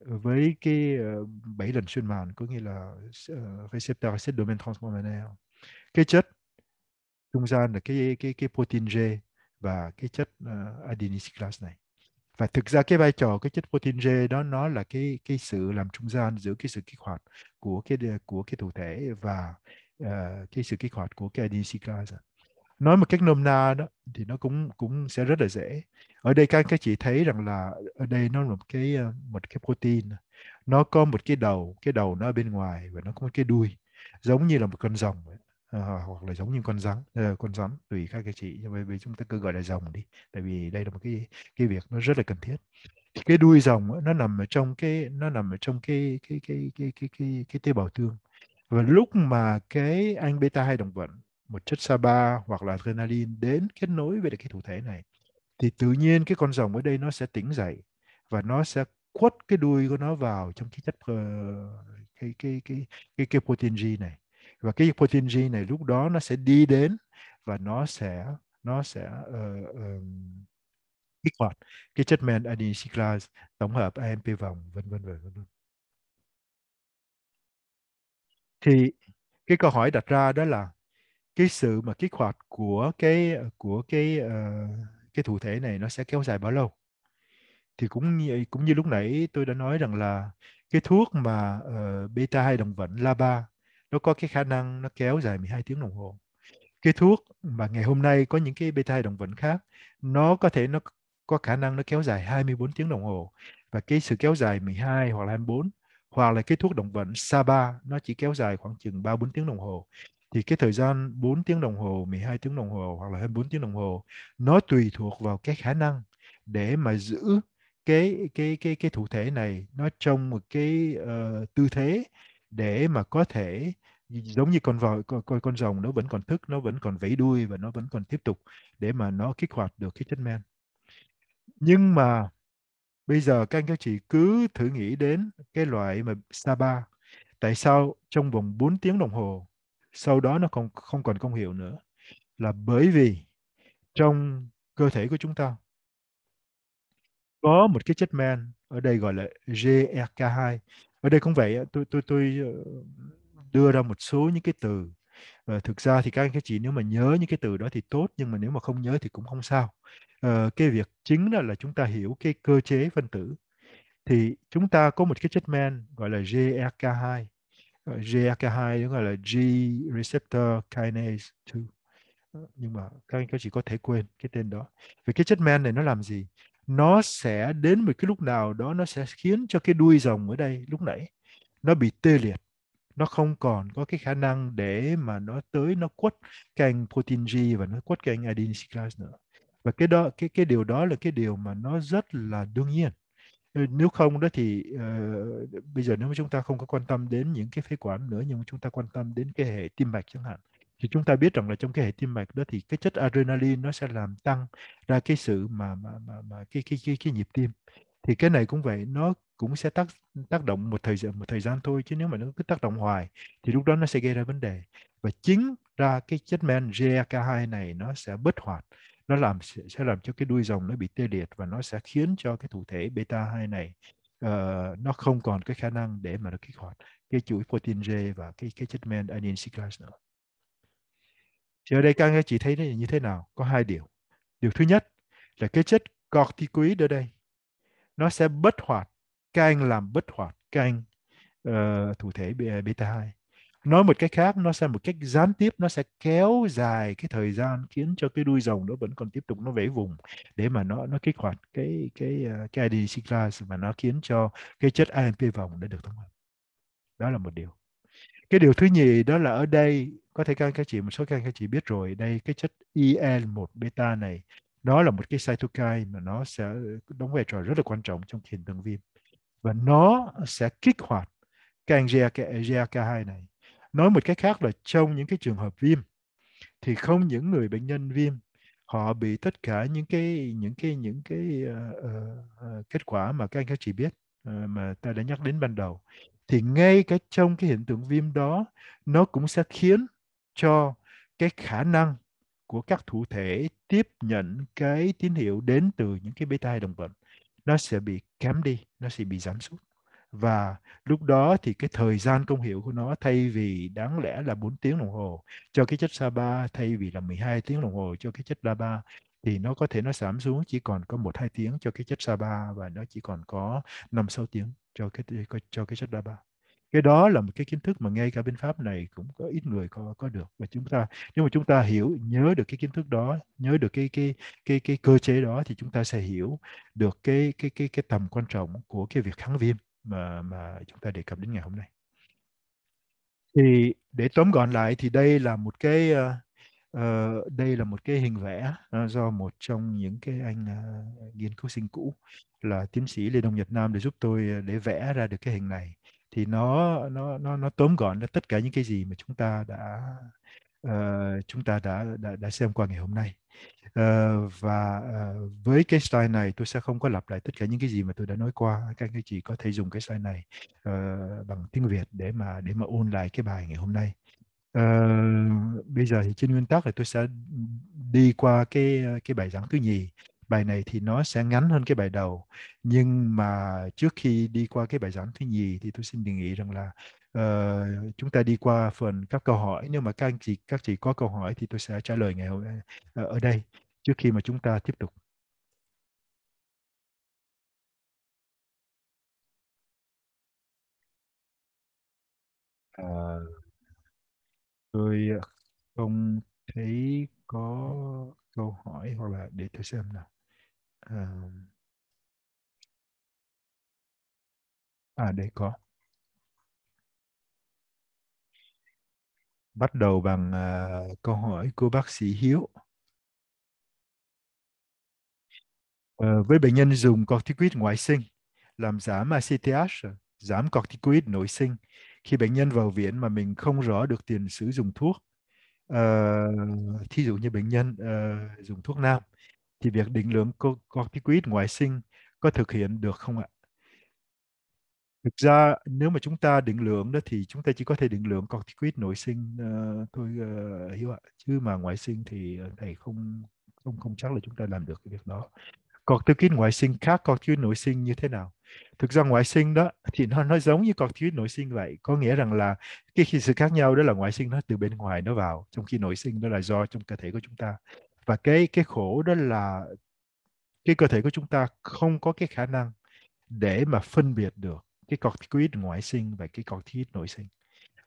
với cái ờ, bảy lần xuyên màn có nghĩa là ờ, receptor acid domain transmembranaire cái chất trung gian là cái cái cái protein G và cái chất uh, class này và thực ra cái vai trò cái chất protein G đó nó là cái cái sự làm trung gian giữa cái sự kích hoạt của cái của cái thụ thể và uh, cái sự kích hoạt của cái adenosine nói một cách nôm na đó thì nó cũng cũng sẽ rất là dễ ở đây các các chị thấy rằng là ở đây nó là một cái ờ, một cái protein nó có một cái đầu cái đầu nó ở bên ngoài và nó có một cái đuôi giống như là một con rồng vậy Ờ, hoặc là giống như con rắn ờ, con rắn tùy các cái chị nhưng mà bây chúng ta cứ gọi là rồng đi tại vì đây là một cái cái việc nó rất là cần thiết thì cái đuôi rồng nó nằm ở trong cái nó nằm ở trong cái cái cái cái cái cái, cái tế bào tương và lúc mà cái anh beta hai đồng vận một chất saba hoặc là adrenaline đến kết nối với cái thủ thể này thì tự nhiên cái con rồng ở đây nó sẽ tỉnh dậy và nó sẽ quất cái đuôi của nó vào trong cái chất uh, cái, cái cái cái cái protein G này và cái protein G này lúc đó nó sẽ đi đến và nó sẽ nó sẽ uh, um, kích hoạt cái chất men adenyl tổng hợp AMP vòng vân vân vân vân thì cái câu hỏi đặt ra đó là cái sự mà kích hoạt của cái của cái uh, cái thụ thể này nó sẽ kéo dài bao lâu thì cũng như, cũng như lúc nãy tôi đã nói rằng là cái thuốc mà uh, beta 2 đồng vận LABA nó có cái khả năng nó kéo dài 12 tiếng đồng hồ cái thuốc mà ngày hôm nay có những cái beta động vật khác nó có thể nó có khả năng nó kéo dài 24 tiếng đồng hồ và cái sự kéo dài 12 hoặc là 24 hoặc là cái thuốc động vật Saba nó chỉ kéo dài khoảng chừng 3 4 tiếng đồng hồ thì cái thời gian 4 tiếng đồng hồ, 12 tiếng đồng hồ hoặc là 24 tiếng đồng hồ nó tùy thuộc vào cái khả năng để mà giữ cái cái cái cái thụ thể này nó trong một cái uh, tư thế để mà có thể giống như con vòi con, con con rồng nó vẫn còn thức nó vẫn còn vẫy đuôi và nó vẫn còn tiếp tục để mà nó kích hoạt được cái chất men nhưng mà bây giờ các anh các chị cứ thử nghĩ đến cái loại mà Saba tại sao trong vòng 4 tiếng đồng hồ sau đó nó không không còn công hiệu nữa là bởi vì trong cơ thể của chúng ta có một cái chất men ở đây gọi là GRK2 ở đây cũng vậy tôi tôi tôi ờ, đưa ra một số những cái từ à, thực ra thì các anh các chị nếu mà nhớ những cái từ đó thì tốt nhưng mà nếu mà không nhớ thì cũng không sao à, cái việc chính đó là chúng ta hiểu cái cơ chế phân tử thì chúng ta có một cái chất men gọi là GRK2 e GRK2 e nó gọi là G receptor kinase 2 nhưng mà các anh các chị có thể quên cái tên đó. Vì cái chất men này nó làm gì? nó sẽ đến một cái lúc nào đó nó sẽ khiến cho cái đuôi rồng ở đây lúc nãy nó bị tê liệt nó không còn có cái khả năng để mà nó tới nó quất canh protein G và nó quất canh adenosine cyclase nữa và cái đó cái cái điều đó là cái điều mà nó rất là đương nhiên ờ, nếu không đó thì uh, bây giờ nếu mà chúng ta không có quan tâm đến những cái phế quản nữa nhưng mà chúng ta quan tâm đến cái hệ tim mạch chẳng hạn thì chúng ta biết rằng là trong cái hệ tim mạch đó thì cái chất adrenaline nó sẽ làm tăng ra cái sự mà mà mà, mà cái, cái cái cái nhịp tim thì cái này cũng vậy nó cũng sẽ tác tác động một thời gian một thời gian thôi chứ nếu mà nó cứ tác động hoài thì lúc đó nó sẽ gây ra vấn đề và chính ra cái chất men GAK2 này nó sẽ bất hoạt nó làm sẽ làm cho cái đuôi rồng nó bị tê liệt và nó sẽ khiến cho cái thụ thể beta 2 này uh, nó không còn cái khả năng để mà nó kích hoạt cái chuỗi protein G và cái cái chất men anin cyclase nữa. Thì ở đây các anh chị thấy như thế nào? Có hai điều. Điều thứ nhất là cái chất corticoid ở đây nó sẽ bất hoạt. Các anh làm bất hoạt các anh uh, thủ thể beta ờ, 2. Nói một cách khác, nó sẽ một cách gián tiếp, nó sẽ kéo dài cái thời gian khiến cho cái đuôi rồng nó vẫn còn tiếp tục nó vẽ vùng để mà nó nó kích hoạt cái cái ờ, cái ID cyclase mà nó khiến cho cái chất AMP vòng nó được thông qua. Đó là một điều cái điều thứ nhì đó là ở đây có thể các anh các chị một số các anh các chị biết rồi đây cái chất IL1 e beta này nó là một cái cytokine mà nó sẽ đóng vai trò rất là quan trọng trong hiện tượng viêm và nó sẽ kích hoạt cái GRK2 này nói một cách khác là trong những cái trường hợp viêm thì không những người bệnh nhân viêm họ bị tất cả những cái những cái những cái uh, uh, kết quả mà các anh các chị biết uh, mà ta đã nhắc đến ban đầu thì ngay cả trong cái hiện tượng viêm đó nó cũng sẽ khiến cho cái khả năng của các thụ thể tiếp nhận cái tín hiệu đến từ những cái beta hai đồng bệnh nó sẽ bị kém đi nó sẽ bị giảm sút và lúc đó thì cái thời gian công hiệu của nó thay vì đáng lẽ là 4 tiếng đồng hồ cho cái chất sa ba thay vì là 12 tiếng đồng hồ cho cái chất Laba thì nó có thể nó giảm xuống chỉ còn có 1 2 tiếng cho cái chất sa ba và nó chỉ còn có 5 6 tiếng cho cái cho cái sách Dhamma cái đó là một cái kiến thức mà ngay cả bên pháp này cũng có ít người có có được và chúng ta nhưng mà chúng ta hiểu nhớ được cái kiến thức đó nhớ được cái cái cái cái cơ chế đó thì chúng ta sẽ hiểu được cái cái cái cái tầm quan trọng của cái việc kháng viêm mà mà chúng ta đề cập đến ngày hôm nay thì để tóm gọn lại thì đây là một cái ờ, Ờ, đây là một cái hình vẽ uh, do một trong những cái anh uh, nghiên cứu sinh cũ là tiến sĩ Lê Đông Nhật Nam để giúp tôi để vẽ ra được cái hình này thì nó nó nó nó tóm gọn ra tất cả những cái gì mà chúng ta đã uh, chúng ta đã, đã đã xem qua ngày hôm nay uh, và uh, với cái style này tôi sẽ không có lặp lại tất cả những cái gì mà tôi đã nói qua các anh chị có thể dùng cái style này uh, bằng tiếng Việt để mà để mà ôn lại cái bài ngày hôm nay Ờ, bây giờ thì trên nguyên tắc thì tôi sẽ đi qua cái cái bài giảng thứ nhì bài này thì nó sẽ ngắn hơn cái bài đầu nhưng mà trước khi đi qua cái bài giảng thứ nhì thì tôi xin đề nghị rằng là uh, chúng ta đi qua phần các câu hỏi nếu mà các anh chị các chị có câu hỏi thì tôi sẽ trả lời ngày hôm uh, ở đây trước khi mà chúng ta tiếp tục Uh tôi à, không thấy có câu hỏi hoặc là để tôi xem nào à, à đây có bắt đầu bằng uh, câu hỏi của bác sĩ Hiếu uh, với bệnh nhân dùng corticoid ngoại sinh làm giảm ACTH giảm corticoid nội sinh khi bệnh nhân vào viện mà mình không rõ được tiền sử dụng thuốc uh, thí dụ như bệnh nhân uh, dùng thuốc nam thì việc định lượng corticoid ngoại sinh có thực hiện được không ạ? Thực ra nếu mà chúng ta định lượng đó thì chúng ta chỉ có thể định lượng corticoid nội sinh uh, thôi uh, hiểu ạ. Chứ mà ngoại sinh thì thầy không không không chắc là chúng ta làm được cái việc đó còn tư kiến ngoại sinh khác còn thiếu nội sinh như thế nào thực ra ngoại sinh đó thì nó nó giống như còn thiếu nội sinh vậy có nghĩa rằng là cái khi sự khác nhau đó là ngoại sinh nó từ bên ngoài nó vào trong khi nội sinh đó là do trong cơ thể của chúng ta và cái cái khổ đó là cái cơ thể của chúng ta không có cái khả năng để mà phân biệt được cái corticoid ngoại sinh và cái corticoid nội sinh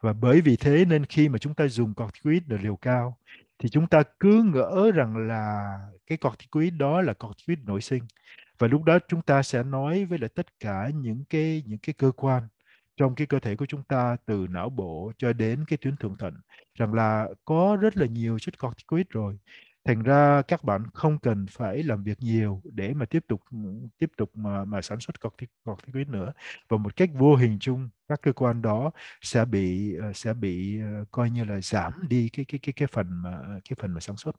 và bởi vì thế nên khi mà chúng ta dùng corticoid ở liều cao thì chúng ta cứ ngỡ rằng là cái corticoid đó là corticoid nội sinh và lúc đó chúng ta sẽ nói với lại tất cả những cái những cái cơ quan trong cái cơ thể của chúng ta từ não bộ cho đến cái tuyến thượng thận rằng là có rất là nhiều chất corticoid rồi thành ra các bạn không cần phải làm việc nhiều để mà tiếp tục tiếp tục mà mà sản xuất corticoid nữa và một cách vô hình chung các cơ quan đó sẽ bị ờ, sẽ bị ờ, coi như là giảm đi cái cái cái cái phần mà cái phần mà sản xuất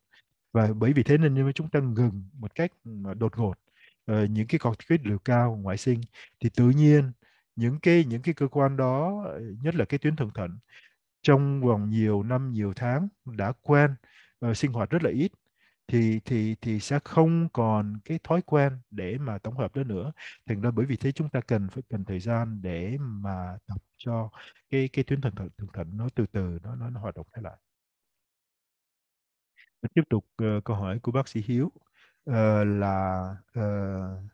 và bởi vì thế nên nếu chúng ta ngừng một cách đột ngột ờ, những cái corticoid liều cao ngoại sinh thì tự nhiên những cái những cái cơ quan đó nhất là cái tuyến thượng thận trong vòng nhiều năm nhiều tháng đã quen uh, sinh hoạt rất là ít thì thì thì sẽ không còn cái thói quen để mà tổng hợp đó nữa thành ra bởi vì thế chúng ta cần phải cần thời gian để mà tập cho cái cái tuyến thần thận thượng thận nó từ từ nó nó, nó hoạt động trở lại tiếp tục uh, câu hỏi của bác sĩ Hiếu uh, là uh,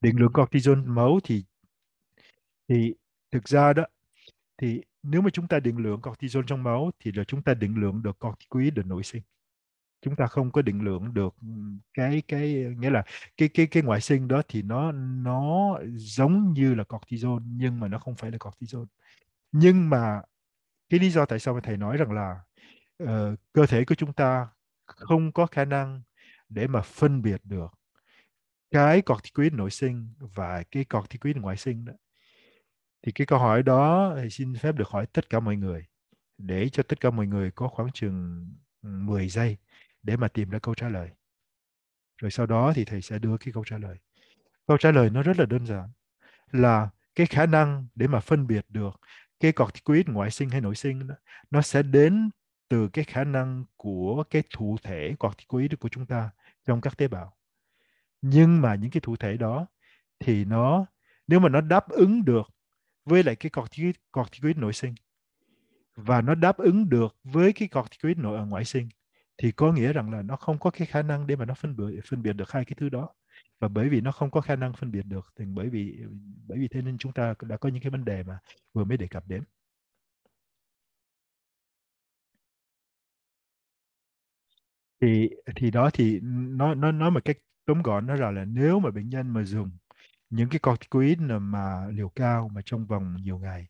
định lượng cortisol máu thì thì thực ra đó thì nếu mà chúng ta định lượng cortisol trong máu thì là chúng ta định lượng được corticoid nội sinh chúng ta không có định lượng được ừ, cái cái nghĩa là cái cái cái ngoại sinh đó thì nó nó giống như là cortisol nhưng mà nó không phải là cortisol nhưng mà cái lý do tại sao mà thầy nói rằng là uh, cơ thể của chúng ta không có khả năng để mà phân biệt được cái corticoid nội sinh và cái corticoid ngoại sinh đó thì cái câu hỏi đó thì xin phép được hỏi tất cả mọi người để cho tất cả mọi người có khoảng chừng 10 ừ, giây để mà tìm ra câu trả lời. Rồi sau đó thì thầy sẽ đưa cái câu trả lời. Câu trả lời nó rất là đơn giản là cái khả năng để mà phân biệt được cái corticoid ngoại sinh hay nội sinh đó, nó sẽ đến từ cái khả năng của cái thụ thể corticoid của chúng ta trong các tế bào. Nhưng mà những cái thụ thể đó thì nó nếu mà nó đáp ứng được với lại cái corticoid, corticoid nội sinh và nó đáp ứng được với cái corticoid nội à, ngoại sinh thì có nghĩa rằng là nó không có cái khả năng để mà nó phân biệt phân biệt được hai cái thứ đó và bởi vì nó không có khả năng phân biệt được thì bởi vì bởi vì thế nên chúng ta đã có những cái vấn đề mà vừa mới đề cập đến thì thì đó thì nó nó nói một cách tóm gọn nó là là nếu mà bệnh nhân mà dùng những cái corticoid mà liều cao mà trong vòng nhiều ngày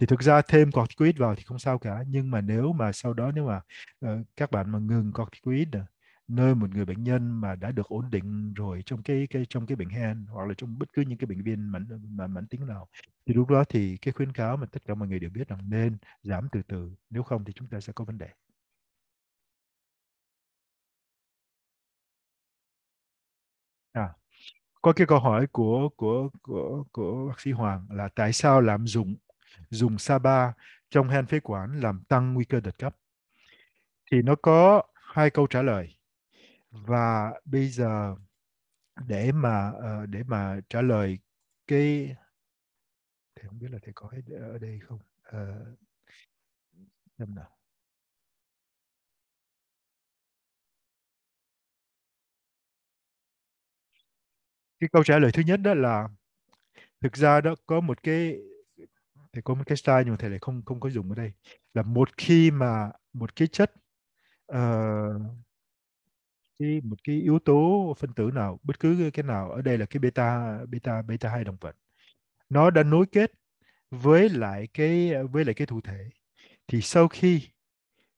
thì thực ra thêm corticoid vào thì không sao cả nhưng mà nếu mà sau đó nếu mà uh, các bạn mà ngừng corticoid nơi một người bệnh nhân mà đã được ổn định rồi trong cái cái trong cái bệnh hen hoặc là trong bất cứ những cái bệnh viên mãn mà mãn tính nào thì lúc đó thì cái khuyến cáo mà tất cả mọi người đều biết rằng nên giảm từ từ nếu không thì chúng ta sẽ có vấn đề. À, có cái câu hỏi của của của của bác sĩ Hoàng là tại sao lạm dụng dùng Saba trong hen phế quản làm tăng nguy cơ đợt cấp? Thì nó có hai câu trả lời và bây giờ để mà ờ, để mà trả lời cái thì không biết là thầy có ở đây không à, ờ, xem nào cái câu trả lời thứ nhất đó là thực ra đó có một cái thì có một cái style nhưng mà thầy lại không không có dùng ở đây là một khi mà một cái chất uh, cái một cái yếu tố phân tử nào bất cứ cái nào ở đây là cái beta beta beta hai đồng vận nó đã nối kết với lại cái với lại cái thụ thể thì sau khi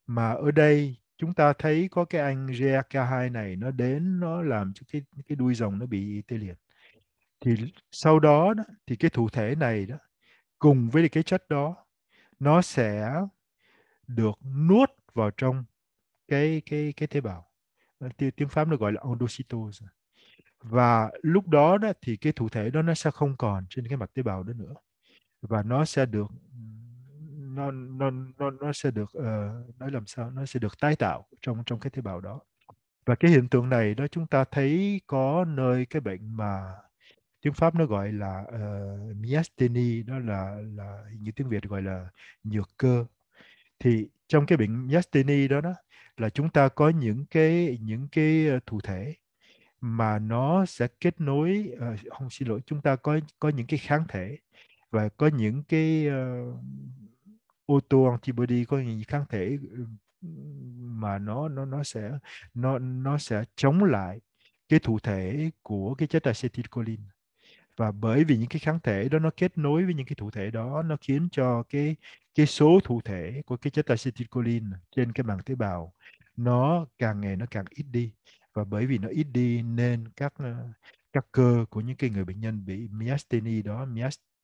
mà ở đây chúng ta thấy có cái anh GRK2 này nó đến nó làm cho cái cái đuôi rồng nó bị tê liệt thì sau đó, đó thì cái thụ thể này đó cùng với cái chất đó nó sẽ được nuốt vào trong cái cái cái tế bào ờ, tiếng, pháp nó gọi là ondocytose và lúc đó, đó thì cái thụ thể đó nó sẽ không còn trên cái mặt tế bào đó nữa và nó sẽ được nó nó nó nó sẽ được uh, nói làm sao nó sẽ được tái tạo trong trong cái tế bào đó và cái hiện tượng này đó chúng ta thấy có nơi cái bệnh mà tiếng pháp nó gọi là uh, myasthenia đó là là như tiếng việt gọi là nhược cơ thì trong cái bệnh myasthenia đó đó là chúng ta có những cái những cái ờ, thụ thể mà nó sẽ kết nối uh, không xin lỗi chúng ta có có những cái kháng thể và có những cái uh, Autoantibody có những kháng thể mà nó nó nó sẽ nó nó sẽ chống lại cái thụ thể của cái chất acetylcholine và bởi vì những cái kháng thể đó nó kết nối với những cái thụ thể đó nó khiến cho cái cái số thụ thể của cái chất acetylcholine trên cái màng tế bào nó càng ngày nó càng ít đi và bởi vì nó ít đi nên các ờ, các cơ của những cái người bệnh nhân bị myasthenia đó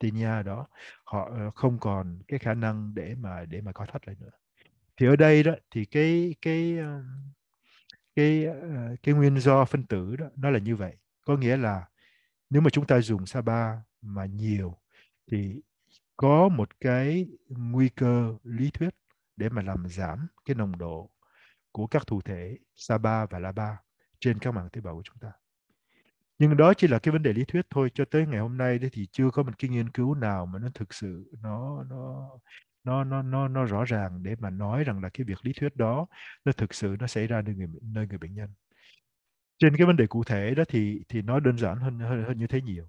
Palestine đó họ ờ, không còn cái khả năng để mà để mà có thoát lại nữa thì ở đây đó thì cái cái ờ, cái ờ, cái nguyên do phân tử đó nó là như vậy có nghĩa là nếu mà chúng ta dùng Saba mà nhiều thì có một cái nguy cơ lý thuyết để mà làm giảm cái nồng độ của các thụ thể Saba và Laba trên các mảng tế bào của chúng ta nhưng đó chỉ là cái vấn đề lý thuyết thôi cho tới ngày hôm nay thì chưa có một cái nghiên cứu nào mà nó thực sự nó nó nó nó nó nó rõ ràng để mà nói rằng là cái việc lý thuyết đó nó thực sự nó xảy ra nơi người nơi người bệnh nhân trên cái vấn đề cụ thể đó thì thì nó đơn giản hơn hơn, hơn như thế nhiều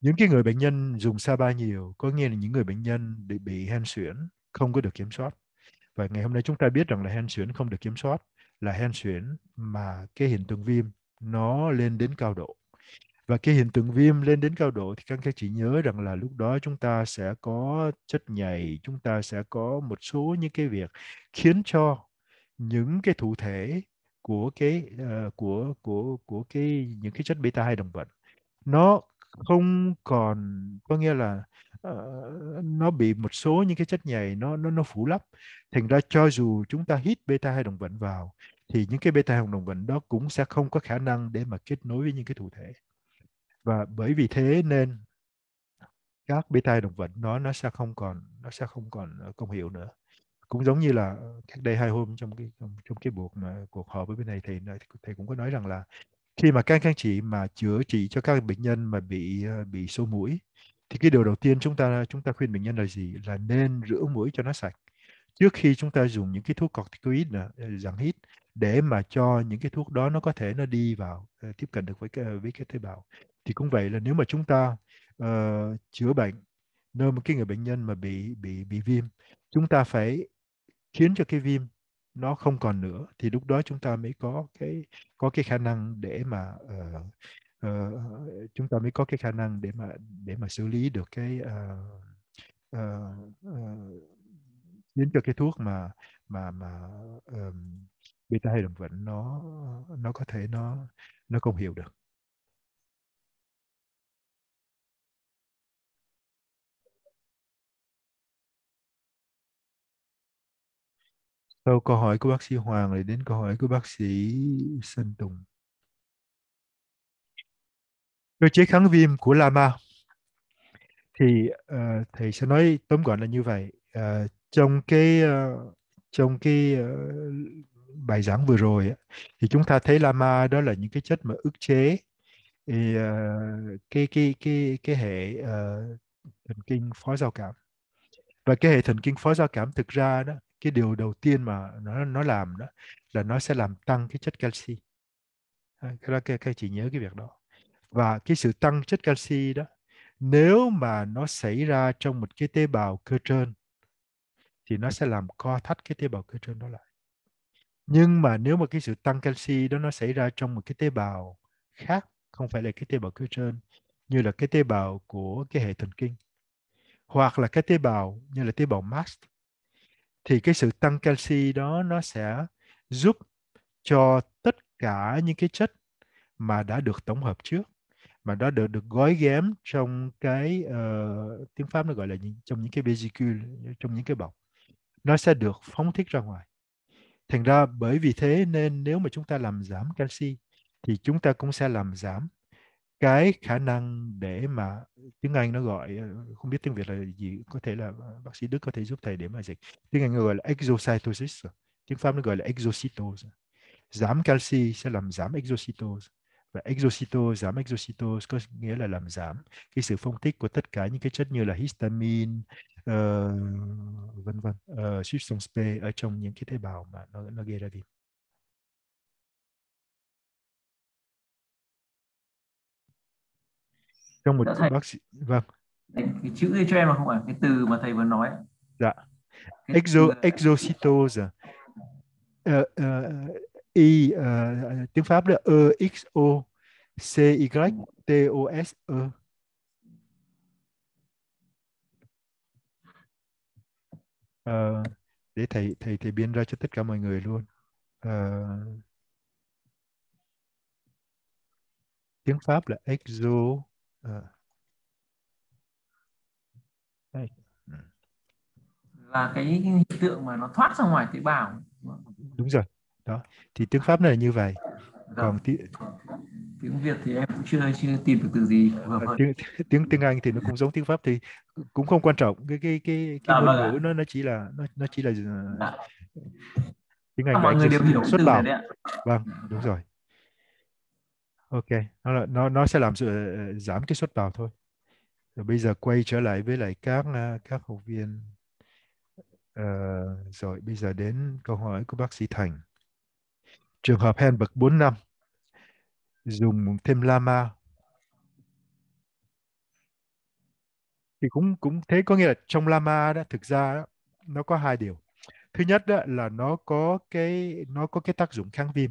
những cái người bệnh nhân dùng sa ba nhiều có nghĩa là những người bệnh nhân bị, bị hen suyễn không có được kiểm soát và ngày hôm nay chúng ta biết rằng là hen suyễn không được kiểm soát là hen suyễn mà cái hiện tượng viêm nó lên đến cao độ và cái hiện tượng viêm lên đến cao độ thì các các chị nhớ rằng là lúc đó chúng ta sẽ có chất nhầy chúng ta sẽ có một số những cái việc khiến cho những cái thụ thể của cái uh, của của của cái những cái chất beta hai đồng vận nó không còn có nghĩa là uh, nó bị một số những cái chất nhầy nó nó nó phủ lấp thành ra cho dù chúng ta hít beta hai đồng vận vào thì những cái beta hồng đồng vịnh đó cũng sẽ không có khả năng để mà kết nối với những cái thụ thể và bởi vì thế nên các beta đồng vịnh nó nó sẽ không còn nó sẽ không còn ờ, công hiệu nữa cũng giống như là cách đây hai hôm trong cái trong, trong cái buộc mà cuộc họp với bên này thì thầy cũng có nói rằng là khi mà các anh chị mà chữa trị cho các bệnh nhân mà bị ờ, bị sổ mũi thì cái điều đầu tiên chúng ta chúng ta khuyên bệnh nhân là gì là nên rửa mũi cho nó sạch trước khi chúng ta dùng những cái thuốc corticoid ờ, giảm hít để mà cho những cái thuốc đó nó có thể nó đi vào ờ, tiếp cận được với cái, ờ, với cái tế bào thì cũng vậy là nếu mà chúng ta uh, chữa bệnh nơi một cái người bệnh nhân mà bị bị bị viêm chúng ta phải khiến cho cái viêm nó không còn nữa thì lúc đó chúng ta mới có cái có cái khả năng để mà uh, uh, chúng ta mới có cái khả năng để mà để mà xử lý được cái uh, uh, uh, khiến cho cái thuốc mà mà mà um, beta hay đồng vĩnh nó nó có thể nó nó không hiểu được sau câu hỏi của bác sĩ Hoàng lại đến câu hỏi của bác sĩ Sơn Tùng cơ chế kháng viêm của lama thì uh, thầy sẽ nói tóm gọn là như vậy uh, trong cái uh, trong cái uh, bài giảng vừa rồi thì chúng ta thấy lama đó là những cái chất mà ức chế thì, uh, cái cái cái cái hệ uh, thần kinh phó giao cảm và cái hệ thần kinh phó giao cảm thực ra đó cái điều đầu tiên mà nó nó làm đó là nó sẽ làm tăng cái chất canxi à, các các chị nhớ cái việc đó và cái sự tăng chất canxi đó nếu mà nó xảy ra trong một cái tế bào cơ trơn thì nó sẽ làm co thắt cái tế bào cơ trơn đó lại nhưng mà nếu mà cái sự tăng canxi đó nó xảy ra trong một cái tế bào khác không phải là cái tế bào cơ trên như là cái tế bào của cái hệ thần kinh hoặc là cái tế bào như là tế bào mast thì cái sự tăng canxi đó nó sẽ giúp cho tất cả những cái chất mà đã được tổng hợp trước mà đó được được gói ghém trong cái uh, tiếng pháp nó gọi là những, trong những cái vesicle trong những cái bọc nó sẽ được phóng thích ra ngoài thành ra bởi vì thế nên nếu mà chúng ta làm giảm canxi thì chúng ta cũng sẽ làm giảm cái khả năng để mà tiếng Anh nó gọi ờ, không biết tiếng Việt là gì có thể là bác sĩ Đức có thể giúp thầy để mà dịch tiếng Anh nó gọi là exocytosis tiếng Pháp nó gọi là exocytose giảm canxi sẽ làm giảm exocytose và exocytose giảm exocytose có nghĩa là làm giảm cái sự phong tích của tất cả những cái chất như là histamine uh, vân vân uh, substance P ở trong những cái tế bào mà nó nó gây ra viêm trong một dạ, thầy, bác sĩ vâng cái chữ cho em là không ạ cái từ mà thầy vừa nói dạ exo exocytose uh, ờ, uh, ờ, y uh, tiếng pháp là e x o c y t o s e Ờ, để thầy thầy thầy biên ra cho tất cả mọi người luôn uh, tiếng pháp là exo uh, đây. Ừ. là cái hiện tượng mà nó thoát ra ngoài tế bào đúng rồi đó thì tiếng pháp này là như vậy vâng. còn tiếng tiếng Việt thì em cũng chưa chưa tìm được từ gì phù à, Tiếng, tiếng tiếng Anh thì nó cũng giống tiếng Pháp thì cũng không quan trọng cái cái cái cái à, ngôn vâng ngữ nó nó chỉ là nó nó chỉ là à. tiếng Anh à, mọi người đều hiểu xuất bản vâng đúng rồi ok nó là nó nó sẽ làm ờ, giảm cái xuất vào thôi rồi bây giờ quay trở lại với lại các ờ, các học viên à, rồi bây giờ đến câu hỏi của bác sĩ Thành trường hợp hen handbook 4 năm dùng thêm lama thì cũng cũng thế có nghĩa là trong lama đó thực ra đó, nó có hai điều thứ nhất đó, là nó có cái nó có cái tác dụng kháng viêm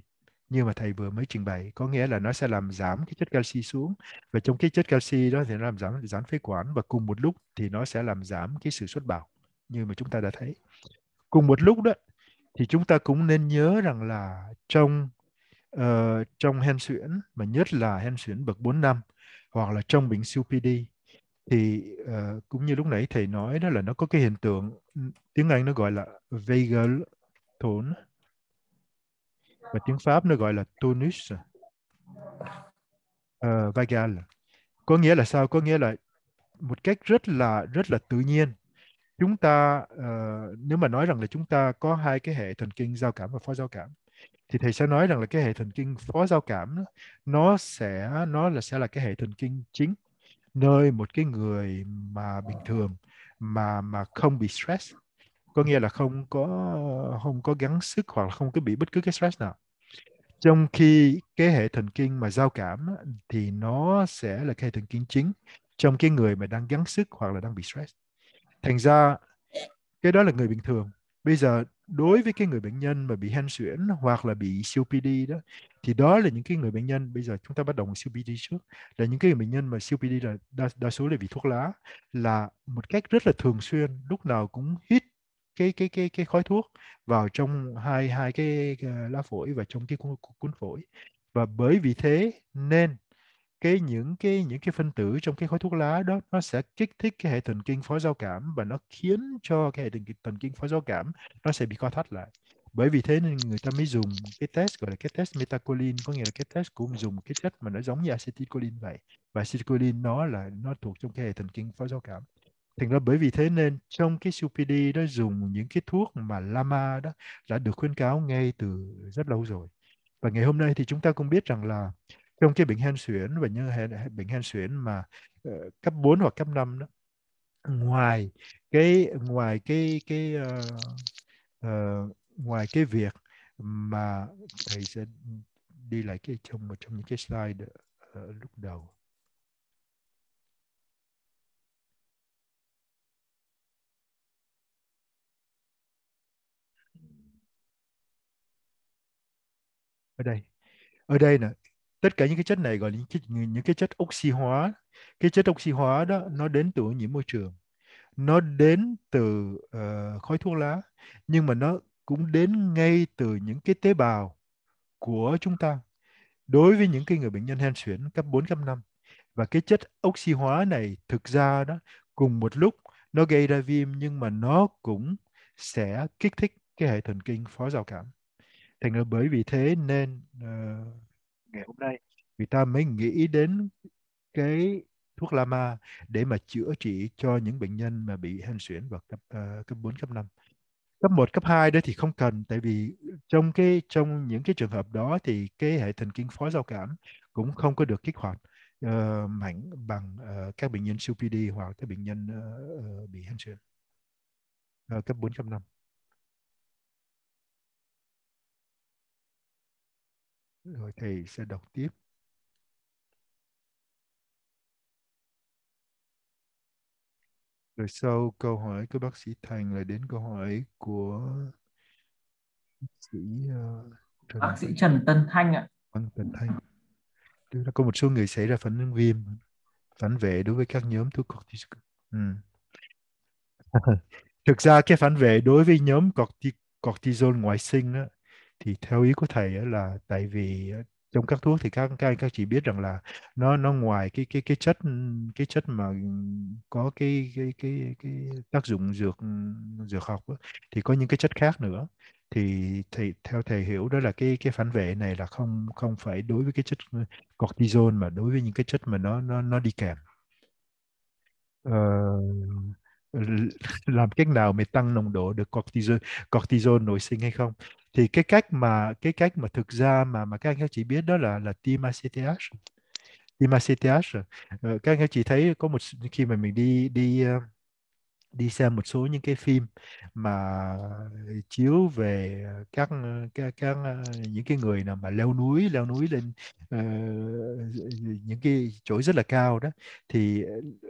như mà thầy vừa mới trình bày có nghĩa là nó sẽ làm giảm cái chất canxi xuống và trong cái chất canxi đó thì nó làm giảm giãn phế quản và cùng một lúc thì nó sẽ làm giảm cái sự xuất bào như mà chúng ta đã thấy cùng một lúc đó thì chúng ta cũng nên nhớ rằng là trong uh, trong hen suyễn mà nhất là hen suyễn bậc 4 năm hoặc là trong bệnh siêu PD thì uh, cũng như lúc nãy thầy nói đó là nó có cái hiện tượng ừ, tiếng Anh nó gọi là vagal tone và tiếng Pháp nó gọi là tonus uh, vagal có nghĩa là sao có nghĩa là một cách rất là rất là tự nhiên chúng ta uh, nếu mà nói rằng là chúng ta có hai cái hệ thần kinh giao cảm và phó giao cảm thì thầy sẽ nói rằng là cái hệ thần kinh phó giao cảm đó, nó sẽ nó là sẽ là cái hệ thần kinh chính nơi một cái người mà bình thường mà mà không bị stress có nghĩa là không có không có gắng sức hoặc là không có bị bất cứ cái stress nào trong khi cái hệ thần kinh mà giao cảm thì nó sẽ là cái hệ thần kinh chính trong cái người mà đang gắng sức hoặc là đang bị stress thành ra cái đó là người bình thường bây giờ đối với cái người bệnh nhân mà bị hen suyễn hoặc là bị COPD đó thì đó là những cái người bệnh nhân bây giờ chúng ta bắt đầu COPD trước là những cái người bệnh nhân mà COPD là đa, đa số là vì thuốc lá là một cách rất là thường xuyên lúc nào cũng hít cái cái cái cái khói thuốc vào trong hai hai cái lá phổi và trong cái cuốn, cuốn phổi và bởi vì thế nên cái những cái những cái phân tử trong cái khói thuốc lá đó nó sẽ kích thích cái hệ thần kinh phó giao cảm và nó khiến cho cái hệ thần kinh, thần kinh phó giao cảm nó sẽ bị co thắt lại bởi vì thế nên người ta mới dùng cái test gọi là cái test metacoline có nghĩa là cái test cũng dùng một cái chất mà nó giống như acetylcholine vậy và acetylcholine nó là nó thuộc trong cái hệ thần kinh phó giao cảm thành ra bởi vì thế nên trong cái COPD đó dùng những cái thuốc mà lama đó đã được khuyến cáo ngay từ rất lâu rồi và ngày hôm nay thì chúng ta cũng biết rằng là trong cái bệnh hen suyễn và như bệnh hen suyễn mà uh, cấp 4 hoặc cấp 5 đó ngoài cái ngoài cái cái uh, uh, ngoài cái việc mà thầy sẽ đi lại cái trong một trong những cái slide uh, lúc đầu ở đây ở đây nè tất cả những cái chất này gọi là những cái, những cái chất oxy hóa cái chất oxy hóa đó nó đến từ ô nhiễm môi trường nó đến từ uh, khói thuốc lá nhưng mà nó cũng đến ngay từ những cái tế bào của chúng ta đối với những cái người bệnh nhân hen suyễn cấp 4 cấp 5 và cái chất oxy hóa này thực ra đó cùng một lúc nó gây ra viêm nhưng mà nó cũng sẽ kích thích cái hệ thần kinh phó giao cảm thành ra bởi vì thế nên uh, ngày hôm nay người ta mới nghĩ đến cái thuốc lama để mà chữa trị cho những bệnh nhân mà bị hen suyễn vào cấp uh, cấp 4 cấp 5. Cấp 1 cấp 2 đó thì không cần tại vì trong cái trong những cái trường hợp đó thì cái hệ thần kinh phó giao cảm cũng không có được kích hoạt uh, mạnh bằng uh, các bệnh nhân COPD hoặc các bệnh nhân uh, bị hen suyễn uh, cấp 4 cấp 5. rồi thầy sẽ đọc tiếp rồi sau câu hỏi của bác sĩ thành là đến câu hỏi của bác sĩ ờ, trần bác sĩ trần tân thanh ạ vâng trần thanh tức là có một số người xảy ra phản ứng viêm phản vệ đối với các nhóm thuốc corticoid. ừ. thực ra cái phản vệ đối với nhóm corticoid cortisol ngoại sinh đó, thì theo ý của thầy là tại vì ờ, trong các thuốc thì các các các chị biết rằng là nó nó ngoài cái cái cái chất cái chất mà ừ, có cái cái cái cái tác dụng dược ừ, dược học đó, thì có những cái chất khác nữa thì thì theo thầy hiểu đó là cái cái phản vệ này là không không phải đối với cái chất ừ, cortisol mà đối với những cái chất mà nó nó nó đi kèm ờ, làm cách nào mà tăng nồng độ được cortisol cortisol nội sinh hay không thì cái cách mà cái cách mà thực ra mà mà các anh các chị biết đó là là team ICTH team ICTH ờ, các anh các chị thấy có một khi mà mình đi đi ờ, đi xem một số những cái phim mà chiếu về các các, các ờ, những cái người nào mà leo núi leo núi lên uh, những cái chỗ rất là cao đó thì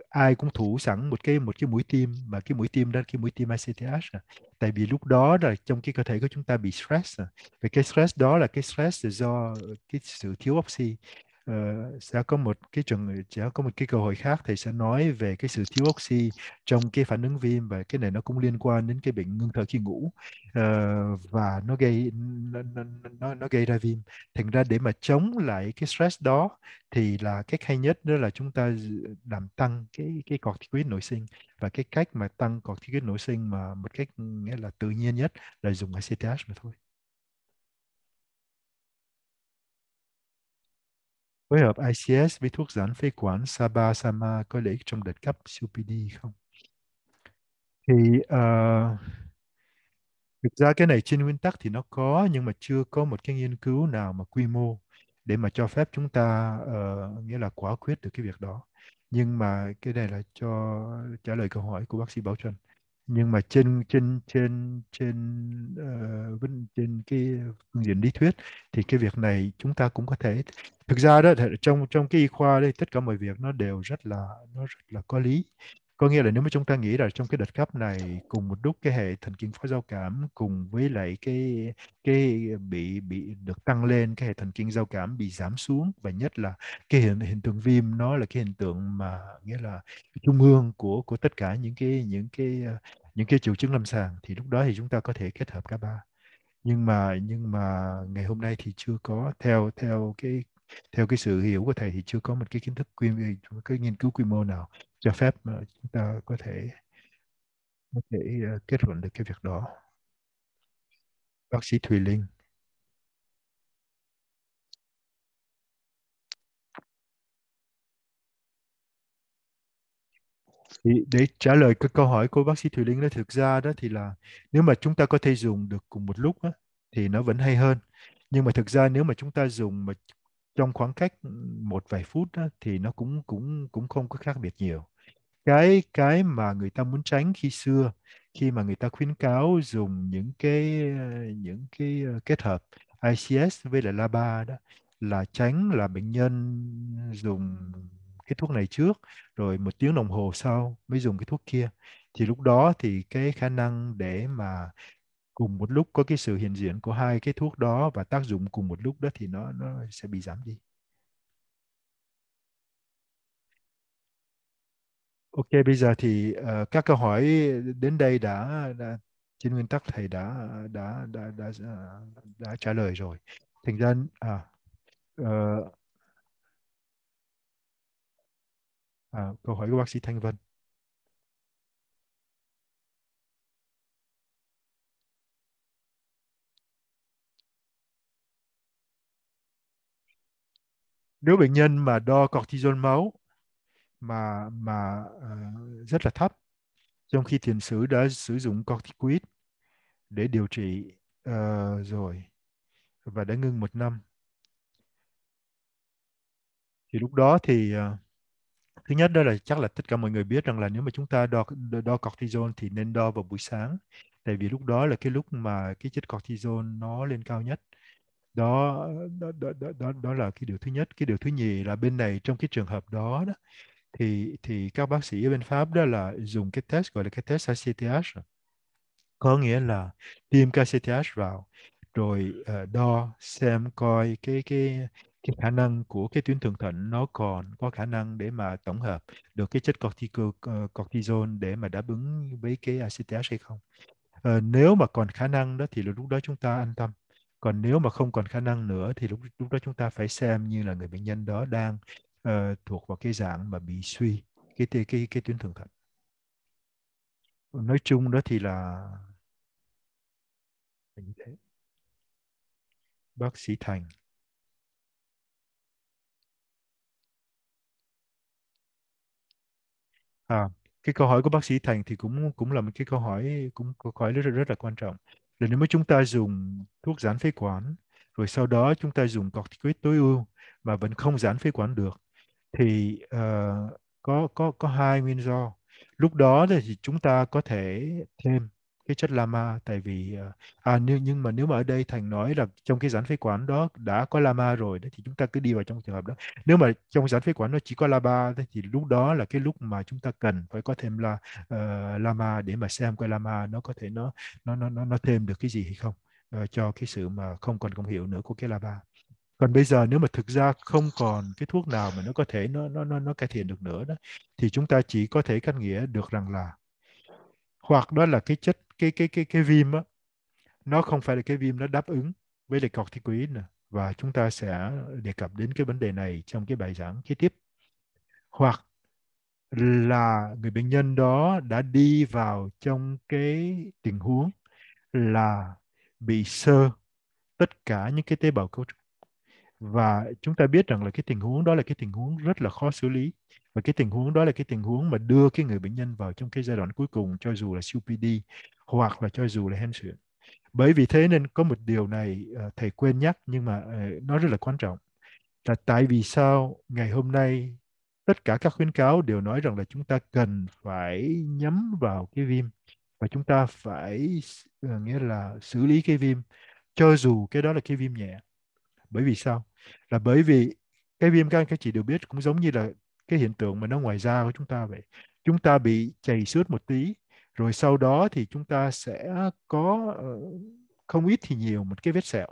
ai cũng thủ sẵn một cái một cái mũi tim mà cái mũi tim đó cái mũi tim ICTH à. tại vì lúc đó là trong cái cơ thể của chúng ta bị stress à. và cái stress đó là cái stress do cái sự thiếu oxy Ờ, sẽ có một cái trường sẽ có một cái cơ hội khác thầy sẽ nói về cái sự thiếu oxy trong cái phản ứng viêm và cái này nó cũng liên quan đến cái bệnh ngưng thở khi ngủ uh, và nó gây nó, nó, nó, nó gây ra viêm thành ra để mà chống lại cái stress đó thì là cách hay nhất đó là chúng ta làm tăng cái cái corticoid nội sinh và cái cách mà tăng corticoid nội sinh mà một cách nghĩa là tự nhiên nhất là dùng ACTH mà thôi phối hợp ICS với thuốc giãn phế quản Saba Sama có lợi ích trong đợt cấp COPD không? Thì uh, thực ra cái này trên nguyên tắc thì nó có nhưng mà chưa có một cái nghiên cứu nào mà quy mô để mà cho phép chúng ta uh, nghĩa là quả quyết được cái việc đó. Nhưng mà cái này là cho trả lời câu hỏi của bác sĩ Bảo Trân nhưng mà trên trên trên trên uh, trên cái phương diện lý thuyết thì cái việc này chúng ta cũng có thể thực ra đó trong trong cái y khoa đây tất cả mọi việc nó đều rất là nó rất là có lý có nghĩa là nếu mà chúng ta nghĩ là trong cái đợt cấp này cùng một lúc cái hệ thần kinh phó giao cảm cùng với lại cái cái bị bị được tăng lên cái hệ thần kinh giao cảm bị giảm xuống và nhất là cái hiện hiện tượng viêm nó là cái hiện tượng mà nghĩa là trung ương của của tất cả những cái những cái ờ, những cái triệu chứng lâm sàng thì lúc đó thì chúng ta có thể kết hợp cả ba nhưng mà nhưng mà ngày hôm nay thì chưa có theo theo cái theo cái sự hiểu của thầy thì chưa có một cái kiến thức quy cái nghiên cứu quy mô nào cho phép mà chúng ta có thể có thể ờ, kết luận được cái việc đó bác sĩ Thùy Linh thì để trả lời cái câu hỏi của bác sĩ Thùy Linh đó thực ra đó thì là nếu mà chúng ta có thể dùng được cùng một lúc đó, thì nó vẫn hay hơn nhưng mà thực ra nếu mà chúng ta dùng mà trong khoảng cách ừ, một vài phút đó, thì nó cũng cũng cũng không có khác biệt nhiều cái cái mà người ta muốn tránh khi xưa khi mà người ta khuyến cáo dùng những cái ờ, những cái ờ, kết hợp ICS với lại LABA đó là tránh là bệnh nhân dùng cái thuốc này trước rồi một tiếng đồng hồ sau mới dùng cái thuốc kia thì lúc đó thì cái khả năng để mà cùng một lúc có cái sự hiện diện của hai cái thuốc đó và tác dụng cùng một lúc đó thì nó nó sẽ bị giảm đi. Ok, bây giờ thì uh, các câu hỏi đến đây đã, đã trên nguyên tắc thầy đã đã đã đã đã, ờ, đã trả lời rồi. Thành ra à, uh, à, câu hỏi của bác sĩ Thanh Vân. nếu bệnh nhân mà đo cortisol máu mà mà uh, rất là thấp trong khi tiền sử đã sử dụng corticoid để điều trị uh, rồi và đã ngưng một năm thì lúc đó thì uh, thứ nhất đó là chắc là tất cả mọi người biết rằng là nếu mà chúng ta đo đo, đo cortisol thì nên đo vào buổi sáng tại vì lúc đó là cái lúc mà cái chất cortisol nó lên cao nhất đó đó, đó đó đó đó là cái điều thứ nhất cái điều thứ nhì là bên này trong cái trường hợp đó, đó thì thì các bác sĩ ở bên Pháp đó là dùng cái test gọi là cái test ACTH có nghĩa là tiêm KCTH vào rồi ờ, đo xem coi cái cái cái khả năng của cái tuyến thượng thận nó còn có khả năng để mà tổng hợp được cái chất cortico, uh, cortisone để mà đáp ứng với cái ACTH hay không. Uh, nếu mà còn khả năng đó thì là lúc đó chúng ta an tâm còn nếu mà không còn khả năng nữa thì lúc lúc đó chúng ta phải xem như là người bệnh nhân đó đang uh, thuộc vào cái dạng mà bị suy cái cái cái, cái tuyến thượng thận nói chung đó thì là như thế bác sĩ thành à cái câu hỏi của bác sĩ thành thì cũng cũng là một cái câu hỏi cũng câu hỏi rất rất là quan trọng là nếu mà chúng ta dùng thuốc giãn phế quản rồi sau đó chúng ta dùng corticoid tối ưu mà vẫn không giãn phế quản được thì uh, có có có hai nguyên do lúc đó thì chúng ta có thể thêm cái chất lama tại vì ờ, à nhưng, nhưng mà nếu mà ở đây thành nói là trong cái giãn phế quản đó đã có lama rồi đấy thì chúng ta cứ đi vào trong trường hợp đó nếu mà trong giãn phế quản nó chỉ có lama thì lúc đó là cái lúc mà chúng ta cần phải có thêm là uh, ờ, lama để mà xem cái lama nó có thể nó nó nó nó, nó thêm được cái gì hay không uh, cho cái sự mà không còn công hiệu nữa của cái lama còn bây giờ nếu mà thực ra không còn cái thuốc nào mà nó có thể nó nó nó nó cải thiện được nữa đó thì chúng ta chỉ có thể căn nghĩa được rằng là hoặc đó là cái chất cái cái cái cái viêm á nó không phải là cái viêm nó đáp ứng với lại corticoid và chúng ta sẽ đề cập đến cái vấn đề này trong cái bài giảng kế tiếp hoặc là người bệnh nhân đó đã đi vào trong cái tình huống là bị sơ tất cả những cái tế bào cấu trúc và chúng ta biết rằng là cái tình huống đó là cái tình huống rất là khó xử lý và cái tình huống đó là cái tình huống mà đưa cái người bệnh nhân vào trong cái giai đoạn cuối cùng cho dù là CPD hoặc là cho dù là hen suyễn bởi vì thế nên có một điều này ờ, thầy quên nhắc nhưng mà ờ, nó rất là quan trọng là tại vì sao ngày hôm nay tất cả các khuyến cáo đều nói rằng là chúng ta cần phải nhắm vào cái viêm và chúng ta phải ờ, nghĩa là xử lý cái viêm cho dù cái đó là cái viêm nhẹ bởi vì sao là bởi vì cái viêm gan các chị đều biết cũng giống như là cái hiện tượng mà nó ngoài da của chúng ta vậy chúng ta bị chảy xước một tí rồi sau đó thì chúng ta sẽ có ờ, không ít thì nhiều một cái vết sẹo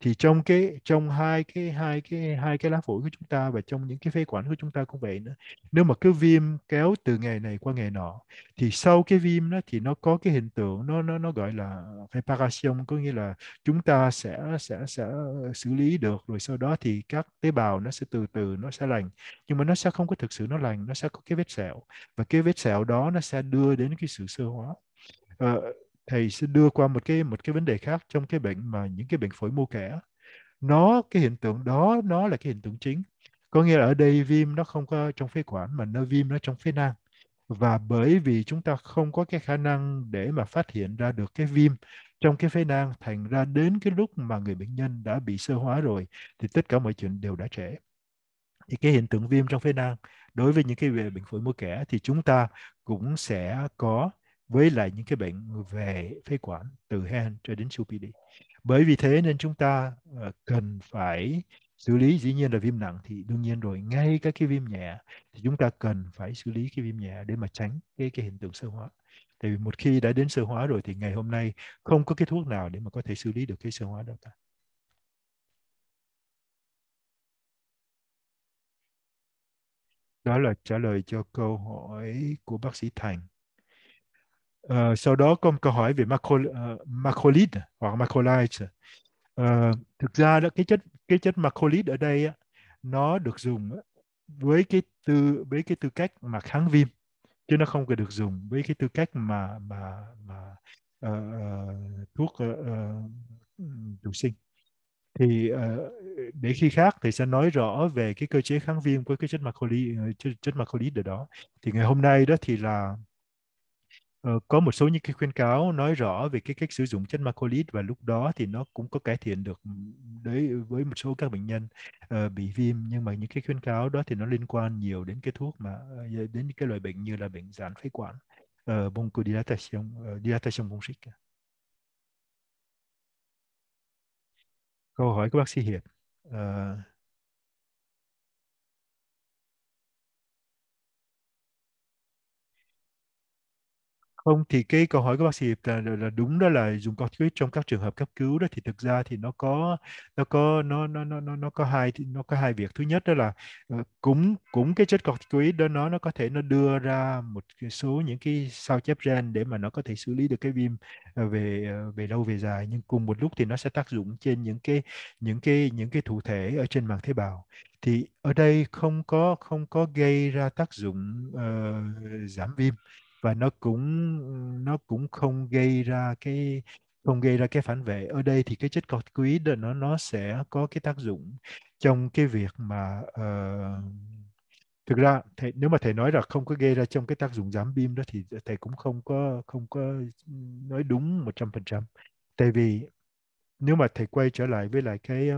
thì trong cái trong hai cái hai cái hai cái lá phổi của chúng ta và trong những cái phế quản của chúng ta cũng vậy nữa nếu mà cứ viêm kéo từ ngày này qua ngày nọ thì sau cái viêm đó thì nó có cái hình tượng nó nó nó gọi là reparation có nghĩa là chúng ta sẽ sẽ sẽ xử lý được rồi sau đó thì các tế bào nó sẽ từ từ nó sẽ lành nhưng mà nó sẽ không có thực sự nó lành nó sẽ có cái vết sẹo và cái vết sẹo đó nó sẽ đưa đến cái sự sơ hóa Uh, thầy sẽ đưa qua một cái một cái vấn đề khác trong cái bệnh mà những cái bệnh phổi mô kẽ nó cái hiện tượng đó nó là cái hiện tượng chính có nghĩa là ở đây viêm nó không có trong phế quản mà nó viêm nó trong phế nang và bởi vì chúng ta không có cái khả năng để mà phát hiện ra được cái viêm trong cái phế nang thành ra đến cái lúc mà người bệnh nhân đã bị sơ hóa rồi thì tất cả mọi chuyện đều đã trễ thì cái hiện tượng viêm trong phế nang đối với những cái về bệnh phổi mô kẽ thì chúng ta cũng sẽ có với lại những cái bệnh về phế quản từ hen cho đến siêu PD. Bởi vì thế nên chúng ta ờ, cần phải xử lý dĩ nhiên là viêm nặng thì đương nhiên rồi ngay các cái viêm nhẹ thì chúng ta cần phải xử lý cái viêm nhẹ để mà tránh cái cái hiện tượng sơ hóa. Tại vì một khi đã đến sơ hóa rồi thì ngày hôm nay không có cái thuốc nào để mà có thể xử lý được cái sơ hóa đó cả. Đó là trả lời cho câu hỏi của bác sĩ Thành. Ờ, sau đó có một câu hỏi về macro, uh, macrolide hoặc macrolide. Uh, ờ, thực ra đó cái chất cái chất macrolide ở đây á, nó được dùng với cái tư với cái tư cách mà kháng viêm chứ nó không được dùng với cái tư cách mà mà mà uh, thuốc uh, thụ sinh thì uh, để khi khác thì sẽ nói rõ về cái cơ chế kháng viêm với cái chất macrolide chất, chất macrolide ở đó thì ngày hôm nay đó thì là Ờ, có một số những cái khuyên cáo nói rõ về cái cách sử dụng chất Macolit và lúc đó thì nó cũng có cải thiện được đấy với một số các bệnh nhân uh, bị viêm nhưng mà những cái khuyên cáo đó thì nó liên quan nhiều đến cái thuốc mà ờ, đến những cái loại bệnh như là bệnh giãn phế quản uh, bronchodilation uh, dilatation bronchic. Câu hỏi của bác sĩ Hiệp. Uh, Không thì cái câu hỏi của bác sĩ là, là, là đúng đó là dùng corticoid trong các trường hợp cấp cứu đó thì thực ra thì nó có nó có nó nó nó nó, nó có hai nó có hai việc. Thứ nhất đó là ờ, cũng cũng cái chất corticoid đó nó nó có thể nó đưa ra một số những cái sao chép gen để mà nó có thể xử lý được cái viêm ờ, về ờ, về lâu về dài nhưng cùng một lúc thì nó sẽ tác dụng trên những cái những cái những cái thụ thể ở trên màng tế bào thì ở đây không có không có gây ra tác dụng uh, giảm viêm và nó cũng nó cũng không gây ra cái không gây ra cái phản vệ ở đây thì cái chất corticoid nó nó sẽ có cái tác dụng trong cái việc mà uh, thực ra thầy, nếu mà thầy nói là không có gây ra trong cái tác dụng giảm bim đó thì thầy cũng không có không có nói đúng một trăm phần trăm tại vì nếu mà thầy quay trở lại với lại cái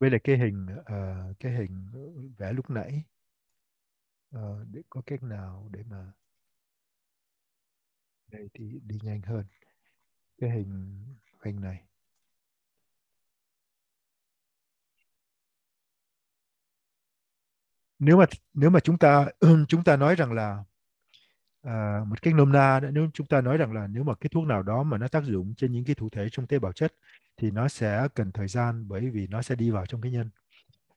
với lại cái hình uh, cái hình vẽ lúc nãy Ờ, để có cách nào để mà đây thì đi nhanh hơn cái hình hình này nếu mà nếu mà chúng ta chúng ta nói rằng là à, một cách nôm na nếu chúng ta nói rằng là nếu mà cái thuốc nào đó mà nó tác dụng trên những cái thụ thể trong tế bào chất thì nó sẽ cần thời gian bởi vì nó sẽ đi vào trong cái nhân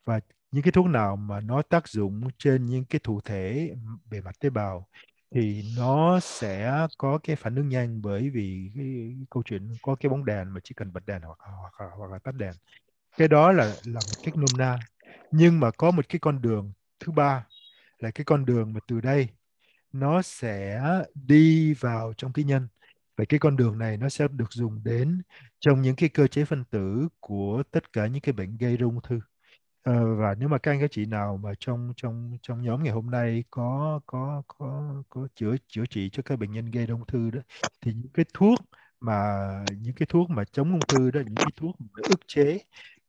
và những cái thuốc nào mà nó tác dụng trên những cái thụ thể bề mặt tế bào thì nó sẽ có cái phản ứng nhanh bởi vì cái câu chuyện có cái bóng đèn mà chỉ cần bật đèn hoặc hoặc hoặc là tắt đèn cái đó là là một cách nôm na nhưng mà có một cái con đường thứ ba là cái con đường mà từ đây nó sẽ đi vào trong cái nhân và cái con đường này nó sẽ được dùng đến trong những cái cơ chế phân tử của tất cả những cái bệnh gây ra ung thư Ờ, và nếu mà các anh các chị nào mà trong trong trong nhóm ngày hôm nay có có có có chữa chữa trị cho các bệnh nhân gây ung thư đó thì những cái thuốc mà những cái thuốc mà chống ung thư đó những cái thuốc mà ức chế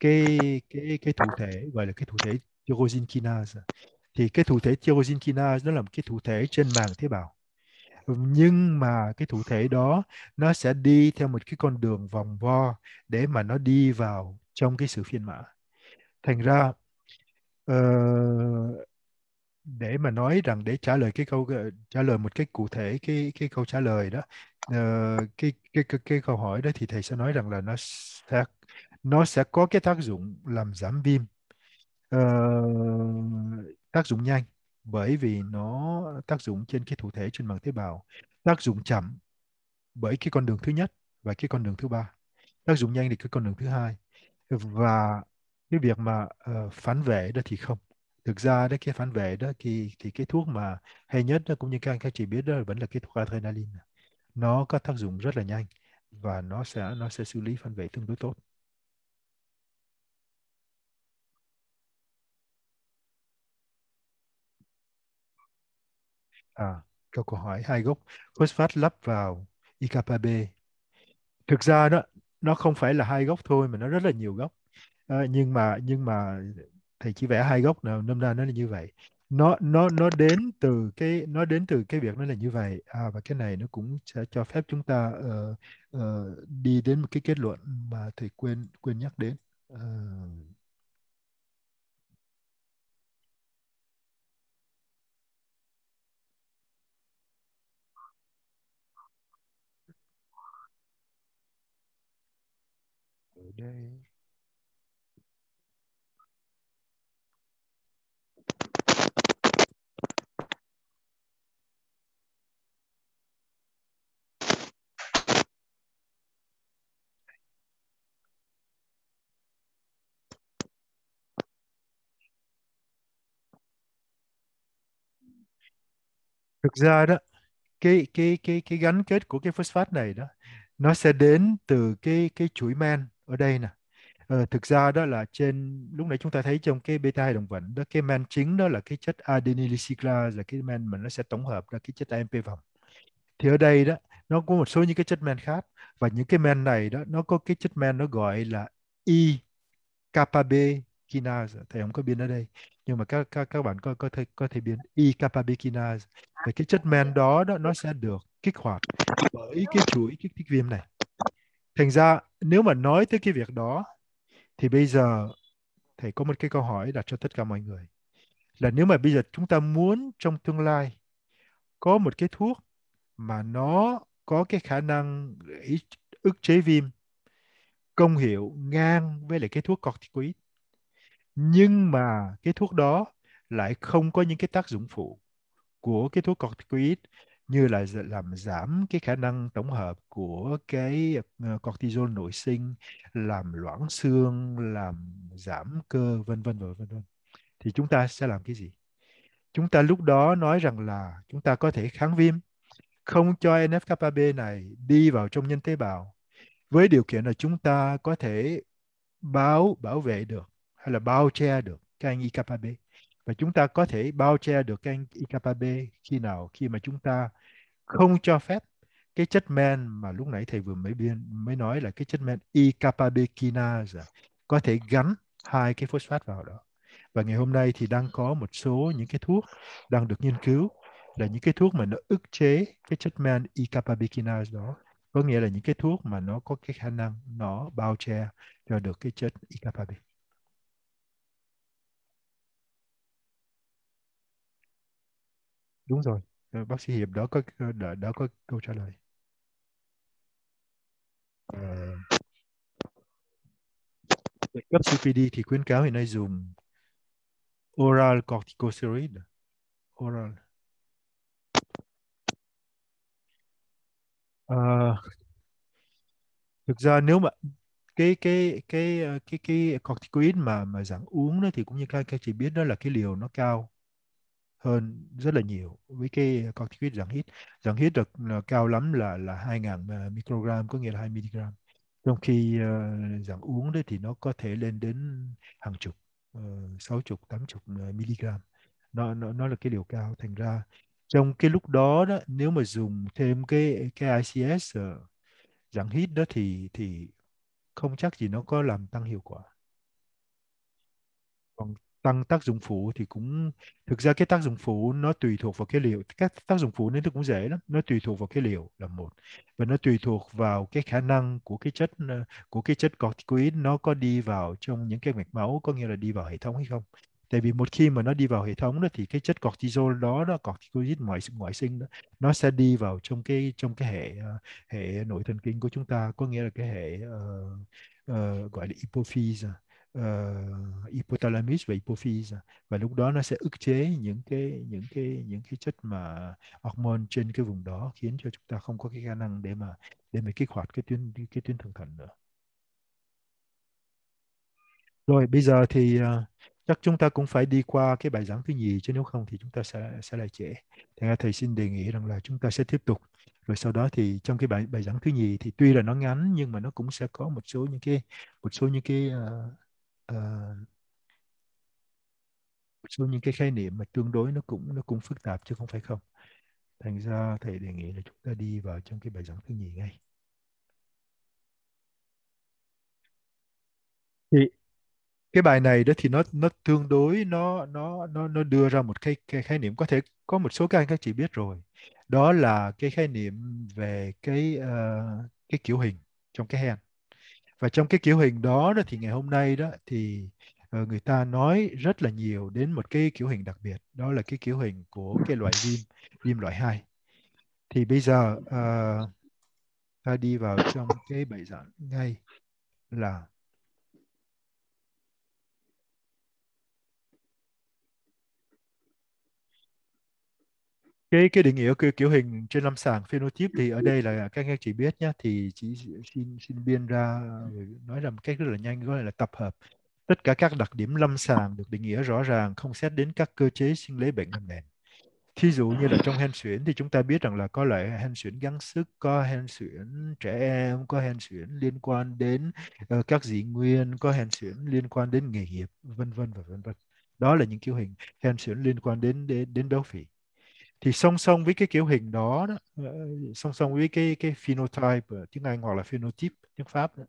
cái cái cái thụ thể gọi là cái thụ thể tyrosine kinase thì cái thụ thể tyrosine kinase nó là một cái thụ thể trên màng tế bào nhưng mà cái thụ thể đó nó sẽ đi theo một cái con đường vòng vo để mà nó đi vào trong cái sự phiên mã thành ra uh, để mà nói rằng để trả lời cái câu ờ, trả lời một cách cụ thể cái cái câu trả lời đó uh, cái, cái cái cái câu hỏi đó thì thầy sẽ nói rằng là nó sẽ nó sẽ có cái tác dụng làm giảm viêm uh, tác dụng nhanh bởi vì nó tác dụng trên cái thụ thể trên màng tế bào tác dụng chậm bởi cái con đường thứ nhất và cái con đường thứ ba tác dụng nhanh thì cái con đường thứ hai và cái việc mà uh, phản vệ đó thì không thực ra đó cái phản vệ đó thì thì cái thuốc mà hay nhất đó, cũng như các anh các chị biết đó vẫn là cái thuốc adrenaline nó có tác dụng rất là nhanh và nó sẽ nó sẽ xử lý phản vệ tương đối tốt à câu hỏi hai gốc phosphat lắp vào IKB thực ra đó nó không phải là hai gốc thôi mà nó rất là nhiều gốc à, nhưng mà nhưng mà thầy chỉ vẽ hai góc nào nôm na nó là như vậy nó nó nó đến từ cái nó đến từ cái việc nó là như vậy à, và cái này nó cũng sẽ cho phép chúng ta uh, uh, đi đến một cái kết luận mà thầy quên quên nhắc đến uh, đây thực ra đó cái cái cái cái gắn kết của cái phosphat này đó nó sẽ đến từ cái cái chuỗi men ở đây nè ờ, thực ra đó là trên lúc nãy chúng ta thấy trong cái beta hai đồng vĩnh đó cái men chính đó là cái chất adenyl là cái men mà nó sẽ tổng hợp ra cái chất AMP vòng thì ở đây đó nó có một số những cái chất men khác và những cái men này đó nó có cái chất men nó gọi là i kappa b kinase thầy không có biến ở đây nhưng mà các các các bạn có có thể có thể biến e kappa b kinase và cái chất men đó đó nó sẽ được kích hoạt bởi cái chuỗi kích thích viêm này thành ra nếu mà nói tới cái việc đó thì bây giờ thầy có một cái câu hỏi đặt cho tất cả mọi người là nếu mà bây giờ chúng ta muốn trong tương lai có một cái thuốc mà nó có cái khả năng ức chế viêm công hiệu ngang với lại cái thuốc corticoid nhưng mà cái thuốc đó lại không có những cái tác dụng phụ của cái thuốc corticoid như là làm giảm cái khả năng tổng hợp của cái ờ, cortisol nội sinh, làm loãng xương, làm giảm cơ vân vân và vân vân. Thì chúng ta sẽ làm cái gì? Chúng ta lúc đó nói rằng là chúng ta có thể kháng viêm, không cho NF-kappa B này đi vào trong nhân tế bào với điều kiện là chúng ta có thể báo bảo vệ được hay là bao che được các anh IKB và chúng ta có thể bao che được các anh IKB khi nào khi mà chúng ta không cho phép cái chất men mà lúc nãy thầy vừa mới biên mới nói là cái chất men ikpabekinase có thể gắn hai cái phosphat vào đó và ngày hôm nay thì đang có một số những cái thuốc đang được nghiên cứu là những cái thuốc mà nó ức chế cái chất men ikpabekinase đó có nghĩa là những cái thuốc mà nó có cái khả năng nó bao che cho được cái chất ikpabe đúng rồi ờ, bác sĩ hiệp đó có ờ, đã, đã có câu trả lời à, ờ. cấp CPD thì khuyến cáo hiện nay dùng oral corticosteroid oral à, thực ra nếu mà cái cái cái cái cái corticoid mà mà dạng uống đó thì cũng như các các chị biết đó là cái liều nó cao hơn rất là nhiều với cái à, corticoid dạng hít dạng hít được là cao lắm là là 2.000 à, microgram có nghĩa là 2 mg trong khi à, dạng uống đấy thì nó có thể lên đến hàng chục ờ, sáu chục tám chục mg nó nó nó là cái liều cao thành ra trong cái lúc đó đó nếu mà dùng thêm cái cái ICS ờ, dạng hít đó thì thì không chắc gì nó có làm tăng hiệu quả còn tăng tác dụng phụ thì cũng thực ra cái tác dụng phụ nó tùy thuộc vào cái liệu các tác dụng phụ nên nó cũng dễ lắm nó tùy thuộc vào cái liệu là một và nó tùy thuộc vào cái khả năng của cái chất ờ, của cái chất corticoid nó có đi vào trong những cái mạch máu có nghĩa là đi vào hệ thống hay không tại vì một khi mà nó đi vào hệ thống đó thì cái chất cortisol đó đó corticoid ngoại ngoại sinh đó nó sẽ đi vào trong cái trong cái hệ ờ, hệ nội thần kinh của chúng ta có nghĩa là cái hệ uh, uh, gọi là hypophyse à uh, hypothalamus và hypophyse và lúc đó nó sẽ ức chế những cái những cái những cái chất mà hormone trên cái vùng đó khiến cho chúng ta không có cái khả năng để mà để mà kích hoạt cái tuyến cái tuyến thượng thận nữa rồi bây giờ thì uh, chắc chúng ta cũng phải đi qua cái bài giảng thứ nhì chứ nếu không thì chúng ta sẽ sẽ lại trễ. Thành thầy xin đề nghị rằng là chúng ta sẽ tiếp tục. Rồi sau đó thì trong cái bài bài giảng thứ nhì thì tuy là nó ngắn nhưng mà nó cũng sẽ có một số những cái một số những cái uh, uh, ờ, số những cái khái niệm mà tương đối nó cũng nó cũng phức tạp chứ không phải không thành ra thầy đề nghị là chúng ta đi vào trong cái bài giảng thứ nhì ngay thì cái bài này đó thì nó nó tương đối nó nó nó nó đưa ra một cái, cái khái niệm có thể có một số các anh các chị biết rồi đó là cái khái niệm về cái uh, cái kiểu hình trong cái hen và trong cái kiểu hình đó, đó thì ngày hôm nay đó thì ờ, người ta nói rất là nhiều đến một cái kiểu hình đặc biệt đó là cái kiểu hình của cái loại viêm viêm loại 2 thì bây giờ uh, ta đi vào trong cái bài giảng ngay là cái cái định nghĩa cái kiểu hình trên lâm sàng phenotype thì ở đây là các anh chị biết nhá thì chỉ xin xin biên ra ừ, nói rằng cách rất là nhanh gọi là tập hợp tất cả các đặc điểm lâm sàng được định nghĩa rõ ràng không xét đến các cơ chế sinh lý bệnh nền thí dụ như là trong hen suyễn thì chúng ta biết rằng là có loại hen suyễn gắng sức có hen suyễn trẻ em có hen suyễn liên quan đến ờ, các dị nguyên có hen suyễn liên quan đến nghề nghiệp vân vân và vân vân đó là những kiểu hình hen suyễn liên quan đến đến, đến béo phì thì song song với cái kiểu hình đó, đó ờ, song song với cái cái phenotype ờ, tiếng Anh hoặc là phenotype tiếng Pháp đó,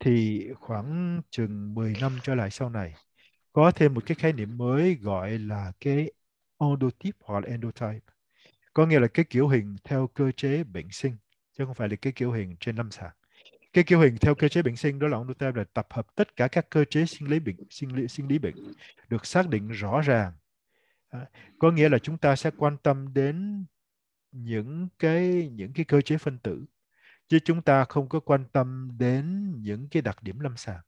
thì khoảng chừng 10 năm trở lại sau này có thêm một cái khái niệm mới gọi là cái endotype hoặc là endotype có nghĩa là cái kiểu hình theo cơ chế bệnh sinh chứ không phải là cái kiểu hình trên lâm sàng cái kiểu hình theo cơ chế bệnh sinh đó là endotype là tập hợp tất cả các cơ chế sinh lý bệnh sinh lý sinh lý bệnh được xác định rõ ràng À, có nghĩa là chúng ta sẽ quan tâm đến những cái những cái cơ chế phân tử chứ chúng ta không có quan tâm đến những cái đặc điểm lâm sàng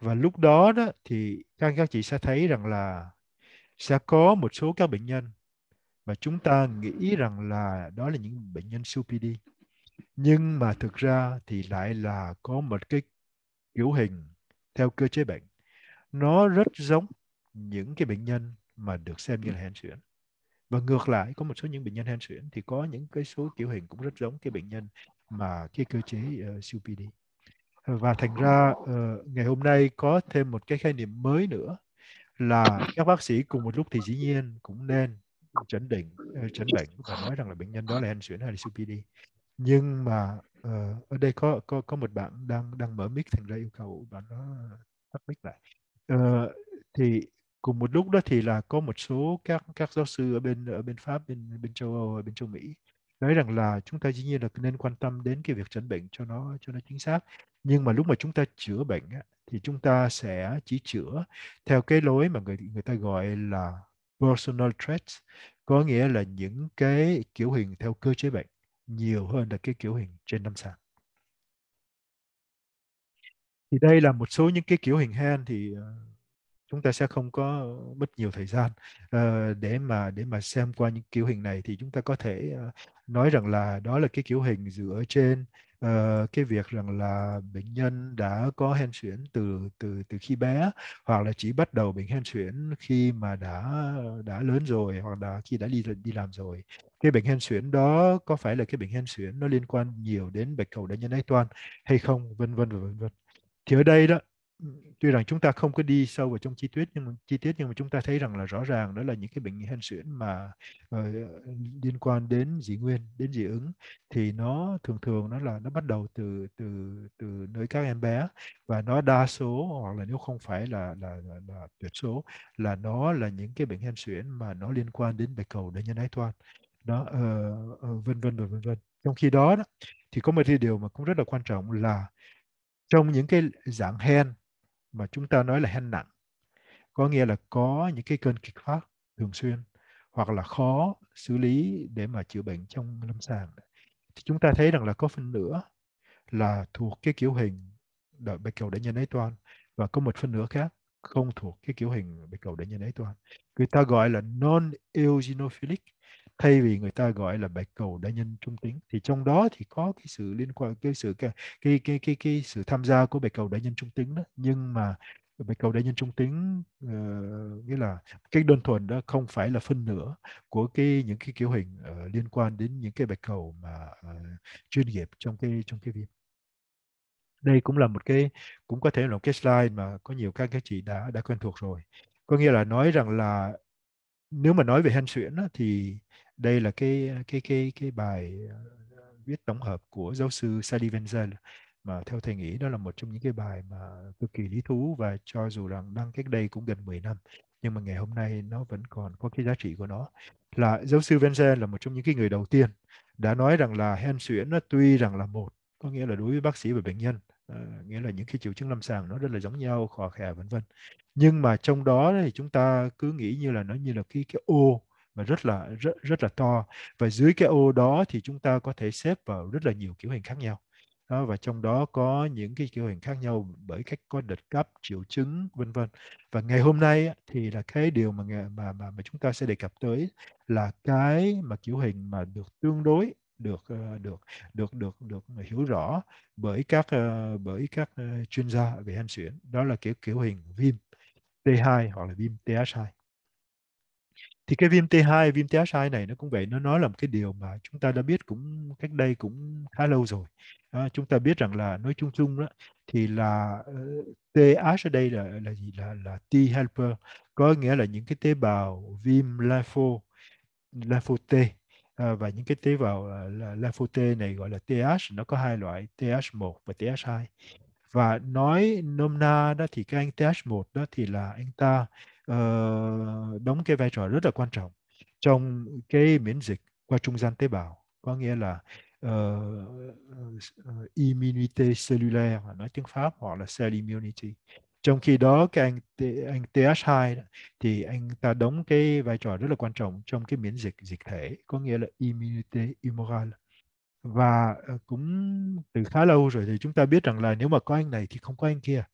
và lúc đó đó thì các các chị sẽ thấy rằng là sẽ có một số các bệnh nhân mà chúng ta nghĩ rằng là đó là những bệnh nhân COPD nhưng mà thực ra thì lại là có một cái kiểu hình theo cơ chế bệnh nó rất giống những cái bệnh nhân mà được xem như ừ. là hen suyễn và ngược lại có một số những bệnh nhân hen suyễn thì có những cái số kiểu hình cũng rất giống cái bệnh nhân mà cái cơ chế uh, và thành ra uh, ngày hôm nay có thêm một cái khái niệm mới nữa là các bác sĩ cùng một lúc thì dĩ nhiên cũng nên chẩn định ờ, chẩn bệnh và nói rằng là bệnh nhân đó là hen suyễn hay là COPD nhưng mà uh, ở đây có có có một bạn đang đang mở mic thành ra yêu cầu bạn nó tắt mic lại uh, thì cùng một lúc đó thì là có một số các các giáo sư ở bên ở bên Pháp bên bên châu Âu ở bên châu Mỹ nói rằng là chúng ta dĩ nhiên là nên quan tâm đến cái việc chẩn bệnh cho nó cho nó chính xác nhưng mà lúc mà chúng ta chữa bệnh thì chúng ta sẽ chỉ chữa theo cái lối mà người người ta gọi là personal traits có nghĩa là những cái kiểu hình theo cơ chế bệnh nhiều hơn là cái kiểu hình trên lâm sàng thì đây là một số những cái kiểu hình hen thì ờ, chúng ta sẽ không có mất nhiều thời gian uh, để mà để mà xem qua những kiểu hình này thì chúng ta có thể uh, nói rằng là đó là cái kiểu hình dựa trên uh, cái việc rằng là bệnh nhân đã có hen suyễn từ từ từ khi bé hoặc là chỉ bắt đầu bệnh hen suyễn khi mà đã đã lớn rồi hoặc là khi đã đi đi làm rồi cái bệnh hen suyễn đó có phải là cái bệnh hen suyễn nó liên quan nhiều đến bạch cầu đại nhân ái toan hay không vân vân và vân vân thì ở đây đó tuy rằng chúng ta không có đi sâu vào trong chi tiết nhưng mà, chi tiết nhưng mà chúng ta thấy rằng là rõ ràng đó là những cái bệnh hen suyễn mà uh, liên quan đến dị nguyên đến dị ứng thì nó thường thường nó là nó bắt đầu từ từ từ nơi các em bé và nó đa số hoặc là nếu không phải là là là, là tuyệt số là nó là những cái bệnh hen suyễn mà nó liên quan đến bạch cầu để nhân ái toan đó uh, uh, vân vân và vân vân trong khi đó, đó thì có một cái điều mà cũng rất là quan trọng là trong những cái dạng hen mà chúng ta nói là hen nặng có nghĩa là có những cái cơn kịch phát thường xuyên hoặc là khó xử lý để mà chữa bệnh trong lâm sàng thì chúng ta thấy rằng là có phần nữa là thuộc cái kiểu hình bạch cầu đẩy nhân ấy toan và có một phần nữa khác không thuộc cái kiểu hình bạch cầu đẩy nhân ấy toan người ta gọi là non eosinophilic thay vì người ta gọi là bạch cầu đa nhân trung tính thì trong đó thì có cái sự liên quan cái sự cái cái cái cái, cái sự tham gia của bạch cầu đa nhân trung tính đó nhưng mà bạch cầu đa nhân trung tính uh, ờ, nghĩa là cái đơn thuần đó không phải là phân nửa của cái những cái kiểu hình uh, liên quan đến những cái bạch cầu mà uh, chuyên nghiệp trong cái trong cái việc đây cũng là một cái cũng có thể là một cái slide mà có nhiều các các chị đã đã quen thuộc rồi có nghĩa là nói rằng là nếu mà nói về hen suyễn thì đây là cái cái cái cái bài ờ, viết tổng hợp của giáo sư Sally Wenzel mà theo thầy nghĩ đó là một trong những cái bài mà cực kỳ lý thú và cho dù rằng đăng cách đây cũng gần 10 năm nhưng mà ngày hôm nay nó vẫn còn có cái giá trị của nó là giáo sư Wenzel là một trong những cái người đầu tiên đã nói rằng là hen suyễn nó tuy rằng là một có nghĩa là đối với bác sĩ và bệnh nhân ờ, nghĩa là những cái triệu chứng lâm sàng nó rất là giống nhau khò khè vân vân nhưng mà trong đó thì chúng ta cứ nghĩ như là nó như là cái cái ô mà rất là rất rất là to và dưới cái ô đó thì chúng ta có thể xếp vào rất là nhiều kiểu hình khác nhau đó, và trong đó có những cái kiểu hình khác nhau bởi cách có địch cấp triệu chứng vân vân và ngày hôm nay thì là cái điều mà mà mà mà chúng ta sẽ đề cập tới là cái mà kiểu hình mà được tương đối được ờ, được được được được hiểu rõ bởi các ờ, bởi các ờ, chuyên gia về hen xuyển đó là kiểu kiểu hình viêm T2 hoặc là viêm TH2 thì cái viêm T2, viêm TH2 này nó cũng vậy, nó nói là một cái điều mà chúng ta đã biết cũng cách đây cũng khá lâu rồi. À, chúng ta biết rằng là nói chung chung đó thì là ờ, TH ở đây là là gì là là T helper có nghĩa là những cái tế bào viêm lympho lympho T à, và những cái tế bào ờ, lympho T này gọi là TH nó có hai loại TH1 và TH2 và nói nôm na đó thì cái anh TH1 đó thì là anh ta Ờ, đóng cái vai trò rất là quan trọng trong cái miễn dịch qua trung gian tế bào có nghĩa là uh, ờ, ờ, immunité cellulaire nói tiếng pháp hoặc là cell immunity trong khi đó cái anh anh TH2 thì anh ta đóng cái vai trò rất là quan trọng trong cái miễn dịch dịch thể có nghĩa là immunité humoral và cũng từ khá lâu rồi thì chúng ta biết rằng là nếu mà có anh này thì không có anh kia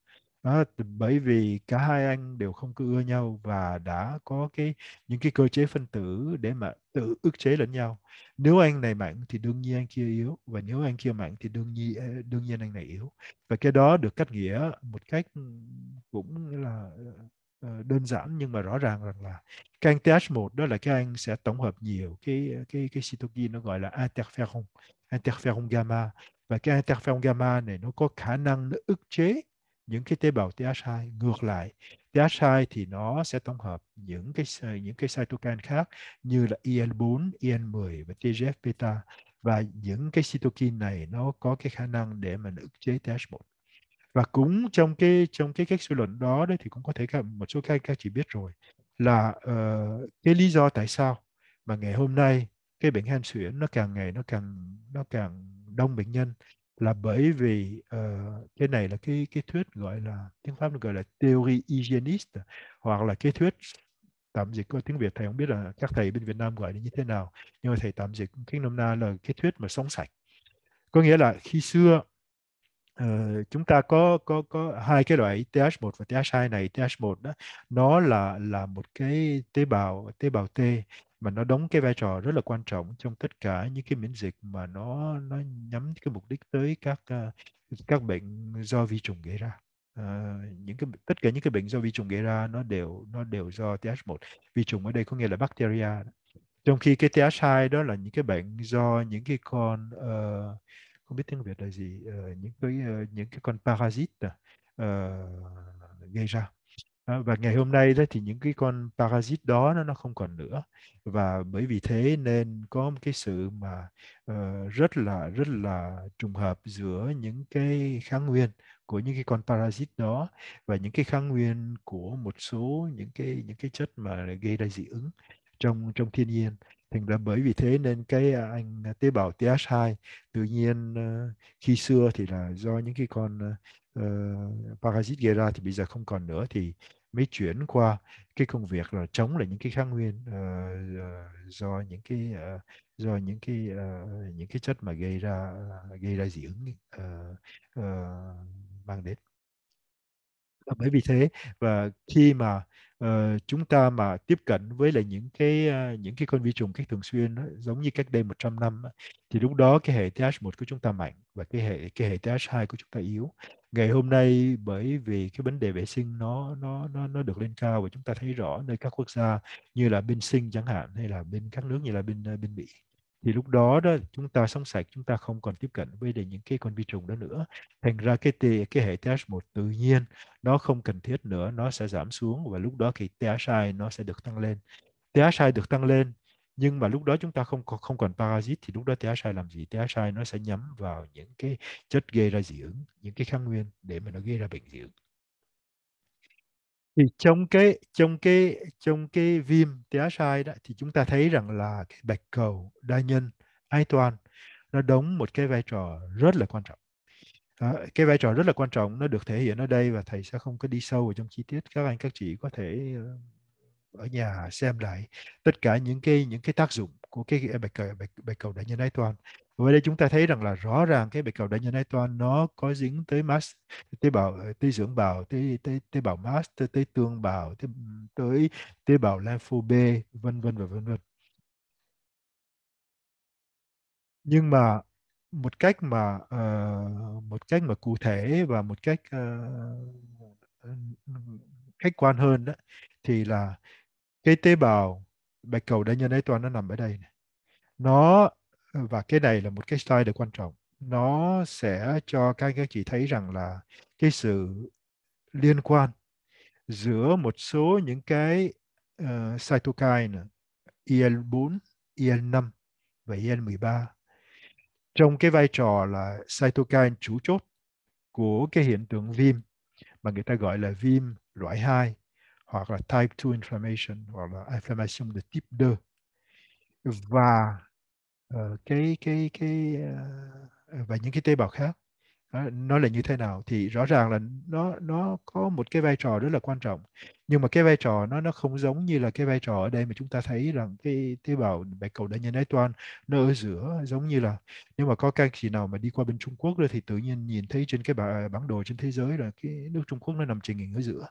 đó, bởi vì cả hai anh đều không cứ ưa nhau và đã có cái những cái cơ chế phân tử để mà tự ức chế lẫn nhau nếu anh này mạnh thì đương nhiên anh kia yếu và nếu anh kia mạnh thì đương nhiên ờ, đương nhiên anh này yếu và cái đó được cách nghĩa một cách cũng là ờ, đơn giản nhưng mà rõ ràng rằng là cái anh TH1 đó là cái anh sẽ tổng hợp nhiều cái cái cái cytokine nó gọi là interferon interferon gamma và cái interferon gamma này nó có khả năng nó ức chế những cái tế bào TH2 ngược lại TH2 thì nó sẽ tổng hợp những cái những cái cytokine khác như là e e IL4, IL10 và TGF beta và những cái cytokine này nó có cái khả năng để mà ức chế TH1 và cũng trong cái trong cái cách suy luận đó đấy thì cũng có thể các một số các các chị biết rồi là uh, cái lý do tại sao mà ngày hôm nay cái bệnh hen suyễn nó càng ngày nó càng nó càng đông bệnh nhân là bởi vì uh, cái này là cái cái thuyết gọi là tiếng pháp gọi là theory hygienist hoặc là cái thuyết tạm dịch có tiếng việt thầy không biết là các thầy bên việt nam gọi là như thế nào nhưng mà thầy tạm dịch cái nôm na là cái thuyết mà sống sạch có nghĩa là khi xưa Ờ, chúng ta có có có hai cái loại TH1 và TH2 này TH1 đó nó là là một cái tế bào tế bào T mà nó đóng cái vai trò rất là quan trọng trong tất cả những cái miễn dịch mà nó nó nhắm cái mục đích tới các ờ, các bệnh do vi trùng gây ra à, những cái tất cả những cái bệnh do vi trùng gây ra nó đều nó đều do TH1 vi trùng ở đây có nghĩa là bacteria trong khi cái TH2 đó là những cái bệnh do những cái con uh, không biết tiếng Việt là gì uh, những cái uh, những cái con parasite uh, gây ra và ngày hôm nay đó thì những cái con parasite đó nó không còn nữa và bởi vì thế nên có một cái sự mà uh, rất là rất là trùng hợp giữa những cái kháng nguyên của những cái con parasite đó và những cái kháng nguyên của một số những cái những cái chất mà gây ra dị ứng trong trong thiên nhiên thành ra bởi vì thế nên cái à, anh tế bào TH2 tự nhiên ờ, khi xưa thì là do những cái con uh, parasite gây ra thì bây giờ không còn nữa thì mới chuyển qua cái công việc là chống lại những cái kháng nguyên uh, do những cái uh, do những cái uh, những cái chất mà gây ra gây ra dị ứng uh, uh, mang đến Ờ, bởi vì thế và khi mà uh, chúng ta mà tiếp cận với lại những cái uh, những cái con vi trùng cách thường xuyên đó, giống như cách đây 100 năm thì lúc đó cái hệ TH1 của chúng ta mạnh và cái hệ cái hệ TH2 của chúng ta yếu. Ngày hôm nay bởi vì cái vấn đề vệ sinh nó nó nó nó được lên cao và chúng ta thấy rõ nơi các quốc gia như là bên Sinh chẳng hạn hay là bên các nước như là bên bên Mỹ thì lúc đó đó chúng ta sống sạch chúng ta không còn tiếp cận với những cái con vi trùng đó nữa thành ra cái tê, cái hệ TH1 tự nhiên nó không cần thiết nữa nó sẽ giảm xuống và lúc đó thì THI nó sẽ được tăng lên THI được tăng lên nhưng mà lúc đó chúng ta không không còn parasite thì lúc đó THI làm gì THI nó sẽ nhắm vào những cái chất gây ra dị ứng những cái kháng nguyên để mà nó gây ra bệnh dị ứng thì trong cái trong cái trong cái viêm té sai đó thì chúng ta thấy rằng là cái bạch cầu đa nhân ái toàn nó đóng một cái vai trò rất là quan trọng à, cái vai trò rất là quan trọng nó được thể hiện ở đây và thầy sẽ không có đi sâu vào trong chi tiết các anh các chị có thể ờ, ở nhà xem lại tất cả những cái những cái tác dụng của cái à, bạch cầu bạch, bạch cầu đại nhân ái toàn và đây chúng ta thấy rằng là rõ ràng cái bạch cầu đại nhân ái toàn nó có dính tới mass tế bào ờ, tế dưỡng bào tế tế tế bào mass tế tới tương bào tế tới tế bào lympho B vân vân và vân vân nhưng mà một cách mà uh, một cách mà cụ thể và một cách uh, khách quan hơn đó thì là cái tế bào bạch cầu đa nhân ấy toán nó nằm ở đây này. nó và cái này là một cái được quan trọng nó sẽ cho các anh các chị thấy rằng là cái sự liên quan giữa một số những cái uh, cytokine IL4, e IL5 e và e IL13 trong cái vai trò là cytokine chủ chốt của cái hiện tượng viêm mà người ta gọi là viêm loại 2 hoặc là type 2 inflammation hoặc là inflammation de type 2 và uh, cái cái cái uh, và những cái tế bào khác nó, nó là như thế nào thì rõ ràng là nó nó có một cái vai trò rất là quan trọng nhưng mà cái vai trò nó nó không giống như là cái vai trò ở đây mà chúng ta thấy rằng cái tế bào bạch cầu đa nhân ái toan nó ở giữa giống như là nếu mà có các chị nào mà đi qua bên Trung Quốc rồi thì tự nhiên nhìn thấy trên cái bản đồ trên thế giới là cái nước Trung Quốc nó nằm trên hình ở giữa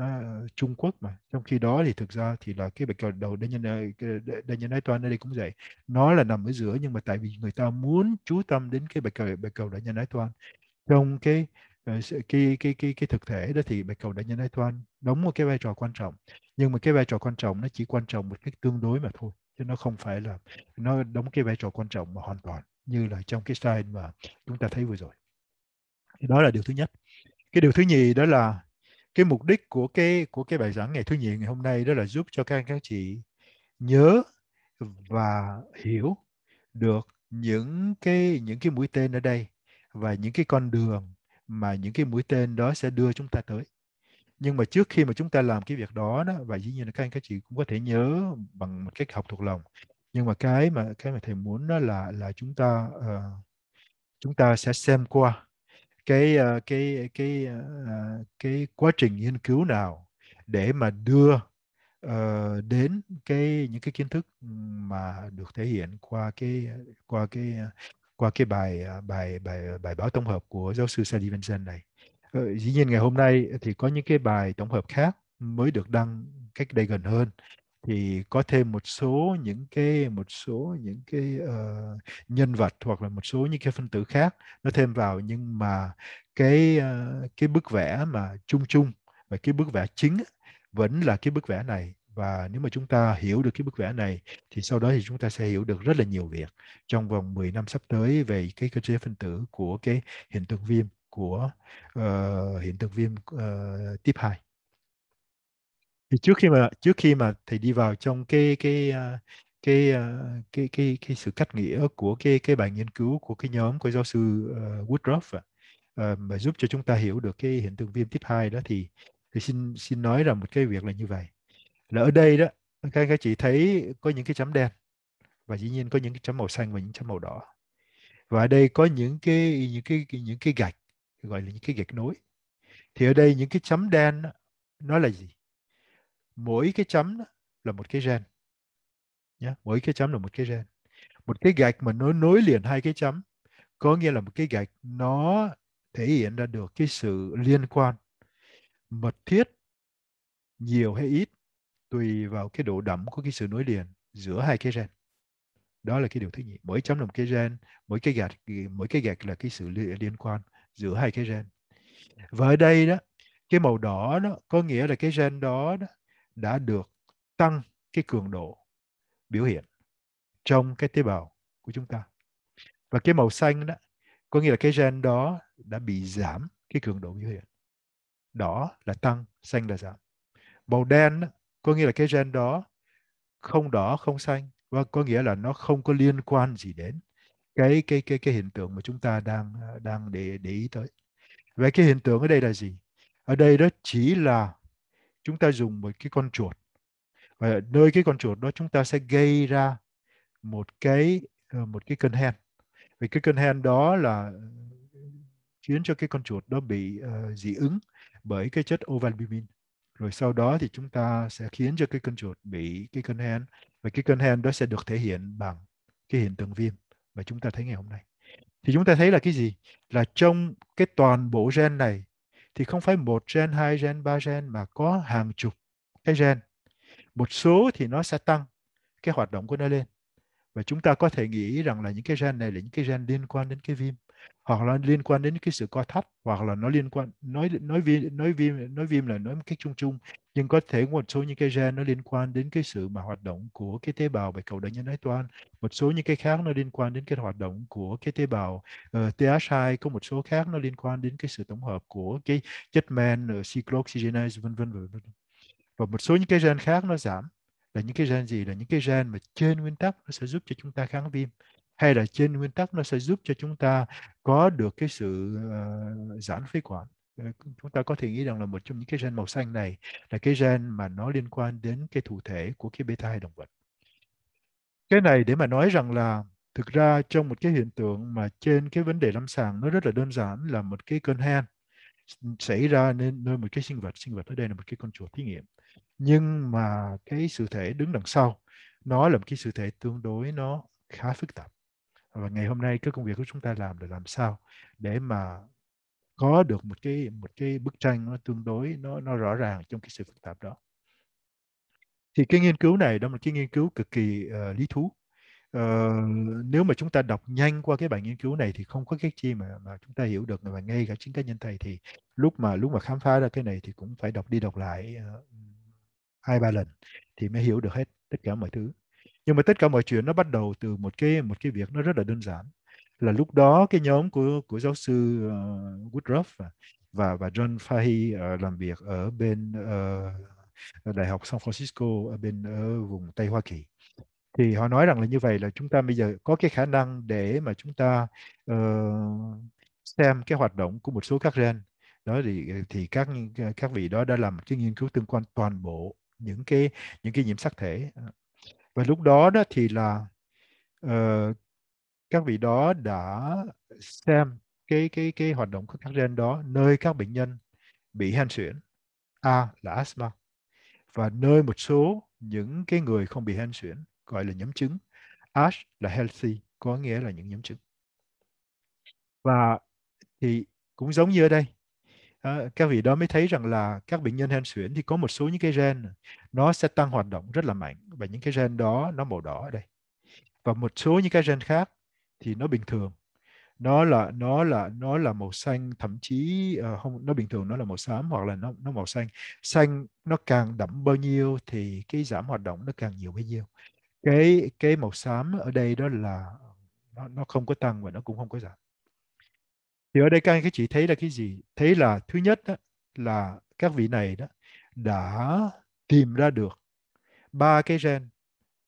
à, Trung Quốc mà trong khi đó thì thực ra thì là cái bạch cầu đầu đa nhân đa nhân ái toàn ở đây cũng vậy nó là nằm ở giữa nhưng mà tại vì người ta muốn chú tâm đến cái bạch cầu bạch cầu đa nhân ái toàn trong cái ờ, cái cái cái cái thực thể đó thì bạch cầu đại nhân ái toan đóng một cái vai trò quan trọng nhưng mà cái vai trò quan trọng nó chỉ quan trọng một cách tương đối mà thôi chứ nó không phải là nó đóng cái vai trò quan trọng mà hoàn toàn như là trong cái slide mà chúng ta thấy vừa rồi thì đó là điều thứ nhất cái điều thứ nhì đó là cái mục đích của cái của cái bài giảng ngày thứ nhì ngày hôm nay đó là giúp cho các anh các chị nhớ và hiểu được những cái những cái mũi tên ở đây và những cái con đường mà những cái mũi tên đó sẽ đưa chúng ta tới nhưng mà trước khi mà chúng ta làm cái việc đó, đó và dĩ nhiên là các anh các chị cũng có thể nhớ bằng một cách học thuộc lòng nhưng mà cái mà cái mà thầy muốn đó là là chúng ta uh, chúng ta sẽ xem qua Ờ, cái cái cái ờ, ờ, cái quá trình nghiên cứu nào để mà đưa đến cái những cái kiến thức mà được thể hiện qua cái qua cái qua cái bài bài bài bài báo tổng hợp của giáo sư Sally này. dĩ nhiên ngày hôm nay thì có những cái bài tổng hợp khác mới được đăng cách đây gần hơn thì có thêm một số những cái một số những cái uh, nhân vật hoặc là một số những cái phân tử khác nó thêm vào nhưng mà cái uh, cái bức vẽ mà chung chung và cái bức vẽ chính vẫn là cái bức vẽ này và nếu mà chúng ta hiểu được cái bức vẽ này thì sau đó thì chúng ta sẽ hiểu được rất là nhiều việc trong vòng 10 năm sắp tới về cái cơ chế phân tử của cái hiện tượng viêm của uh, hiện tượng viêm uh, tiếp 2 thì trước khi mà trước khi mà thầy đi vào trong cái cái à, cái à, cái cái cái sự cách nghĩa của cái cái bài nghiên cứu của cái nhóm của giáo sư ờ, Woodruff uh, mà giúp cho chúng ta hiểu được cái hiện tượng viêm tiếp 2 đó thì thì xin xin nói rằng một cái việc là như vậy là ở đây đó các các chị thấy có những cái chấm đen và dĩ nhiên có những cái chấm màu xanh và những chấm màu đỏ và ở đây có những cái những cái những cái gạch gọi là những cái gạch nối thì ở đây những cái chấm đen nó là gì mỗi cái chấm đó là một cái gen nhé mỗi cái chấm là một cái gen một cái gạch mà nó nối liền hai cái chấm có nghĩa là một cái gạch nó thể hiện ra được cái sự liên quan mật thiết nhiều hay ít tùy vào cái độ đậm của cái sự nối liền giữa hai cái gen đó là cái điều thứ nhì mỗi chấm là một cái gen mỗi cái gạch mỗi cái gạch là cái sự liên quan giữa hai cái gen và ở đây đó cái màu đỏ đó có nghĩa là cái gen đó, đó đã được tăng cái cường độ biểu hiện trong cái tế bào của chúng ta. Và cái màu xanh đó có nghĩa là cái gen đó đã bị giảm cái cường độ biểu hiện. Đỏ là tăng, xanh là giảm. Màu đen đó, có nghĩa là cái gen đó không đỏ, không xanh và có nghĩa là nó không có liên quan gì đến cái cái cái cái hiện tượng mà chúng ta đang đang để để ý tới. Vậy cái hiện tượng ở đây là gì? Ở đây đó chỉ là chúng ta dùng một cái con chuột và nơi cái con chuột đó chúng ta sẽ gây ra một cái ờ, một cái cơn hen vì cái cơn hen đó là ờ, khiến cho cái con chuột đó bị uh, dị ứng bởi cái chất ovalbumin rồi sau đó thì chúng ta sẽ khiến cho cái cơn chuột bị cái cơn hen và cái cơn hen đó sẽ được thể hiện bằng cái hiện tượng viêm mà chúng ta thấy ngày hôm nay thì chúng ta thấy là cái gì là trong cái toàn bộ gen này thì không phải một gen, hai gen, ba gen mà có hàng chục cái gen. Một số thì nó sẽ tăng cái hoạt động của nó lên. Và chúng ta có thể nghĩ rằng là những cái gen này là những cái gen liên quan đến cái viêm hoặc là liên quan đến cái sự co thắt hoặc là nó liên quan nói nói viêm nói viêm nói viêm là nói một cách chung chung nhưng có thể một số những cái gen nó liên quan đến cái sự mà hoạt động của cái tế bào bạch cầu đơn nhân ái toan một số những cái khác nó liên quan đến cái hoạt động của cái tế bào uh, ờ, TH2 có một số khác nó liên quan đến cái sự tổng hợp của cái chất men uh, cyclooxygenase vân vân vân và một số những cái gen khác nó giảm là những cái gen gì là những cái gen mà trên nguyên tắc nó sẽ giúp cho chúng ta kháng viêm hay là trên nguyên tắc nó sẽ giúp cho chúng ta có được cái sự uh, giãn phế quản Ờ, chúng ta có thể nghĩ rằng là một trong những cái gen màu xanh này là cái gen mà nó liên quan đến cái thủ thể của cái beta 2 động vật. Cái này để mà nói rằng là thực ra trong một cái hiện tượng mà trên cái vấn đề lâm sàng nó rất là đơn giản là một cái cơn hen xảy ra nên nơi một cái sinh vật sinh vật ở đây là một cái con chuột thí nghiệm nhưng mà cái sự thể đứng đằng sau nó là một cái sự thể tương đối nó khá phức tạp và ngày hôm nay cái công việc của chúng ta làm là làm sao để mà có được một cái một cái bức tranh nó tương đối nó nó rõ ràng trong cái sự phức tạp đó thì cái nghiên cứu này đó là một cái nghiên cứu cực kỳ uh, lý thú uh, nếu mà chúng ta đọc nhanh qua cái bài nghiên cứu này thì không có cái chi mà mà chúng ta hiểu được mà ngay cả chính cá nhân thầy thì lúc mà lúc mà khám phá ra cái này thì cũng phải đọc đi đọc lại uh, hai ba lần thì mới hiểu được hết tất cả mọi thứ nhưng mà tất cả mọi chuyện nó bắt đầu từ một cái một cái việc nó rất là đơn giản là lúc đó cái nhóm của của giáo sư uh, Woodruff à, và và John Fahey uh, làm việc ở bên uh, đại học San Francisco ở bên ở vùng Tây Hoa Kỳ thì họ nói rằng là như vậy là chúng ta bây giờ có cái khả năng để mà chúng ta uh, xem cái hoạt động của một số các gen đó thì thì các các vị đó đã làm cái nghiên cứu tương quan toàn bộ những cái những cái nhiễm sắc thể và lúc đó đó thì là uh, các vị đó đã xem cái cái cái hoạt động của các gen đó nơi các bệnh nhân bị hen suyễn A là asthma và nơi một số những cái người không bị hen suyễn gọi là nhóm chứng ASH là healthy có nghĩa là những nhóm chứng và thì cũng giống như ở đây ờ, các vị đó mới thấy rằng là các bệnh nhân hen suyễn thì có một số những cái gen nó sẽ tăng hoạt động rất là mạnh và những cái gen đó nó màu đỏ ở đây và một số những cái gen khác thì nó bình thường nó là nó là nó là màu xanh thậm chí uh, không nó bình thường nó là màu xám hoặc là nó nó màu xanh xanh nó càng đậm bao nhiêu thì cái giảm hoạt động nó càng nhiều bấy nhiêu cái cái màu xám ở đây đó là nó nó không có tăng và nó cũng không có giảm thì ở đây các anh các chị thấy là cái gì thấy là thứ nhất đó, là các vị này đó đã tìm ra được ba cái gen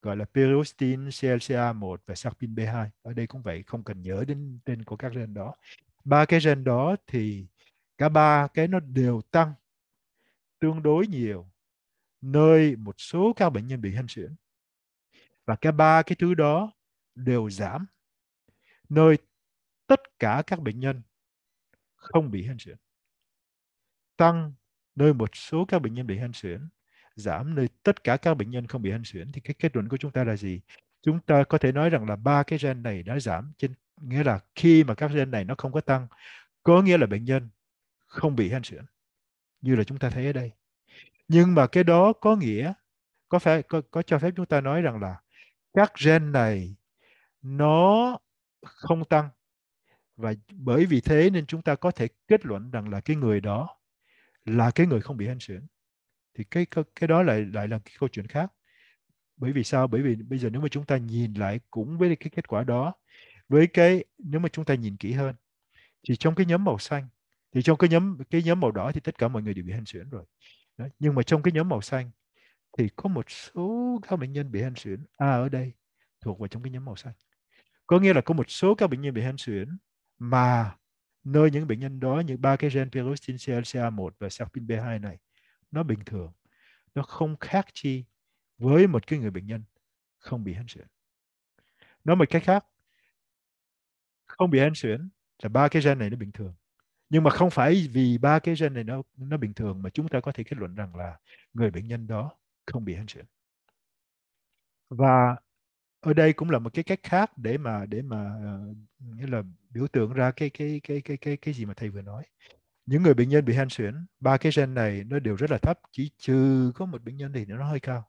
gọi là periostin CLCA1 và sarpin B2. Ở đây cũng vậy, không cần nhớ đến tên của các gen đó. Ba cái gen đó thì cả ba cái nó đều tăng tương đối nhiều nơi một số các bệnh nhân bị hen suyễn. Và cả ba cái thứ đó đều giảm nơi tất cả các bệnh nhân không bị hen suyễn. Tăng nơi một số các bệnh nhân bị hen suyễn giảm nơi tất cả các bệnh nhân không bị hen suyễn thì cái kết luận của chúng ta là gì? Chúng ta có thể nói rằng là ba cái gen này đã giảm trên nghĩa là khi mà các gen này nó không có tăng có nghĩa là bệnh nhân không bị hen suyễn như là chúng ta thấy ở đây. Nhưng mà cái đó có nghĩa có phải có, có cho phép chúng ta nói rằng là các gen này nó không tăng và bởi vì thế nên chúng ta có thể kết luận rằng là cái người đó là cái người không bị hen suyễn thì cái cái, đó lại lại là cái câu chuyện khác bởi vì sao bởi vì bây giờ nếu mà chúng ta nhìn lại cũng với cái kết quả đó với cái nếu mà chúng ta nhìn kỹ hơn thì trong cái nhóm màu xanh thì trong cái nhóm cái nhóm màu đỏ thì tất cả mọi người đều bị hen suyễn rồi đó. nhưng mà trong cái nhóm màu xanh thì có một số các bệnh nhân bị hen suyễn A à, ở đây thuộc vào trong cái nhóm màu xanh. Có nghĩa là có một số các bệnh nhân bị hen suyễn mà nơi những bệnh nhân đó những ba cái gen Perustin CLCA1 và Sarpin B2 này nó bình thường nó không khác chi với một cái người bệnh nhân không bị hen suyễn nói một cách khác không bị hen suyễn là ba cái gen này nó bình thường nhưng mà không phải vì ba cái gen này nó nó bình thường mà chúng ta có thể kết luận rằng là người bệnh nhân đó không bị hen suyễn và ở đây cũng là một cái cách khác để mà để mà uh, nghĩa là biểu tượng ra cái cái cái cái cái cái gì mà thầy vừa nói những người bệnh nhân bị hen suyễn ba cái gen này nó đều rất là thấp chỉ trừ có một bệnh nhân thì nó hơi cao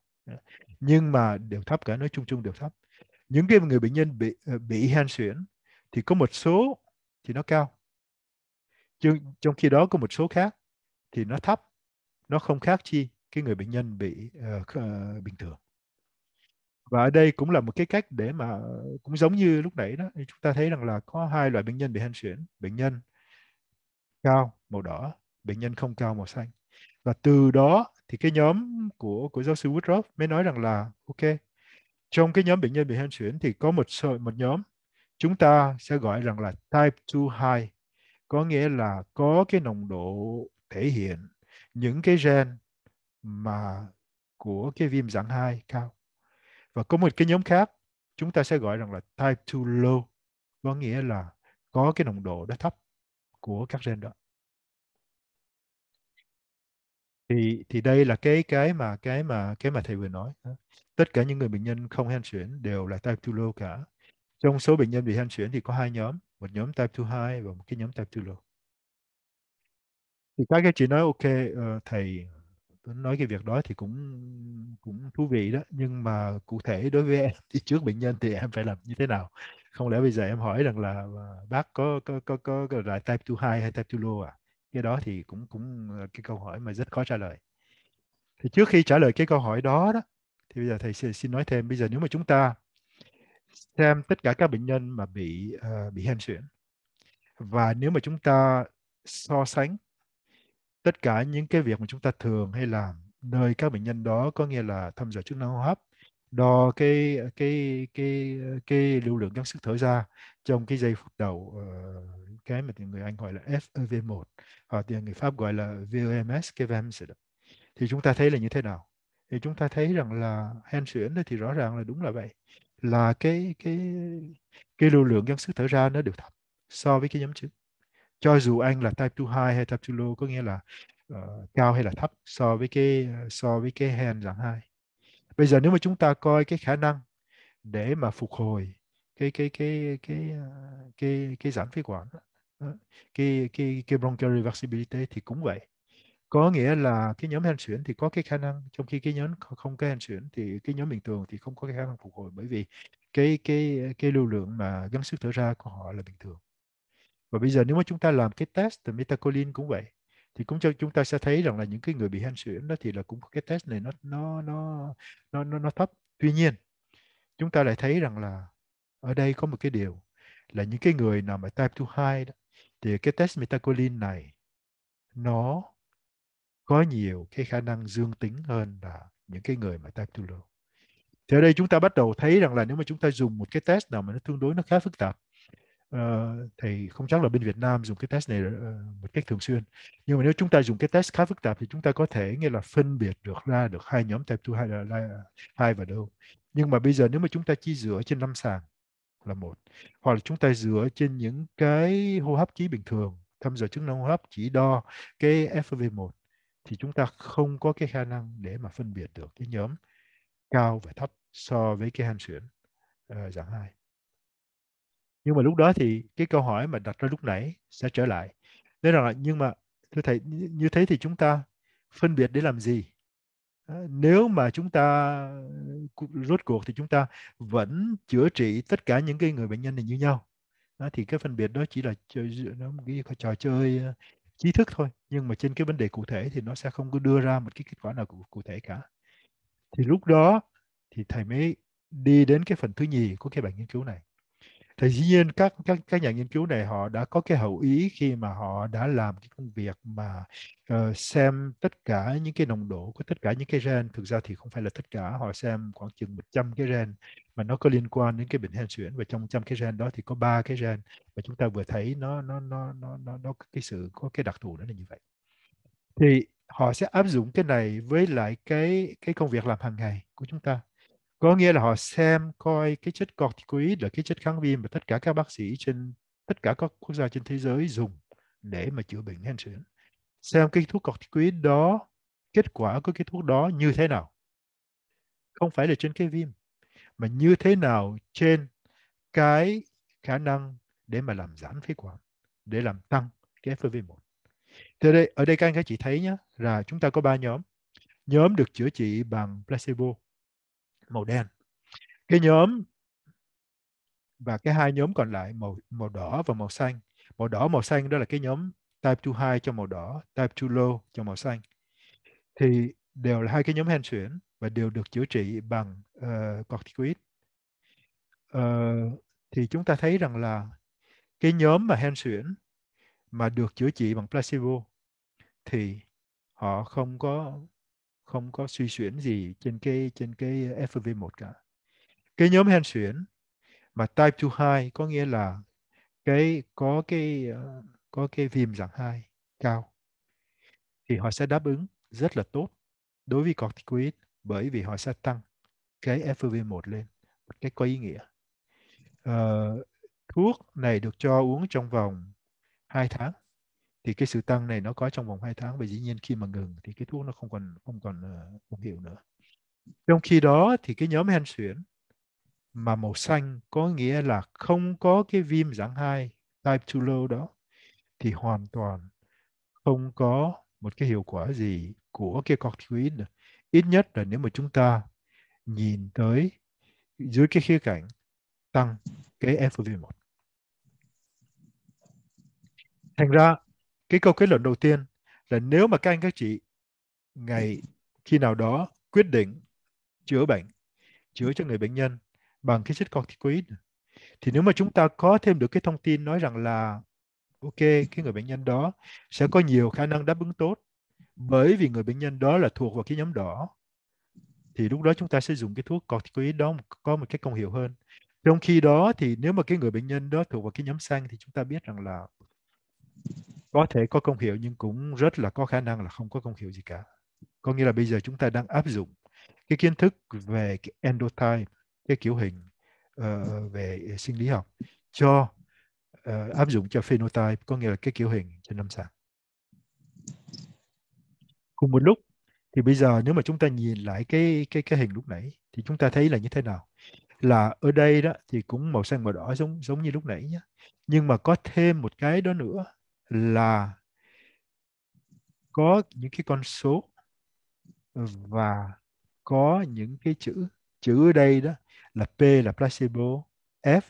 nhưng mà đều thấp cả nói chung chung đều thấp những cái người bệnh nhân bị ờ, bị hen suyễn thì có một số thì nó cao trong trong khi đó có một số khác thì nó thấp nó không khác chi cái người bệnh nhân bị uh, bình thường và ở đây cũng là một cái cách để mà cũng giống như lúc nãy đó chúng ta thấy rằng là có hai loại bệnh nhân bị hen suyễn bệnh nhân cao màu đỏ bệnh nhân không cao màu xanh và từ đó thì cái nhóm của của giáo sư Woodruff mới nói rằng là ok trong cái nhóm bệnh nhân bị hen suyễn thì có một sợi một nhóm chúng ta sẽ gọi rằng là type 2 high có nghĩa là có cái nồng độ thể hiện những cái gen mà của cái viêm dạng 2 cao và có một cái nhóm khác chúng ta sẽ gọi rằng là type 2 low có nghĩa là có cái nồng độ đó thấp của các gen đó thì thì đây là cái cái mà cái mà cái mà thầy vừa nói tất cả những người bệnh nhân không hen suyễn đều là type 2 low cả trong số bệnh nhân bị hen suyễn thì có hai nhóm một nhóm type 2 high và một cái nhóm type 2 low thì các cái chị nói ok ờ, thầy nói cái việc đó thì cũng cũng thú vị đó nhưng mà cụ thể đối với em thì trước bệnh nhân thì em phải làm như thế nào không lẽ bây giờ em hỏi rằng là à, bác có có có có, có là type 2 hay type 2 low à cái đó thì cũng cũng ờ, cái câu hỏi mà rất khó trả lời thì trước khi trả lời cái câu hỏi đó đó thì bây giờ thầy sẽ xin nói thêm bây giờ nếu mà chúng ta xem tất cả các bệnh nhân mà bị uh, bị hen suyễn và nếu mà chúng ta so sánh tất cả những cái việc mà chúng ta thường hay làm nơi các bệnh nhân đó có nghĩa là thăm dò chức năng hô hấp đo cái cái cái cái lưu lượng gắng sức thở ra trong cái giây phút đầu ờ, cái mà người Anh gọi là FEV1 hoặc tiếng người Pháp gọi là VEMS cái VMS e thì chúng ta thấy là như thế nào thì chúng ta thấy rằng là hen suyễn thì rõ ràng là đúng là vậy là cái cái cái lưu lượng gắng sức thở ra nó đều thấp so với cái nhóm chứng cho dù anh là type 2 high hay type 2 low có nghĩa là uh, cao hay là thấp so với cái so với cái hen dạng hai bây giờ nếu mà chúng ta coi cái khả năng để mà phục hồi cái cái cái cái cái cái cái giãn phế quản ờ, cái cái cái bronchial reversibility thì cũng vậy có nghĩa là cái nhóm hen suyễn thì có cái khả năng trong khi cái nhóm không có hen suyễn thì cái nhóm bình thường thì không có cái khả năng phục hồi bởi vì cái cái cái lưu lượng mà gắng sức thở ra của họ là bình thường và bây giờ nếu mà chúng ta làm cái test từ metacolin cũng vậy thì cũng cho chúng ta sẽ thấy rằng là những cái người bị hen suyễn đó thì là cũng cái test này nó nó nó nó nó, nó thấp tuy nhiên chúng ta lại thấy rằng là ở đây có một cái điều là những cái người nào mà type 2 hai thì cái test metacolin này nó có nhiều cái khả năng dương tính hơn là những cái người mà type 2 low. Thì ở đây chúng ta bắt đầu thấy rằng là nếu mà chúng ta dùng một cái test nào mà nó tương đối nó khá phức tạp Ờ, thì không chắc là bên Việt Nam dùng cái test này uh, một cách thường xuyên nhưng mà nếu chúng ta dùng cái test khá phức tạp thì chúng ta có thể nghĩa là phân biệt được ra được hai nhóm type 2 là hai và đâu nhưng mà bây giờ nếu mà chúng ta chi rửa trên lâm sàng là một hoặc là chúng ta rửa trên những cái hô hấp trí bình thường thăm dò chức năng hô hấp chỉ đo cái FV1 thì chúng ta không có cái khả năng để mà phân biệt được cái nhóm cao và thấp so với cái hàm xuyễn uh, ờ, dạng 2 nhưng mà lúc đó thì cái câu hỏi mà đặt ra lúc nãy sẽ trở lại nên rằng là nhưng mà thưa thầy như thế thì chúng ta phân biệt để làm gì ờ, nếu mà chúng ta rốt cuộc thì chúng ta vẫn chữa trị tất cả những cái người bệnh nhân này như nhau thì cái phân biệt đó chỉ là chơi, nó một cái trò chơi ờ, trí thức thôi nhưng mà trên cái vấn đề cụ thể thì nó sẽ không có đưa ra một cái kết quả nào cụ, cụ thể cả thì lúc đó thì thầy mới đi đến cái phần thứ nhì của cái bài nghiên cứu này thì dĩ nhiên các các các nhà nghiên cứu này họ đã có cái hậu ý khi mà họ đã làm cái công việc mà uh, xem tất cả những cái nồng độ của tất cả những cái gen thực ra thì không phải là tất cả họ xem khoảng chừng 100 cái gen mà nó có liên quan đến cái bệnh hen suyễn và trong trăm cái gen đó thì có ba cái gen mà chúng ta vừa thấy nó nó nó nó nó, nó cái sự có cái đặc thù đó là như vậy thì họ sẽ áp dụng cái này với lại cái cái công việc làm hàng ngày của chúng ta có nghĩa là họ xem coi cái chất corticoid là cái chất kháng viêm mà tất cả các bác sĩ trên tất cả các quốc gia trên thế giới dùng để mà chữa bệnh hen suyễn xem cái thuốc corticoid đó kết quả của cái thuốc đó như thế nào không phải là trên cái viêm mà như thế nào trên cái khả năng để mà làm giãn phế quản để làm tăng cái FEV1 Thế đây, ở đây các anh các chị thấy nhé là chúng ta có ba nhóm nhóm được chữa trị bằng placebo màu đen cái nhóm và cái hai nhóm còn lại màu màu đỏ và màu xanh màu đỏ màu xanh đó là cái nhóm type 2 high cho màu đỏ type 2 low cho màu xanh thì đều là hai cái nhóm hen suyễn và đều được chữa trị bằng uh, corticoid uh, thì chúng ta thấy rằng là cái nhóm mà hen suyễn mà được chữa trị bằng placebo thì họ không có không có suy xuyển gì trên cái trên cái FV1 cả. Cái nhóm hen xuyển mà type 2 high có nghĩa là cái có cái ờ, có cái viêm dạng 2 cao thì họ sẽ đáp ứng rất là tốt đối với corticoid bởi vì họ sẽ tăng cái FV1 lên một cách có ý nghĩa. Uh, thuốc này được cho uống trong vòng 2 tháng thì cái sự tăng này nó có trong vòng 2 tháng và dĩ nhiên khi mà ngừng thì cái thuốc nó không còn không còn không ờ, hiệu nữa trong khi đó thì cái nhóm hen suyễn mà màu xanh có nghĩa là không có cái viêm dạng 2 type 2 low đó thì hoàn toàn không có một cái hiệu quả gì của cái corticoid ít nhất là nếu mà chúng ta nhìn tới dưới cái khía cạnh tăng cái FV 1 thành ra cái câu kết luận đầu tiên là nếu mà các anh các chị ngày ừ. khi nào đó quyết định chữa bệnh chữa cho người bệnh nhân bằng cái chất corticoid thì nếu mà chúng ta có thêm được cái thông tin nói rằng là ok cái người bệnh nhân đó sẽ có nhiều khả năng đáp ứng tốt bởi vì người bệnh nhân đó là thuộc vào cái nhóm đỏ thì lúc đó chúng ta sẽ dùng cái thuốc corticoid đó có một cách công hiệu hơn trong khi đó thì nếu mà cái người bệnh nhân đó thuộc vào cái nhóm xanh thì chúng ta biết rằng là có thể có công hiệu nhưng cũng rất là có khả năng là không có công hiệu gì cả có nghĩa là bây giờ chúng ta đang áp dụng cái kiến thức về cái endotype cái kiểu hình uh, về sinh lý học cho uh, áp dụng cho phenotype có nghĩa là cái kiểu hình trên lâm sàng cùng một lúc thì bây giờ nếu mà chúng ta nhìn lại cái cái cái hình lúc nãy thì chúng ta thấy là như thế nào là ở đây đó thì cũng màu xanh màu đỏ giống giống như lúc nãy nhé nhưng mà có thêm một cái đó nữa là có những cái con số và có những cái chữ chữ ở đây đó là P là placebo F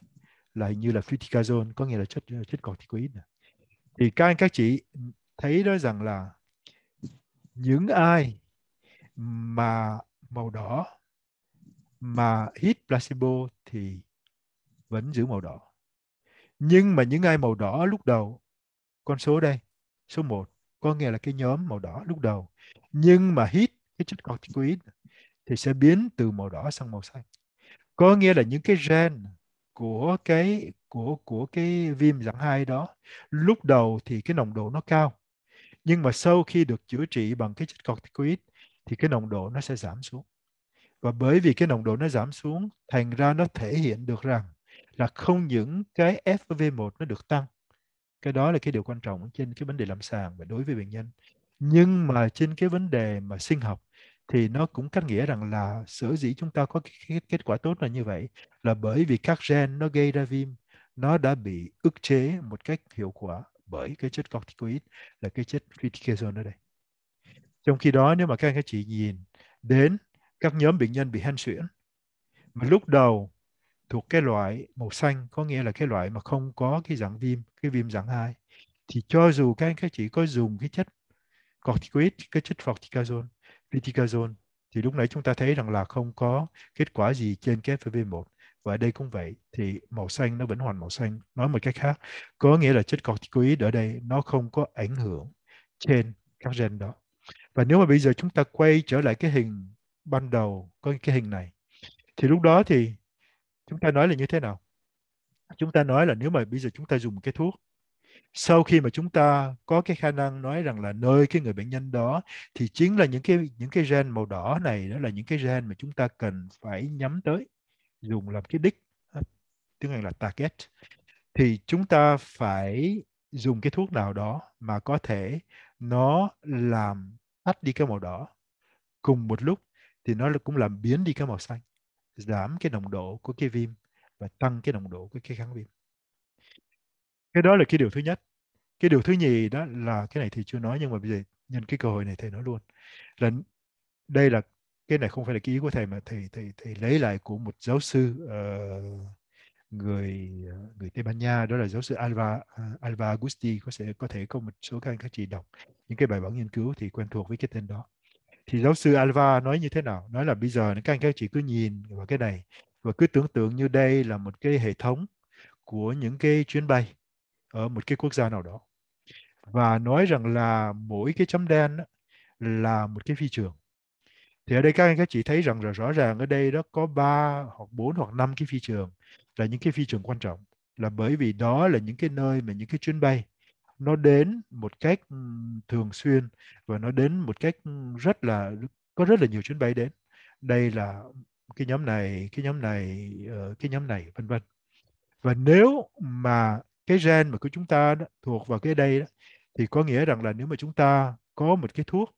là hình như là fluticasone có nghĩa là chất chất corticoid thì các anh các chị thấy đó rằng là những ai mà màu đỏ mà hít placebo thì vẫn giữ màu đỏ nhưng mà những ai màu đỏ lúc đầu con số đây, số 1, có nghĩa là cái nhóm màu đỏ lúc đầu. Nhưng mà hít, cái chất corticoid thì sẽ biến từ màu đỏ sang màu xanh. Có nghĩa là những cái gen của cái của của cái viêm dạng hai đó lúc đầu thì cái nồng độ nó cao nhưng mà sau khi được chữa trị bằng cái chất corticoid thì cái nồng độ nó sẽ giảm xuống và bởi vì cái nồng độ nó giảm xuống thành ra nó thể hiện được rằng là không những cái FV1 nó được tăng cái đó là cái điều quan trọng trên cái vấn đề lâm sàng và đối với bệnh nhân nhưng mà trên cái vấn đề mà sinh học thì nó cũng cách nghĩa rằng là sở dĩ chúng ta có cái kết quả tốt là như vậy là bởi vì các gen nó gây ra viêm nó đã bị ức chế một cách hiệu quả bởi cái chất corticoid là cái chất fluticasone ở đây. Trong khi đó nếu mà các anh các chị nhìn đến các nhóm bệnh nhân bị hen suyễn mà lúc đầu thuộc cái loại màu xanh có nghĩa là cái loại mà không có cái dạng viêm cái viêm dạng hai thì cho dù các anh các chị có dùng cái chất corticoid cái chất corticazone fluticasone thì lúc nãy chúng ta thấy rằng là không có kết quả gì trên cái FV1 và ở đây cũng vậy thì màu xanh nó vẫn hoàn màu xanh nói một cách khác có nghĩa là chất corticoid ở đây nó không có ảnh hưởng trên các gen đó và nếu mà bây giờ chúng ta quay trở lại cái hình ban đầu có cái hình này thì lúc đó thì chúng ta nói là như thế nào chúng ta nói là nếu mà bây giờ chúng ta dùng cái thuốc sau khi mà chúng ta có cái khả năng nói rằng là nơi cái người bệnh nhân đó thì chính là những cái những cái gen màu đỏ này đó là những cái gen mà chúng ta cần phải nhắm tới dùng làm cái đích tiếng Anh là target thì chúng ta phải dùng cái thuốc nào đó mà có thể nó làm tắt đi cái màu đỏ cùng một lúc thì nó cũng làm biến đi cái màu xanh giảm cái nồng độ của cái viêm và tăng cái nồng độ của cái kháng viêm cái đó là cái điều thứ nhất cái điều thứ nhì đó là cái này thì chưa nói nhưng mà bây giờ nhân cái cơ hội này thầy nói luôn là đây là cái này không phải là ký của thầy mà thầy thầy thầy lấy lại của một giáo sư uh, người người Tây Ban Nha đó là giáo sư Alva Alva Gusti có sẽ có thể có một số các anh các chị đọc những cái bài báo nghiên cứu thì quen thuộc với cái tên đó thì giáo sư Alva nói như thế nào nói là bây giờ các anh các chị cứ nhìn vào cái này và cứ tưởng tượng như đây là một cái hệ thống của những cái chuyến bay ở một cái quốc gia nào đó và nói rằng là mỗi cái chấm đen là một cái phi trường thì ở đây các anh các chị thấy rằng là rõ ràng ở đây đó có 3 hoặc 4 hoặc 5 cái phi trường là những cái phi trường quan trọng là bởi vì đó là những cái nơi mà những cái chuyến bay nó đến một cách ừ, thường xuyên và nó đến một cách ừ, rất là có rất là nhiều chuyến bay đến đây là cái nhóm này cái nhóm này ờ, cái nhóm này vân vân và nếu mà cái gen mà của chúng ta đó, thuộc vào cái đây đó, thì có nghĩa rằng là nếu mà chúng ta có một cái thuốc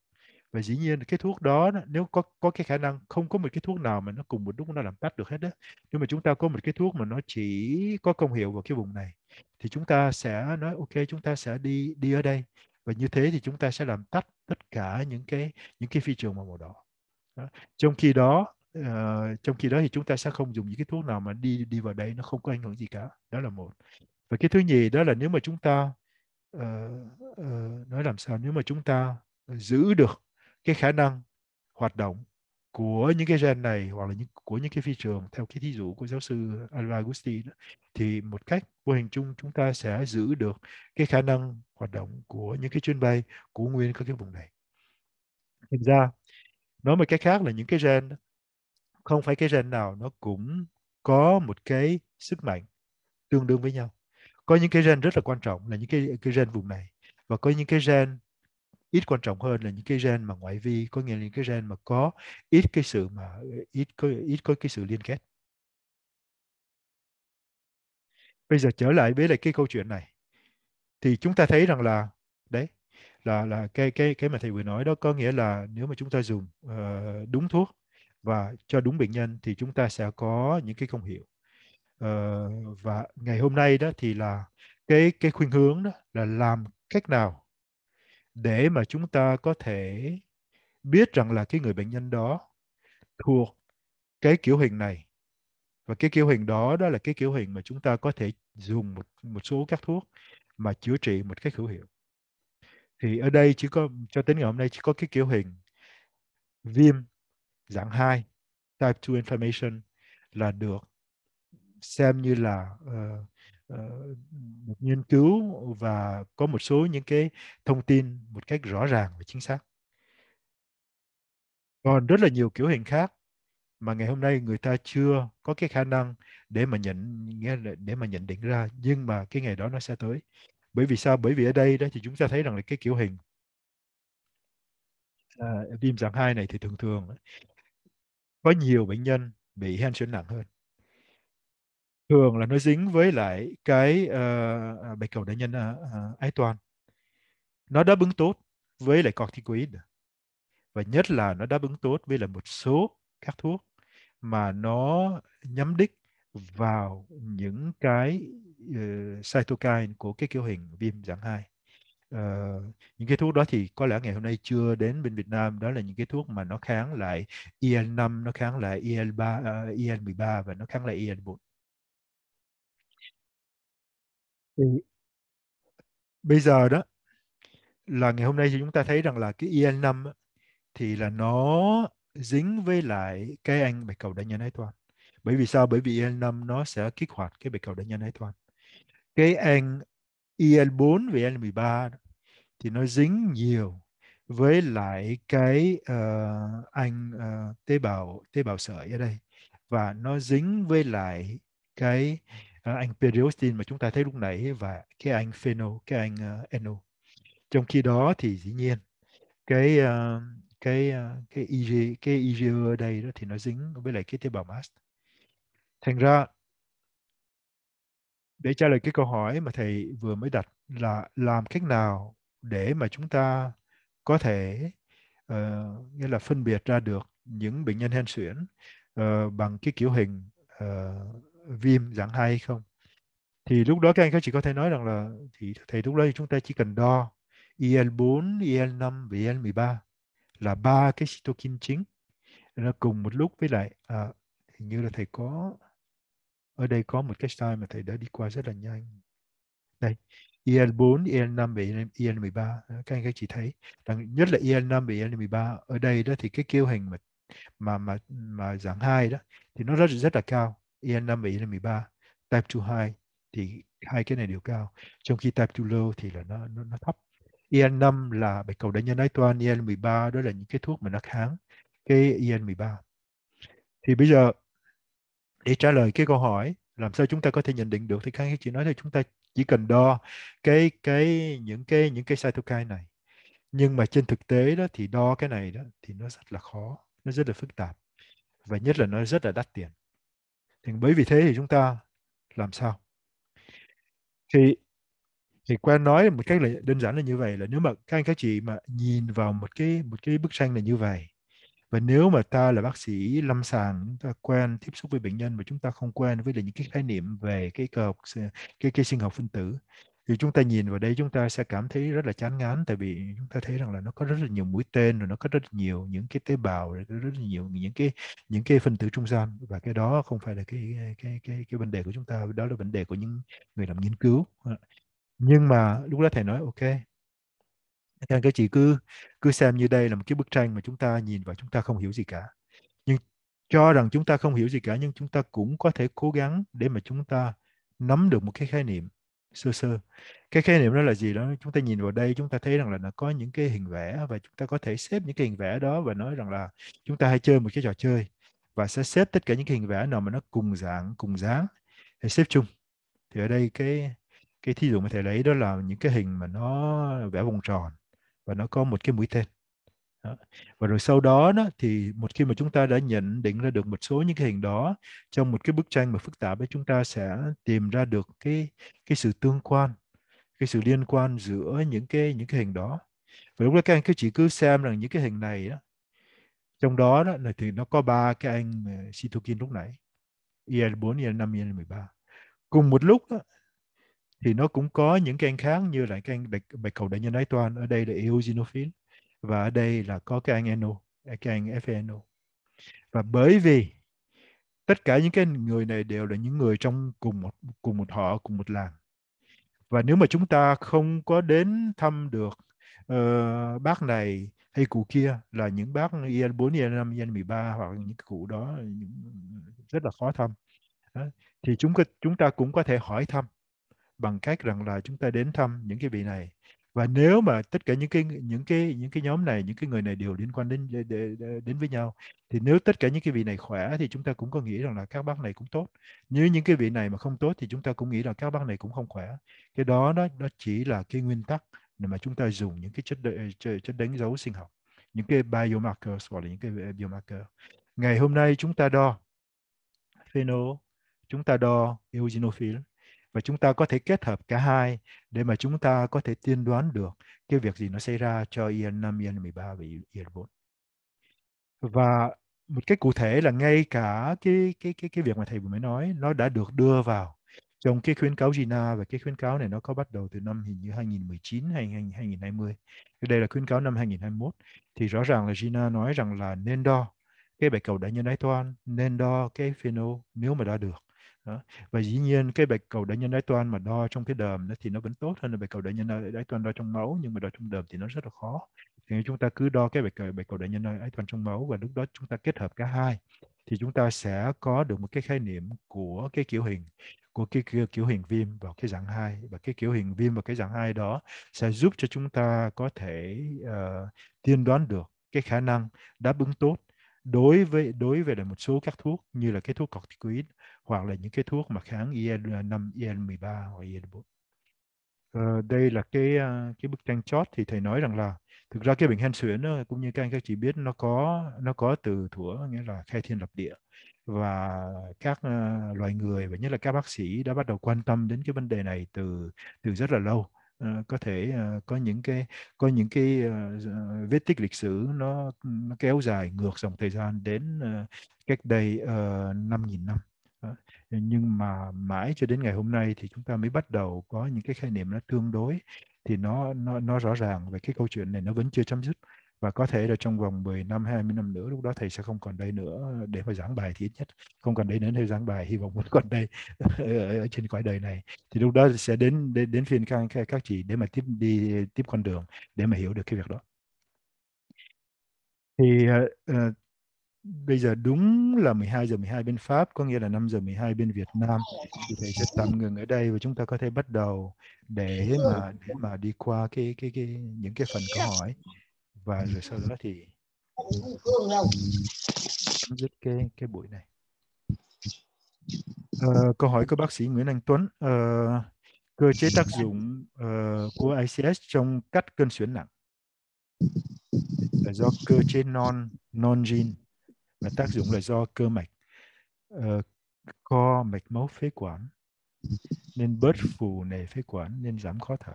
và dĩ nhiên cái thuốc đó nếu có có cái khả năng không có một cái thuốc nào mà nó cùng một lúc nó làm tắt được hết đó nhưng mà chúng ta có một cái thuốc mà nó chỉ có công hiệu vào cái vùng này thì chúng ta sẽ nói ok chúng ta sẽ đi đi ở đây và như thế thì chúng ta sẽ làm tắt tất cả những cái những cái phi trường màu đỏ đó. trong khi đó uh, trong khi đó thì chúng ta sẽ không dùng những cái thuốc nào mà đi đi vào đây nó không có ảnh hưởng gì cả đó là một và cái thứ nhì đó là nếu mà chúng ta uh, uh, nói làm sao nếu mà chúng ta giữ được cái khả năng hoạt động của những cái gen này hoặc là những của những cái phi trường theo cái thí dụ của giáo sư Alva Gusti đó, thì một cách vô hình chung chúng ta sẽ giữ được cái khả năng hoạt động của những cái chuyến bay của nguyên các cái vùng này. Thực ra nói một cái khác là những cái gen không phải cái gen nào nó cũng có một cái sức mạnh tương đương với nhau. Có những cái gen rất là quan trọng là những cái cái gen vùng này và có những cái gen ít quan trọng hơn là những cái gen mà ngoại vi có nghĩa là những cái gen mà có ít cái sự mà ờ, ít có ít có cái sự liên kết bây giờ trở lại với lại cái câu chuyện này thì chúng ta thấy rằng là đấy là là cái cái cái mà thầy vừa nói đó có nghĩa là nếu mà chúng ta dùng uh, đúng thuốc và cho đúng bệnh nhân thì chúng ta sẽ có những cái công hiệu uh, và ngày hôm nay đó thì là cái cái khuyên hướng đó là làm cách nào để mà chúng ta có thể biết rằng là cái người bệnh nhân đó thuộc cái kiểu hình này và cái kiểu hình đó đó là cái kiểu hình mà chúng ta có thể dùng một một số các thuốc mà chữa trị một cách hữu hiệu thì ở đây chỉ có cho đến ngày hôm nay chỉ có cái kiểu hình viêm dạng 2 type 2 inflammation là được xem như là uh, Ờ, được nghiên cứu và có một số những cái thông tin một cách rõ ràng và chính xác còn rất là nhiều kiểu hình khác mà ngày hôm nay người ta chưa có cái khả năng để mà nhận nghe để mà nhận định ra nhưng mà cái ngày đó nó sẽ tới bởi vì sao bởi vì ở đây đó thì chúng ta thấy rằng là cái kiểu hình à, viêm dạng hai này thì thường thường có nhiều bệnh nhân bị hen suyễn nặng hơn thường là nó dính với lại cái uh, bạch cầu đại nhân uh, ái toàn nó đáp ứng tốt với lại corticoid và nhất là nó đáp ứng tốt với lại một số các thuốc mà nó nhắm đích vào những cái uh, cytokine của cái kiểu hình viêm dạng 2. Uh, những cái thuốc đó thì có lẽ ngày hôm nay chưa đến bên Việt Nam đó là những cái thuốc mà nó kháng lại IL5, e nó kháng lại IL3, uh, IL13 và nó kháng lại IL4. E thì bây giờ đó là ngày hôm nay thì chúng ta thấy rằng là cái EN5 thì là nó dính với lại cái anh bạch cầu đại nhân ái toàn. Bởi vì sao? Bởi vì EN5 nó sẽ kích hoạt cái bạch cầu đại nhân ái toàn. Cái anh EN4 và EN13 thì nó dính nhiều với lại cái uh, anh uh, tế bào tế bào sợi ở đây và nó dính với lại cái À, anh periostin mà chúng ta thấy lúc nãy và cái anh phenol cái anh uh, eno trong khi đó thì dĩ nhiên cái uh, cái uh, cái IG cái IgE ở đây đó thì nó dính với lại cái tế bào mast thành ra để trả lời cái câu hỏi mà thầy vừa mới đặt là làm cách nào để mà chúng ta có thể uh, nghĩa là phân biệt ra được những bệnh nhân hen suyễn uh, bằng cái kiểu hình uh, viêm dạng hai hay không thì lúc đó các anh các chị có thể nói rằng là thì thầy lúc đó thì chúng ta chỉ cần đo IL4, e IL5 e và e IL13 là ba cái cytokine chính nó cùng một lúc với lại à, hình như là thầy có ở đây có một cái slide mà thầy đã đi qua rất là nhanh đây IL4, IL5 và IL13 các anh các chị thấy rằng nhất là IL5 và IL13 ở đây đó thì cái kiêu hình mà mà mà mà dạng hai đó thì nó rất rất là cao EN 5 và EN 13 type 2 high thì hai cái này đều cao trong khi type 2 low thì là nó nó, nó thấp EN 5 là bạch cầu đánh nhân ái toan EN 13 đó là những cái thuốc mà nó kháng cái EN 13 thì bây giờ để trả lời cái câu hỏi làm sao chúng ta có thể nhận định được thì kháng hiếm chỉ nói là chúng ta chỉ cần đo cái cái những cái những cái cytokine này nhưng mà trên thực tế đó thì đo cái này đó thì nó rất là khó nó rất là phức tạp và nhất là nó rất là đắt tiền thì bởi vì thế thì chúng ta làm sao thì thì quen nói một cách là đơn giản là như vậy là nếu mà các anh các chị mà nhìn vào một cái một cái bức tranh là như vậy và nếu mà ta là bác sĩ lâm sàng chúng ta quen tiếp xúc với bệnh nhân mà chúng ta không quen với những cái khái niệm về cái cơ học cái cái sinh học phân tử thì chúng ta nhìn vào đây chúng ta sẽ cảm thấy rất là chán ngán tại vì chúng ta thấy rằng là nó có rất là nhiều mũi tên rồi nó có rất là nhiều những cái tế bào rồi có rất là nhiều những cái những cái phân tử trung gian và cái đó không phải là cái cái cái cái vấn đề của chúng ta đó là vấn đề của những người làm nghiên cứu ờ. nhưng mà lúc đó thầy nói ok các anh chị cứ cứ xem như đây là một cái bức tranh mà chúng ta nhìn vào chúng ta không hiểu gì cả nhưng cho rằng chúng ta không hiểu gì cả nhưng chúng ta cũng có thể cố gắng để mà chúng ta nắm được một cái khái niệm sơ sơ cái khái niệm đó là gì đó chúng ta nhìn vào đây chúng ta thấy rằng là nó có những cái hình vẽ và chúng ta có thể xếp những cái hình vẽ đó và nói rằng là chúng ta hay chơi một cái trò chơi và sẽ xếp tất cả những cái hình vẽ nào mà nó cùng dạng cùng dáng để xếp chung thì ở đây cái cái thí dụ mà thầy lấy đó là những cái hình mà nó vẽ vòng tròn và nó có một cái mũi tên và rồi sau đó đó thì một khi mà chúng ta đã nhận định ra được một số những cái hình đó trong một cái bức tranh mà phức tạp ấy chúng ta sẽ tìm ra được cái cái sự tương quan cái sự liên quan giữa những cái những cái hình đó và lúc đó các anh cứ chỉ cứ xem rằng những cái hình này đó, trong đó, đó là thì nó có ba cái anh cytokine ờ, lúc nãy IL4, IL5, IL13 cùng một lúc đó, thì nó cũng có những cái anh khác như là cái anh bạch, bạch cầu đại nhân ái toàn ở đây là eosinophil và ở đây là có cái anh NO, cái anh FNO. E và bởi vì tất cả những cái người này đều là những người trong cùng một cùng một họ, cùng một làng. Và nếu mà chúng ta không có đến thăm được uh, bác này hay cụ kia là những bác IN 4, IN 5, IN 13 hoặc những cụ đó rất là khó thăm. Đó. Thì chúng chúng ta cũng có thể hỏi thăm bằng cách rằng là chúng ta đến thăm những cái vị này và nếu mà tất cả những cái những cái những cái nhóm này những cái người này đều liên quan đến đến, với nhau thì nếu tất cả những cái vị này khỏe thì chúng ta cũng có nghĩ rằng là các bác này cũng tốt nếu những cái vị này mà không tốt thì chúng ta cũng nghĩ là các bác này cũng không khỏe cái đó đó đó chỉ là cái nguyên tắc để mà chúng ta dùng những cái chất chất đánh dấu sinh học những cái biomarkers hoặc là những cái ờ, biomarker ngày hôm nay chúng ta đo phenol chúng ta đo eosinophil và chúng ta có thể kết hợp cả hai để mà chúng ta có thể tiên đoán được cái việc gì nó xảy ra cho EN 5, EN 13 và EN 4. Và một cái cụ thể là ngay cả cái cái cái cái việc mà thầy vừa mới nói nó đã được đưa vào trong cái khuyến cáo Gina và cái khuyến cáo này nó có bắt đầu từ năm hình như 2019 hay 2020. Đây là khuyến cáo năm 2021 thì rõ ràng là Gina nói rằng là nên đo cái bạch cầu đã nhân ái toan, nên đo cái phenol nếu mà đo được đó. và dĩ nhiên cái bạch cầu đại nhân đái toan mà đo trong cái đờm thì nó vẫn tốt hơn là bạch cầu đại nhân đái toan đo trong máu nhưng mà đo trong đờm thì nó rất là khó thì chúng ta cứ đo cái bạch cầu bạch cầu đại nhân đái toan trong máu và lúc đó chúng ta kết hợp cả hai thì chúng ta sẽ có được một cái khái niệm của cái kiểu hình của cái kiểu, kiểu hình viêm vào cái dạng hai và cái kiểu hình viêm vào cái dạng hai đó sẽ giúp cho chúng ta có thể uh, tiên đoán được cái khả năng đáp ứng tốt đối với đối với là một số các thuốc như là cái thuốc corticoid hoặc là những cái thuốc mà kháng IL-5, à, IL-13 hoặc IL-4. À, ờ, đây là cái à, cái bức tranh chót thì thầy nói rằng là thực ra cái bệnh hen suyễn cũng như các anh các chị biết nó có nó có từ thuở nghĩa là khai thiên lập địa và các uh, loài người và nhất là các bác sĩ đã bắt đầu quan tâm đến cái vấn đề này từ từ rất là lâu Ờ, có thể uh, có những cái có những cái uh, vết tích lịch sử nó nó kéo dài ngược dòng thời gian đến uh, cách đây uh, 5.000 năm nhưng mà mãi cho đến ngày hôm nay thì chúng ta mới bắt đầu có những cái khái niệm nó tương đối thì nó nó nó rõ ràng về cái câu chuyện này nó vẫn chưa chấm dứt và có thể là trong vòng 10 năm 20 năm nữa lúc đó thầy sẽ không còn đây nữa để mà giảng bài thì ít nhất không còn đây nữa để giảng bài hy vọng vẫn còn đây ở, ở trên cõi đời này thì lúc đó sẽ đến đến, đến phiên các, các chị để mà tiếp đi tiếp con đường để mà hiểu được cái việc đó thì uh, bây giờ đúng là 12 giờ 12 bên Pháp có nghĩa là 5 giờ 12 bên Việt Nam thì thầy sẽ tạm ngừng ở đây và chúng ta có thể bắt đầu để mà để mà đi qua cái cái cái những cái phần câu hỏi và ừ. rồi sau đó thì chấm dứt cái cái buổi này à, câu hỏi của bác sĩ Nguyễn Anh Tuấn à, cơ chế tác dụng uh, của ICS trong cắt cơn suyễn nặng là do cơ chế non non gene và tác dụng là do cơ mạch uh, co mạch máu phế quản nên bớt phù nề phế quản nên giảm khó thở.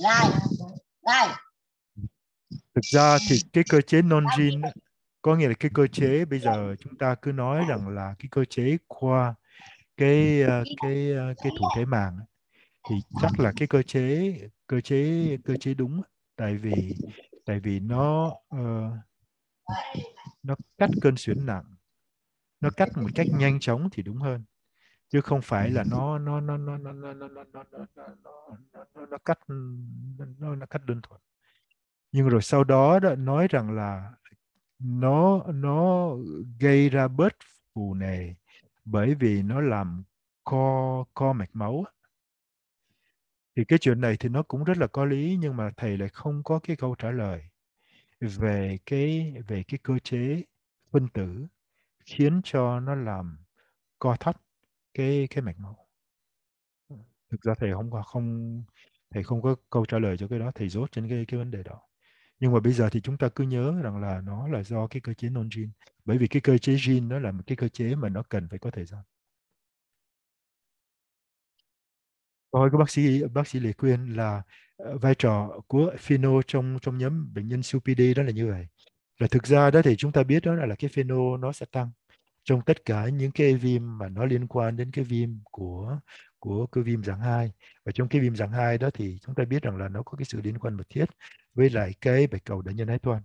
Này, này thực ra thì cái cơ chế non gene có nghĩa là cái cơ chế bây giờ chúng ta cứ nói rằng là cái cơ chế qua cái cái cái thủ thể màng thì chắc là cái cơ chế cơ chế cơ chế đúng tại vì tại vì nó uh, nó cắt cơn xuyến nặng nó cắt một cách nhanh chóng thì đúng hơn chứ không phải là nó nó nó nó nó nó nó nó nó nó nó cắt nó nó cắt đơn thuần nhưng rồi sau đó đã nói rằng là nó nó gây ra bớt phù nề bởi vì nó làm co co mạch máu thì cái chuyện này thì nó cũng rất là có lý nhưng mà thầy lại không có cái câu trả lời về cái về cái cơ chế phân tử khiến cho nó làm co thắt cái cái mạch máu thực ra thầy không có không thầy không có câu trả lời cho cái đó thầy rốt trên cái cái vấn đề đó nhưng mà bây giờ thì chúng ta cứ nhớ rằng là nó là do cái cơ chế non gene bởi vì cái cơ chế gene nó là một cái cơ chế mà nó cần phải có thời gian Tôi các bác sĩ bác sĩ lệ Quyên là ờ, vai trò của phenol trong trong nhóm bệnh nhân COPD đó là như vậy. Là thực ra đó thì chúng ta biết đó là cái phenol nó sẽ tăng trong tất cả những cái viêm mà nó liên quan đến cái viêm của của cái viêm dạng 2 và trong cái viêm dạng 2 đó thì chúng ta biết rằng là nó có cái sự liên quan mật thiết với lại cái bạch cầu đại nhân ái toan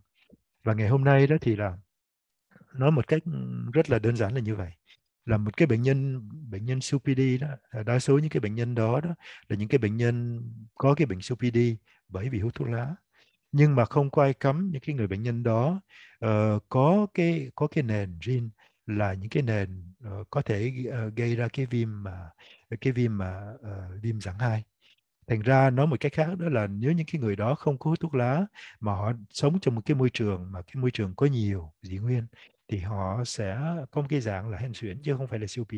và ngày hôm nay đó thì là nói một cách rất là đơn giản là như vậy là một cái bệnh nhân bệnh nhân COPD đó à, đa số những cái bệnh nhân đó đó là những cái bệnh nhân có cái bệnh COPD bởi vì hút thuốc lá nhưng mà không có ai cấm những cái người bệnh nhân đó uh, có cái có cái nền riêng là những cái nền uh, có thể uh, gây ra cái viêm mà uh, cái viêm mà uh, viêm dạng hai thành ra nói một cách khác đó là nếu những cái người đó không có hút thuốc lá mà họ sống trong một cái môi trường mà cái môi trường có nhiều dị nguyên thì họ sẽ có một cái dạng là hen suyễn chứ không phải là COPD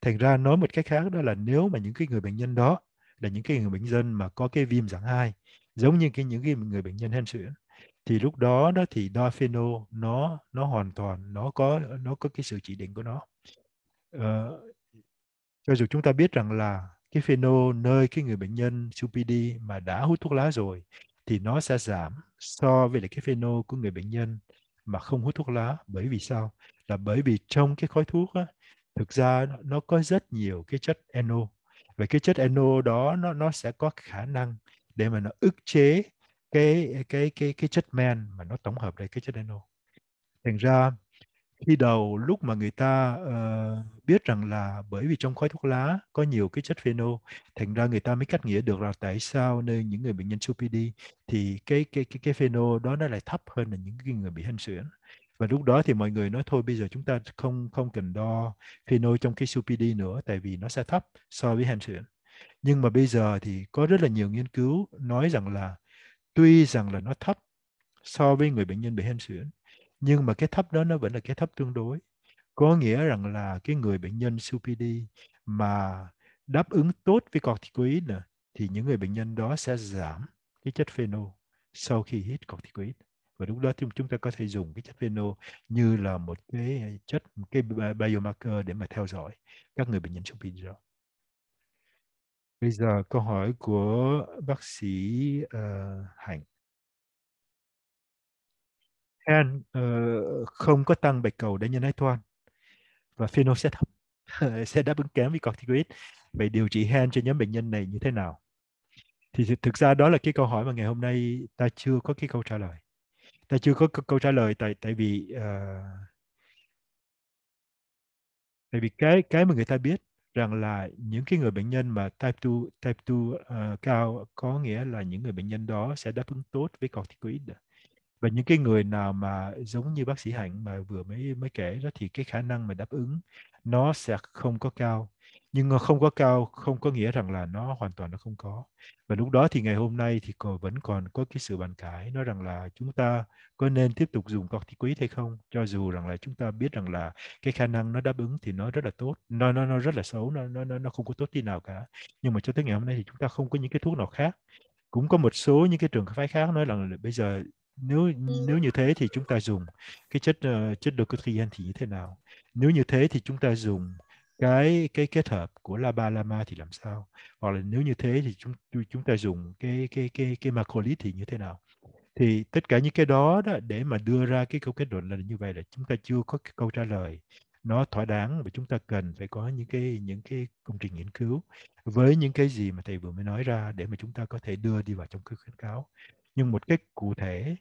thành ra nói một cách khác đó là nếu mà những cái người bệnh nhân đó là những cái người bệnh nhân mà có cái viêm dạng hai giống như cái những cái người bệnh nhân hen suyễn thì lúc đó đó thì đo pheno nó nó hoàn toàn nó có nó có cái sự chỉ định của nó uh, cho dù chúng ta biết rằng là cái phenol nơi cái người bệnh nhân CPD mà đã hút thuốc lá rồi thì nó sẽ giảm so với lại cái phenol của người bệnh nhân mà không hút thuốc lá bởi vì sao là bởi vì trong cái khói thuốc á, thực ra nó có rất nhiều cái chất eno và cái chất eno đó nó nó sẽ có khả năng để mà nó ức chế cái cái cái cái chất men mà nó tổng hợp lại cái chất eno thành ra khi đầu lúc mà người ta uh, biết rằng là bởi vì trong khói thuốc lá có nhiều cái chất phenol thành ra người ta mới cách nghĩa được là tại sao nơi những người bệnh nhân COPD thì cái cái cái cái phenol đó nó lại thấp hơn là những cái người bị hen suyễn và lúc đó thì mọi người nói thôi bây giờ chúng ta không không cần đo phenol trong cái COPD nữa tại vì nó sẽ thấp so với hen suyễn nhưng mà bây giờ thì có rất là nhiều nghiên cứu nói rằng là tuy rằng là nó thấp so với người bệnh nhân bị hen suyễn nhưng mà cái thấp đó nó vẫn là cái thấp tương đối có nghĩa rằng là cái người bệnh nhân COPD mà đáp ứng tốt với corticoid nè thì những người bệnh nhân đó sẽ giảm cái chất phenol sau khi hít corticoid và lúc đó thì chúng ta có thể dùng cái chất phenol như là một cái chất một cái biomarker để mà theo dõi các người bệnh nhân COPD đó. Bây giờ câu hỏi của bác sĩ uh, Hạnh. N uh, ờ, không có tăng bạch cầu đến nhân ái toan và phenol sẽ thấp sẽ đáp ứng kém vì corticoid vậy điều trị hen cho nhóm bệnh nhân này như thế nào thì thực ra đó là cái câu hỏi mà ngày hôm nay ta chưa có cái câu trả lời ta chưa có câu trả lời tại tại vì uh, tại vì cái cái mà người ta biết rằng là những cái người bệnh nhân mà type 2 type 2 uh, ờ, cao có nghĩa là những người bệnh nhân đó sẽ đáp ứng tốt với corticoid và những cái người nào mà giống như bác sĩ hạnh mà vừa mới mới kể đó thì cái khả năng mà đáp ứng nó sẽ không có cao nhưng không có cao không có nghĩa rằng là nó hoàn toàn nó không có và lúc đó thì ngày hôm nay thì còn vẫn còn có cái sự bàn cãi nói rằng là chúng ta có nên tiếp tục dùng corticoid hay không cho dù rằng là chúng ta biết rằng là cái khả năng nó đáp ứng thì nó rất là tốt nó nó nó rất là xấu nó nó nó không có tốt tí nào cả nhưng mà cho tới ngày hôm nay thì chúng ta không có những cái thuốc nào khác cũng có một số những cái trường phái khác nói rằng là bây giờ nếu ừ. nếu như thế thì chúng ta dùng cái chất uh, chất docotrian thì như thế nào nếu như thế thì chúng ta dùng cái cái kết hợp của laba lama thì làm sao hoặc là nếu như thế thì chúng chúng ta dùng cái cái cái cái macrolit thì như thế nào thì tất cả những cái đó, đó để mà đưa ra cái câu kết luận là như vậy là chúng ta chưa có cái câu trả lời nó thỏa đáng và chúng ta cần phải có những cái những cái công trình nghiên cứu với những cái gì mà thầy vừa mới nói ra để mà chúng ta có thể đưa đi vào trong cái khuyến cáo nhưng một cách cụ thể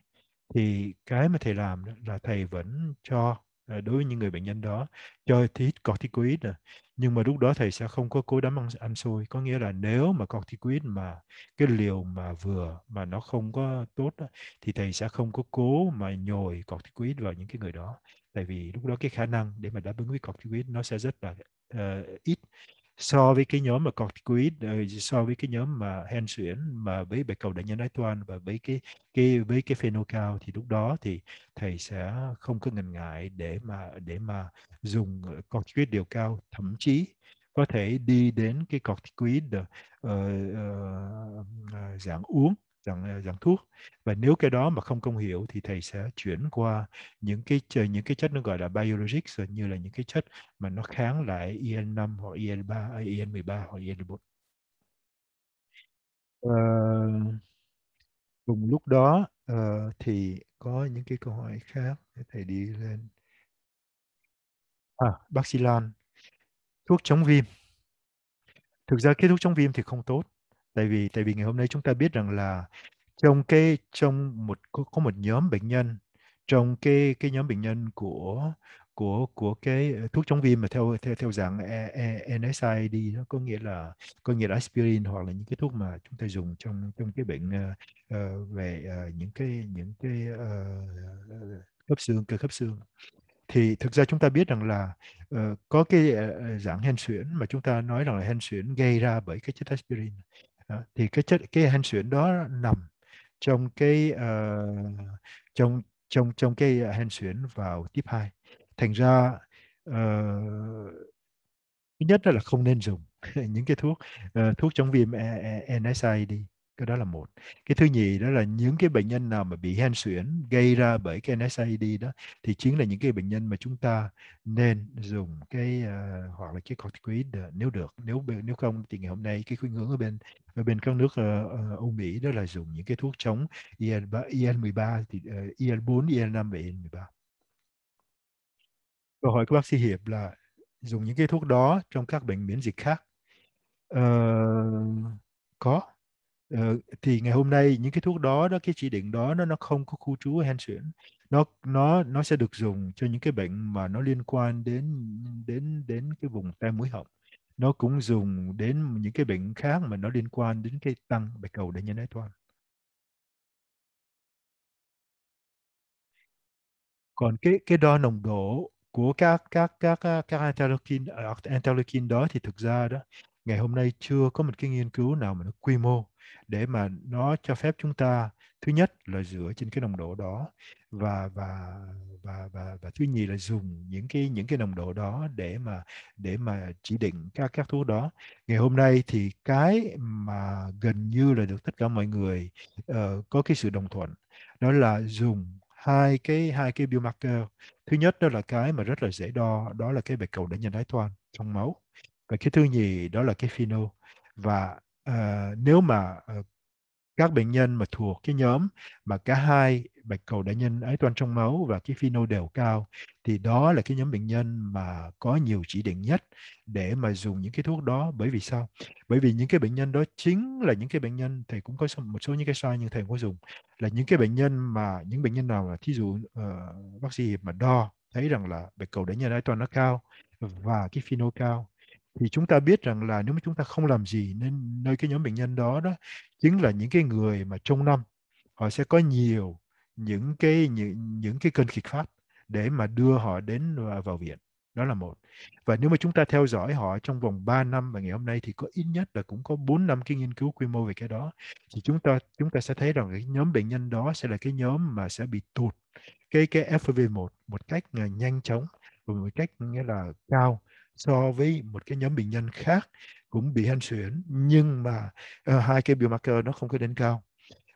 thì cái mà thầy làm đó là thầy vẫn cho à, đối với những người bệnh nhân đó cho thí corticoid nè à. nhưng mà lúc đó thầy sẽ không có cố đấm ăn ăn xôi có nghĩa là nếu mà corticoid mà cái liều mà vừa mà nó không có tốt đó, thì thầy sẽ không có cố mà nhồi corticoid vào những cái người đó tại vì lúc đó cái khả năng để mà đáp ứng với corticoid nó sẽ rất là uh, ít so với cái nhóm mà corticoid ờ, so với cái nhóm mà hen suyễn mà với bạch cầu đại nhân đái toan và với cái cái với cái phenol cao thì lúc đó thì thầy sẽ không có ngần ngại để mà để mà dùng ờ, corticoid điều cao thậm chí có thể đi đến cái corticoid uh, uh, dạng uống dạng ờ, dạng thuốc và nếu cái đó mà không công hiệu thì thầy sẽ chuyển qua những cái những cái chất nó gọi là biologics như là những cái chất mà nó kháng lại IL5 e hoặc e à, e IL3, IL13 hoặc IL4. Uh, ờ, cùng lúc đó uh, thì có những cái câu hỏi khác để thầy đi lên à, bác sĩ thuốc chống viêm thực ra cái thuốc chống viêm thì không tốt tại vì tại vì ngày hôm nay chúng ta biết rằng là trong cái trong một có một nhóm bệnh nhân trong cái cái nhóm bệnh nhân của của của cái thuốc chống viêm mà theo theo theo dạng e, e, NSAID nó có nghĩa là có nghĩa là aspirin hoặc là những cái thuốc mà chúng ta dùng trong trong cái bệnh uh, về uh, những cái những cái uh, khớp xương cơ khớp xương thì thực ra chúng ta biết rằng là uh, có cái uh, dạng hen suyễn mà chúng ta nói rằng là hen suyễn gây ra bởi cái chất aspirin Ờ, thì cái chất cái hen suyễn đó nằm trong cái uh, trong trong trong cái hen suyễn vào tiếp 2 thành ra uh, thứ nhất là không nên dùng những cái thuốc uh, thuốc chống viêm e, e, NSAID cái đó là một cái thứ nhì đó là những cái bệnh nhân nào mà bị hen suyễn gây ra bởi cái NSAID đó thì chính là những cái bệnh nhân mà chúng ta nên dùng cái uh, hoặc là cái corticoid uh, nếu được nếu nếu không thì ngày hôm nay cái khuynh hướng ở bên ở bên các nước uh, uh, Âu Mỹ đó là dùng những cái thuốc chống IL 3, IL 13 thì uh, IL 4 IL 5 và IL 13 câu hỏi của bác sĩ Hiệp là dùng những cái thuốc đó trong các bệnh miễn dịch khác uh, có Ờ, thì ngày hôm nay những cái thuốc đó đó cái chỉ định đó nó nó không có khu trú hen suyễn nó nó nó sẽ được dùng cho những cái bệnh mà nó liên quan đến đến đến cái vùng tai mũi họng nó cũng dùng đến những cái bệnh khác mà nó liên quan đến cái tăng bạch cầu đại nhân ái toan còn cái cái đo nồng độ của các các các các interleukin à, interleukin đó thì thực ra đó ngày hôm nay chưa có một cái nghiên cứu nào mà nó quy mô để mà nó cho phép chúng ta thứ nhất là dựa trên cái nồng độ đó và và và và và thứ nhì là dùng những cái những cái nồng độ đó để mà để mà chỉ định các các thuốc đó ngày hôm nay thì cái mà gần như là được tất cả mọi người uh, có cái sự đồng thuận đó là dùng hai cái hai cái biomarker thứ nhất đó là cái mà rất là dễ đo đó là cái bạch cầu đáy nhân thái toan trong máu và cái thứ nhì đó là cái phenol và Ờ, nếu mà ờ, các bệnh nhân mà thuộc cái nhóm mà cả hai bạch cầu đại nhân ấy toàn trong máu và cái phino đều cao thì đó là cái nhóm bệnh nhân mà có nhiều chỉ định nhất để mà dùng những cái thuốc đó bởi vì sao bởi vì những cái bệnh nhân đó chính là những cái bệnh nhân thầy cũng có một số những cái sai nhưng thầy cũng có dùng là những cái bệnh nhân mà những bệnh nhân nào là thí dụ uh, bác sĩ hiệp mà đo thấy rằng là bạch cầu đại nhân ấy toàn nó cao và cái phino cao thì chúng ta biết rằng là nếu mà chúng ta không làm gì nên nơi cái nhóm bệnh nhân đó đó chính là những cái người mà trong năm họ sẽ có nhiều những cái những, những cái cơn kịch phát để mà đưa họ đến à, vào viện đó là một và nếu mà chúng ta theo dõi họ trong vòng 3 năm và ngày hôm nay thì có ít nhất là cũng có 4 năm cái nghiên cứu quy mô về cái đó thì chúng ta chúng ta sẽ thấy rằng cái nhóm bệnh nhân đó sẽ là cái nhóm mà sẽ bị tụt cái cái FV1 một cách à, nhanh chóng và một cách nghĩa là cao so với một cái nhóm bệnh nhân khác cũng bị hen suyễn nhưng mà uh, hai cái biomarker nó không có đến cao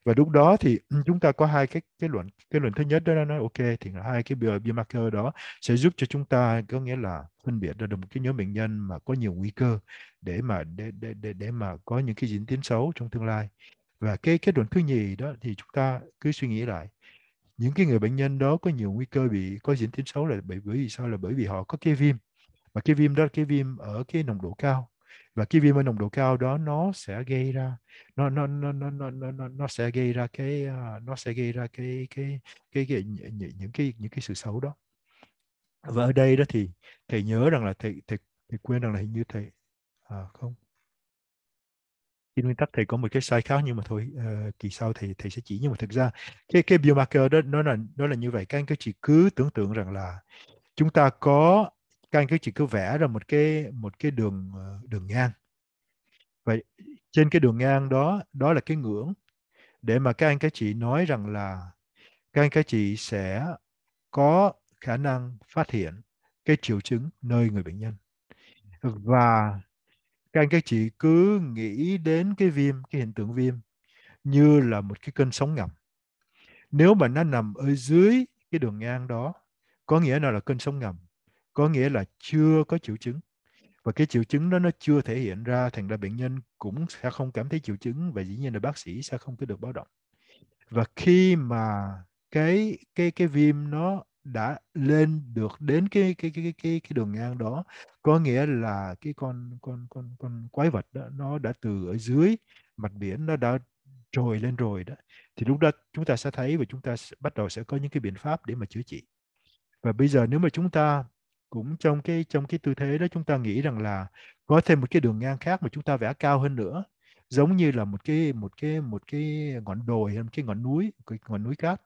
và lúc đó thì ừ, chúng ta có hai cái cái luận cái luận thứ nhất đó là nói ok thì hai cái biomarker đó sẽ giúp cho chúng ta có nghĩa là phân biệt ra được một cái nhóm bệnh nhân mà có nhiều nguy cơ để mà để để để, để mà có những cái diễn tiến xấu trong tương lai và cái kết luận thứ nhì đó thì chúng ta cứ suy nghĩ lại những cái người bệnh nhân đó có nhiều nguy cơ bị có diễn tiến xấu là bởi, vì sao là bởi vì họ có cái viêm và cái viêm đó cái viêm ở cái nồng độ cao và cái viêm ở nồng độ cao đó nó sẽ gây ra nó nó nó nó nó nó, nó sẽ gây ra cái à, nó sẽ gây ra cái cái cái, cái những, những cái những cái sự xấu đó và ở đây đó thì thầy nhớ rằng là thầy thầy, thầy quên rằng là hình như thầy à, không trên nguyên tắc thầy có một cái sai khác nhưng mà thôi uh, kỳ sau thầy thầy sẽ chỉ nhưng mà thực ra cái cái biomarker đó nó là nó là như vậy các anh các chị cứ tưởng tượng rằng là chúng ta có các anh các chị cứ vẽ ra một cái một cái đường ờ, đường ngang vậy trên cái đường ngang đó đó là cái ngưỡng để mà các anh các chị nói rằng là các anh các chị sẽ có khả năng phát hiện cái triệu chứng nơi người bệnh nhân và các anh các chị cứ nghĩ đến cái viêm cái hiện tượng viêm như là một cái cơn sóng ngầm nếu mà nó nằm ở dưới cái đường ngang đó có nghĩa nào là cơn sóng ngầm có nghĩa là chưa có triệu chứng và cái triệu chứng đó nó chưa thể hiện ra thành ra bệnh nhân cũng sẽ không cảm thấy triệu chứng và dĩ nhiên là bác sĩ sẽ không có được báo động và khi mà cái cái cái viêm nó đã lên được đến cái cái cái cái cái đường ngang đó có nghĩa là cái con con con con quái vật đó nó đã từ ở dưới mặt biển nó đã trồi lên rồi đó thì lúc đó chúng ta sẽ thấy và chúng ta bắt đầu sẽ có những cái biện pháp để mà chữa trị và bây giờ nếu mà chúng ta cũng trong cái trong cái tư thế đó chúng ta nghĩ rằng là có thêm một cái đường ngang khác mà chúng ta vẽ cao hơn nữa giống như là một cái một cái một cái ngọn đồi hay một cái ngọn núi cái ngọn núi cát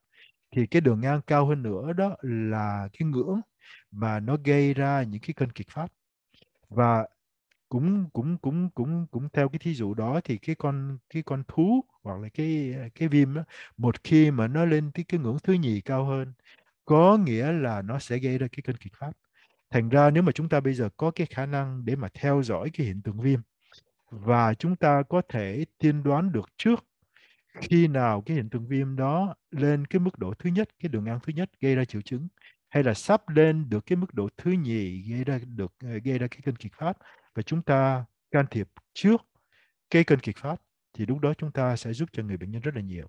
thì cái đường ngang cao hơn nữa đó là cái ngưỡng mà nó gây ra những cái cơn kịch phát và cũng cũng cũng cũng cũng theo cái thí dụ đó thì cái con cái con thú hoặc là cái cái viêm đó, một khi mà nó lên tới cái ngưỡng thứ nhì cao hơn có nghĩa là nó sẽ gây ra cái cơn kịch phát thành ra nếu mà chúng ta bây giờ có cái khả năng để mà theo dõi cái hiện tượng viêm và chúng ta có thể tiên đoán được trước khi nào cái hiện tượng viêm đó lên cái mức độ thứ nhất cái đường ngang thứ nhất gây ra triệu chứng hay là sắp lên được cái mức độ thứ nhì gây ra được ờ, gây ra cái cơn kịch phát và chúng ta can thiệp trước cái cơn kịch phát thì lúc đó chúng ta sẽ giúp cho người bệnh nhân rất là nhiều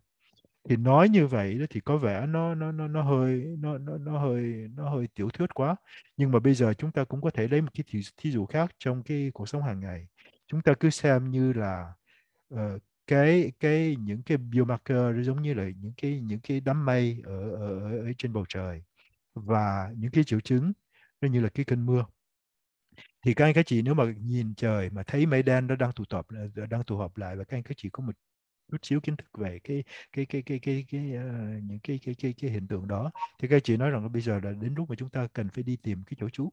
thì nói như vậy đó thì có vẻ nó nó nó nó hơi nó nó nó hơi nó hơi tiểu thuyết quá nhưng mà bây giờ chúng ta cũng có thể lấy một cái thí, thí dụ khác trong cái cuộc sống hàng ngày chúng ta cứ xem như là uh, cái cái những cái biomarker giống như là những cái những cái đám mây ở ở, ở trên bầu trời và những cái triệu chứng nó như là cái cơn mưa thì các anh các chị nếu mà nhìn trời mà thấy mây đen nó đang tụ tập ờ, đang tụ hợp lại và các anh các chị có một chút xíu kiến thức về cái cái cái cái cái cái uh, những cái cái cái cái hiện tượng đó thì các anh chị nói rằng là bây giờ là đến lúc mà chúng ta cần phải đi tìm cái chỗ trú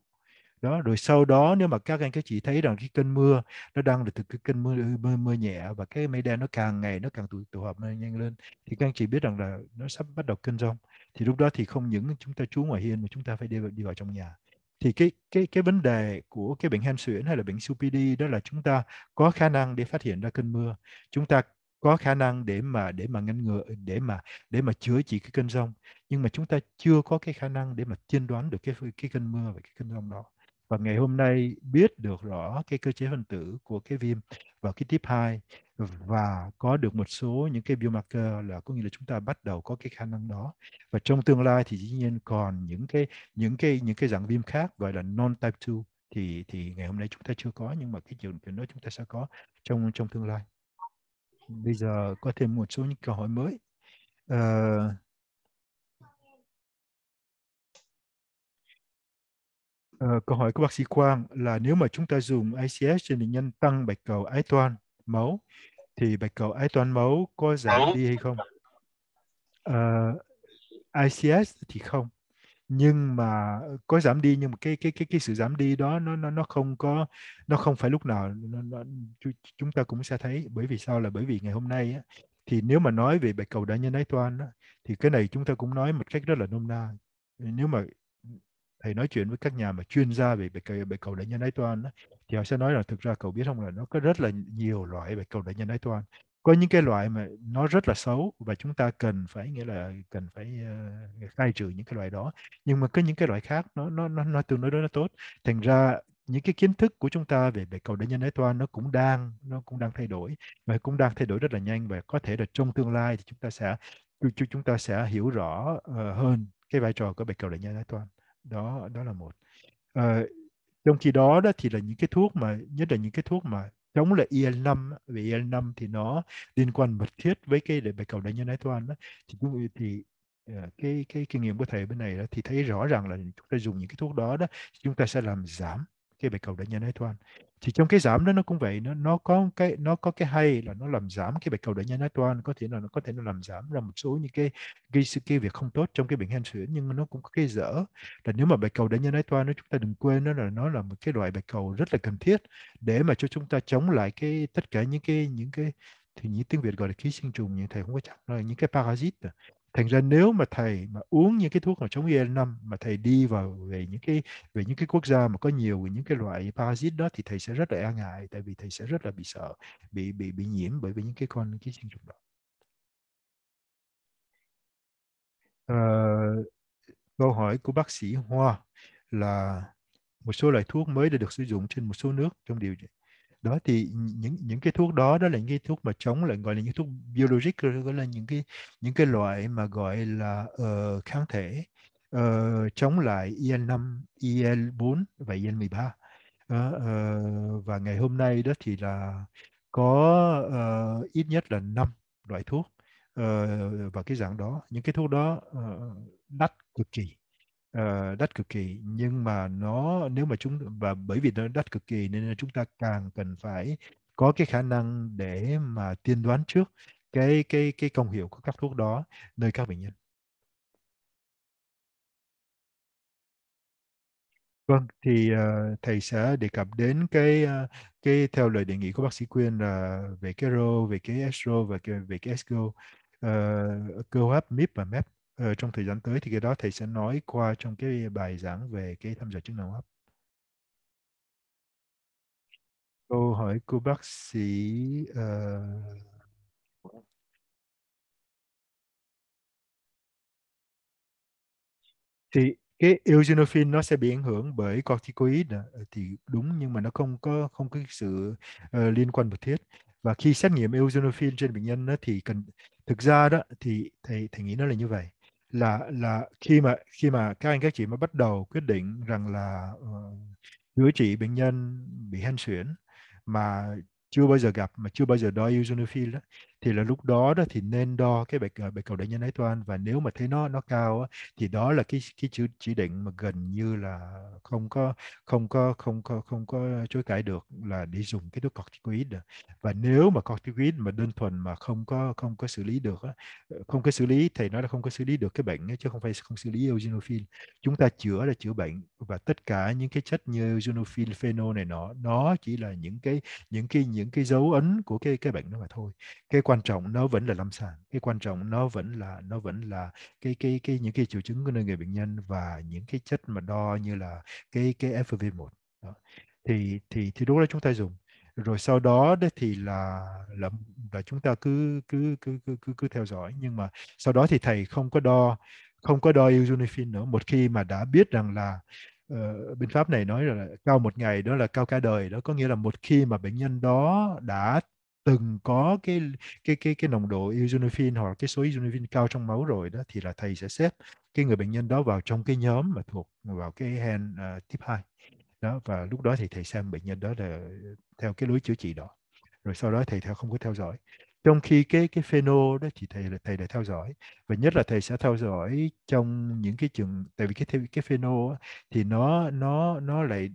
đó rồi sau đó nếu mà các anh các chị thấy rằng cái cơn mưa nó đang là từ cái cơn mưa, mưa mưa nhẹ và cái mây đen nó càng ngày nó càng tụ tụ hợp nhanh lên thì các anh chị biết rằng là nó sắp bắt đầu cơn rông thì lúc đó thì không những chúng ta trú ngoài hiên mà chúng ta phải đi vào, đi vào trong nhà thì cái cái cái vấn đề của cái bệnh hen suyễn hay là bệnh COPD đó là chúng ta có khả năng để phát hiện ra cơn mưa chúng ta có khả năng để mà để mà ngăn ngừa ờ, để mà để mà chữa trị cái cơn rông nhưng mà chúng ta chưa có cái khả năng để mà tiên đoán được cái cái cơn mưa và cái cơn rông đó và ngày hôm nay biết được rõ cái cơ chế phân tử của cái viêm và cái tiếp 2 và có được một số những cái biomarker là có nghĩa là chúng ta bắt đầu có cái khả năng đó và trong tương lai thì dĩ nhiên còn những cái những cái những cái dạng viêm khác gọi là non type 2 thì thì ngày hôm nay chúng ta chưa có nhưng mà cái chuyện đó chúng ta sẽ có trong trong tương lai bây giờ có thêm một số những câu hỏi mới à, à, câu hỏi của bác sĩ Quang là nếu mà chúng ta dùng ICS trên bệnh nhân tăng bạch cầu ái toan máu thì bạch cầu ái toan máu có giảm đi hay không à, ờ, ICS thì không nhưng mà ờ, có giảm đi nhưng mà cái cái cái cái sự giảm đi đó nó nó nó không có nó không phải lúc nào nó, nó, chúng ta cũng sẽ thấy bởi vì sao là bởi vì ngày hôm nay á, thì nếu mà nói về bạch cầu đa nhân ái toan á, thì cái này chúng ta cũng nói một cách rất là nôm na nếu mà thầy nói chuyện với các nhà mà chuyên gia về bạch cầu, bạch cầu đại nhân ái toan á, thì họ sẽ nói là thực ra cậu biết không là nó có rất là nhiều loại bạch cầu đại nhân ái toan có những cái loại mà nó rất là xấu và chúng ta cần phải nghĩa là cần phải uh, khai trừ những cái loại đó nhưng mà có những cái loại khác nó nó nó, nó tương đối đó nó tốt thành ra những cái kiến thức của chúng ta về về cầu đa nhân ái toan nó cũng đang nó cũng đang thay đổi và cũng đang thay đổi rất là nhanh và có thể là trong tương lai thì chúng ta sẽ chúng ta sẽ hiểu rõ uh, hơn cái vai trò của bạch cầu đa nhân ái toan đó đó là một uh, trong khi đó đó thì là những cái thuốc mà nhất là những cái thuốc mà chống lại IL5 vì IL5 e thì nó liên quan mật thiết với cái để bài cầu đánh nhân ái toán đó. thì cũng thì ờ, cái cái kinh nghiệm của thầy bên này đó, thì thấy rõ ràng là chúng ta dùng những cái thuốc đó đó chúng ta sẽ làm giảm cái bài cầu đánh nhân ái toán thì trong cái giảm đó nó cũng vậy nó nó có cái nó có cái hay là nó làm giảm cái bạch cầu đại nhân nói toan có thể là nó có thể nó làm giảm ra một số những cái gây sự cái việc không tốt trong cái bệnh hen suyễn nhưng nó cũng có cái dở là nếu mà bạch cầu đại nhân nói toan nó chúng ta đừng quên nó là nó là một cái loại bạch cầu rất là cần thiết để mà cho chúng ta chống lại cái tất cả những cái những cái thì như tiếng Việt gọi là ký sinh trùng như thầy không có chắc là những cái parasite à thành ra nếu mà thầy mà uống những cái thuốc mà chống IL-5 mà thầy đi vào về những cái về những cái quốc gia mà có nhiều những cái loại parasite đó thì thầy sẽ rất là e ngại tại vì thầy sẽ rất là bị sợ bị bị bị nhiễm bởi vì những cái con ký sinh trùng đó à, câu hỏi của bác sĩ Hoa là một số loại thuốc mới đã được sử dụng trên một số nước trong điều đó thì những những cái thuốc đó đó là những cái thuốc mà chống lại gọi là những thuốc biologic gọi là những cái những cái loại mà gọi là uh, kháng thể uh, chống lại IL5, e IL4 e và IL13 uh, uh, và ngày hôm nay đó thì là có uh, ít nhất là 5 loại thuốc uh, và cái dạng đó những cái thuốc đó uh, đắt cực kỳ Ờ, đắt cực kỳ nhưng mà nó nếu mà chúng và bởi vì nó đắt cực kỳ nên chúng ta càng cần phải có cái khả năng để mà tiên đoán trước cái cái cái công hiệu của các thuốc đó nơi các bệnh nhân. Vâng, thì uh, thầy sẽ đề cập đến cái uh, cái theo lời đề nghị của bác sĩ Quyên là về cái RO, về cái SRO và cái, về cái SGO, uh, cơ hấp MIP và MEP ờ, trong thời gian tới thì cái đó thầy sẽ nói qua trong cái bài giảng về cái thăm dò chức năng hấp câu hỏi của bác sĩ uh... thì cái eosinophil nó sẽ bị ảnh hưởng bởi corticoid à, ờ, thì đúng nhưng mà nó không có không có sự uh, liên quan mật thiết và khi xét nghiệm eosinophil trên bệnh nhân đó, thì cần thực ra đó thì thầy thầy nghĩ nó là như vậy là là khi mà khi mà các anh các chị mới bắt đầu quyết định rằng là uh, chữa trị bệnh nhân bị hen suyễn mà chưa bao giờ gặp mà chưa bao giờ đo eosinophil đó thì là lúc đó đó thì nên đo cái bạch ờ, bạch cầu đại nhân ái toan và nếu mà thấy nó nó cao á, thì đó là cái cái chỉ, chỉ định mà gần như là không có không có không có không có chối cãi được là để dùng cái thuốc corticoid và nếu mà corticoid mà đơn thuần mà không có không có xử lý được á, ờ, không có xử lý thì nó là không có xử lý được cái bệnh ấy, chứ không phải không xử lý eosinophil chúng ta chữa là chữa bệnh và tất cả những cái chất như eosinophil phenol này nọ nó chỉ là những cái những cái những cái dấu ấn của cái cái bệnh đó mà thôi cái quan quan trọng nó vẫn là lâm sàng cái quan trọng nó vẫn là nó vẫn là cái cái cái những cái triệu chứng của nơi người bệnh nhân và những cái chất mà đo như là cái cái FV1 đó. thì thì thì lúc là chúng ta dùng rồi sau đó đấy thì là là là chúng ta cứ cứ cứ cứ cứ, cứ theo dõi nhưng mà sau đó thì thầy không có đo không có đo eosinophin nữa một khi mà đã biết rằng là uh, ờ, bên pháp này nói là cao một ngày đó là cao cả đời đó có nghĩa là một khi mà bệnh nhân đó đã từng có cái cái cái cái nồng độ eosinophil hoặc cái số eosinophil cao trong máu rồi đó thì là thầy sẽ xếp cái người bệnh nhân đó vào trong cái nhóm mà thuộc vào cái hen uh, à, tiếp 2 đó và lúc đó thì thầy xem bệnh nhân đó là theo cái lối chữa trị đó rồi sau đó thầy theo không có theo dõi trong khi cái cái pheno đó thì thầy là thầy đã theo dõi và nhất là thầy sẽ theo dõi trong những cái trường tại vì cái cái pheno thì nó nó nó lại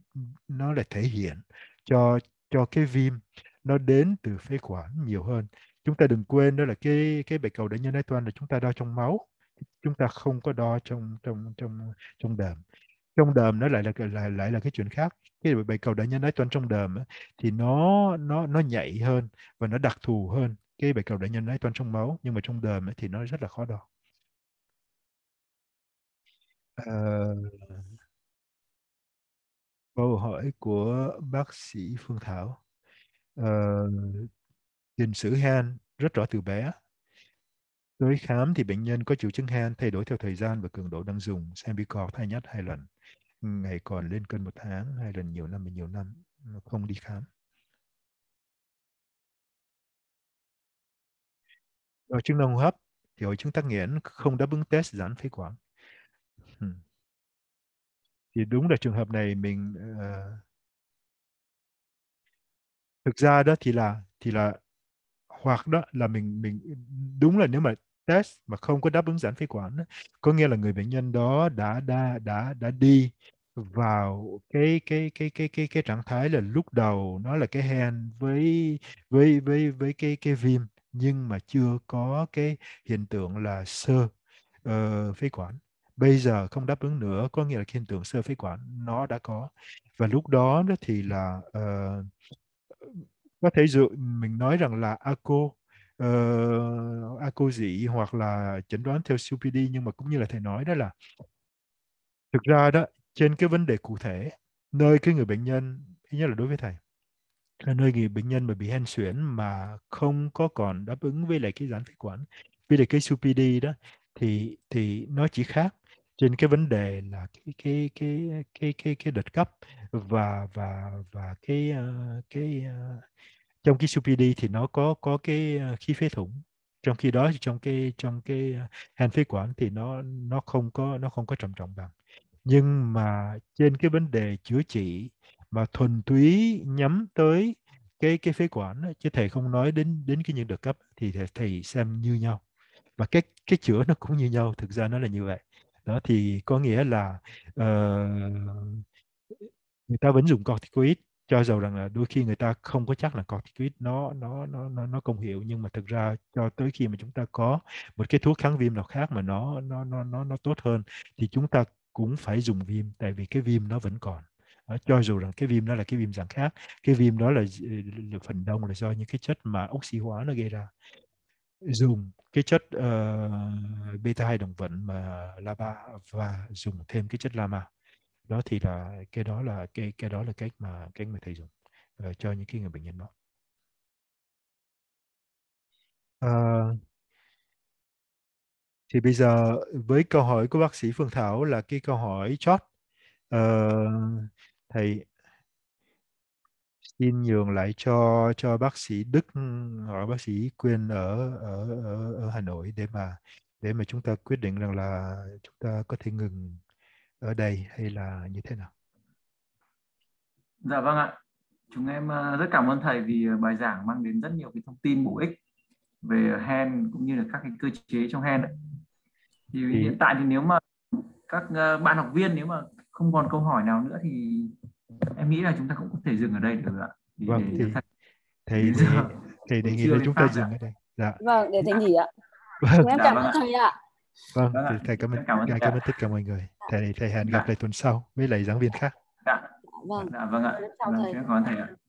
nó lại thể hiện cho cho cái viêm nó đến từ phế quản nhiều hơn chúng ta đừng quên đó là cái cái bạch cầu đại nhân toan là chúng ta đo trong máu chúng ta không có đo trong trong trong trong đờm trong đờm nó lại là lại lại là cái chuyện khác cái bạch cầu đại nhân toan trong đờm thì nó nó nó nhạy hơn và nó đặc thù hơn cái bạch cầu đại nhân toan trong máu nhưng mà trong đờm thì nó rất là khó đo uh, câu hỏi của bác sĩ Phương Thảo uh, ờ, sử hen rất rõ từ bé. Tới khám thì bệnh nhân có triệu chứng hen thay đổi theo thời gian và cường độ đang dùng Sembicort hay nhất hai lần. Ngày còn lên cân một tháng, hai lần nhiều năm và nhiều năm không đi khám. Ở chứng năng hấp thì hội chứng tắc nghẽn không đáp ứng test giãn phế quản. Hmm. Thì đúng là trường hợp này mình uh, thực ra đó thì là thì là hoặc đó là mình mình đúng là nếu mà test mà không có đáp ứng giãn phế quản đó, có nghĩa là người bệnh nhân đó đã đã đã đã đi vào cái cái cái cái cái cái trạng thái là lúc đầu nó là cái hen với với với với cái cái viêm nhưng mà chưa có cái hiện tượng là sơ uh, phế quản bây giờ không đáp ứng nữa có nghĩa là hiện tượng sơ phế quản nó đã có và lúc đó thì là uh, có thể dự mình nói rằng là ACO uh, ờ, ACO dị hoặc là chẩn đoán theo CPD nhưng mà cũng như là thầy nói đó là thực ra đó trên cái vấn đề cụ thể nơi cái người bệnh nhân ý nhất là đối với thầy là nơi người bệnh nhân mà bị hen suyễn mà không có còn đáp ứng với lại cái giãn phế quản với lại cái CPD đó thì thì nó chỉ khác trên cái vấn đề là cái cái cái cái cái cái đợt cấp và và và cái ờ, cái ờ, trong cái CPD thì nó có có cái ờ, khí phế thủng trong khi đó trong cái trong cái hen phế quản thì nó nó không có nó không có trầm trọng bằng nhưng mà trên cái vấn đề chữa trị mà thuần túy nhắm tới cái cái phế quản chứ thầy không nói đến đến cái những đợt cấp thì thầy, thầy xem như nhau và cái cái chữa nó cũng như nhau thực ra nó là như vậy đó thì có nghĩa là uh, người ta vẫn dùng corticoid cho dù rằng là đôi khi người ta không có chắc là corticoid nó nó nó nó nó công hiệu nhưng mà thực ra cho tới khi mà chúng ta có một cái thuốc kháng viêm nào khác mà nó nó nó nó nó tốt hơn thì chúng ta cũng phải dùng viêm tại vì cái viêm nó vẫn còn đó, cho dù rằng cái viêm đó là cái viêm dạng khác cái viêm đó là, ờ, là phần đông là do những cái chất mà oxy hóa nó gây ra dùng cái chất uh, beta 2 đồng vận mà lava và dùng thêm cái chất lama đó thì là cái đó là cái cái đó là cách mà cách mà thầy dùng uh, cho những cái người bệnh nhân đó uh, thì bây giờ với câu hỏi của bác sĩ Phương Thảo là cái câu hỏi chót uh, thầy xin nhường lại cho cho bác sĩ Đức hoặc bác sĩ Quyên ở ở ở, ở Hà Nội để mà để mà chúng ta quyết định rằng là chúng ta có thể ngừng ở đây hay là như thế nào. Dạ vâng ạ. Chúng em ờ, rất cảm ơn thầy vì ờ, bài giảng mang đến rất nhiều cái thông tin bổ ích về hen cũng như là các cái cơ chế trong hen. Thì, thì hiện tại thì nếu mà các ờ, bạn học viên nếu mà không còn câu hỏi nào nữa thì em nghĩ là chúng ta cũng có thể dừng ở đây được ạ vâng thì thầy thầy, thầy đề nghị là chúng ta dừng ở đây dạ vâng để thầy nghỉ ạ vâng em cảm ơn thầy ạ dạ, vâng thầy cảm ơn thầy cảm ơn tất cả mọi người dạ. thầy thầy hẹn gặp dạ. lại tuần sau với lại giảng viên khác dạ vâng dạ vâng ạ vâng, cảm ơn thầy ạ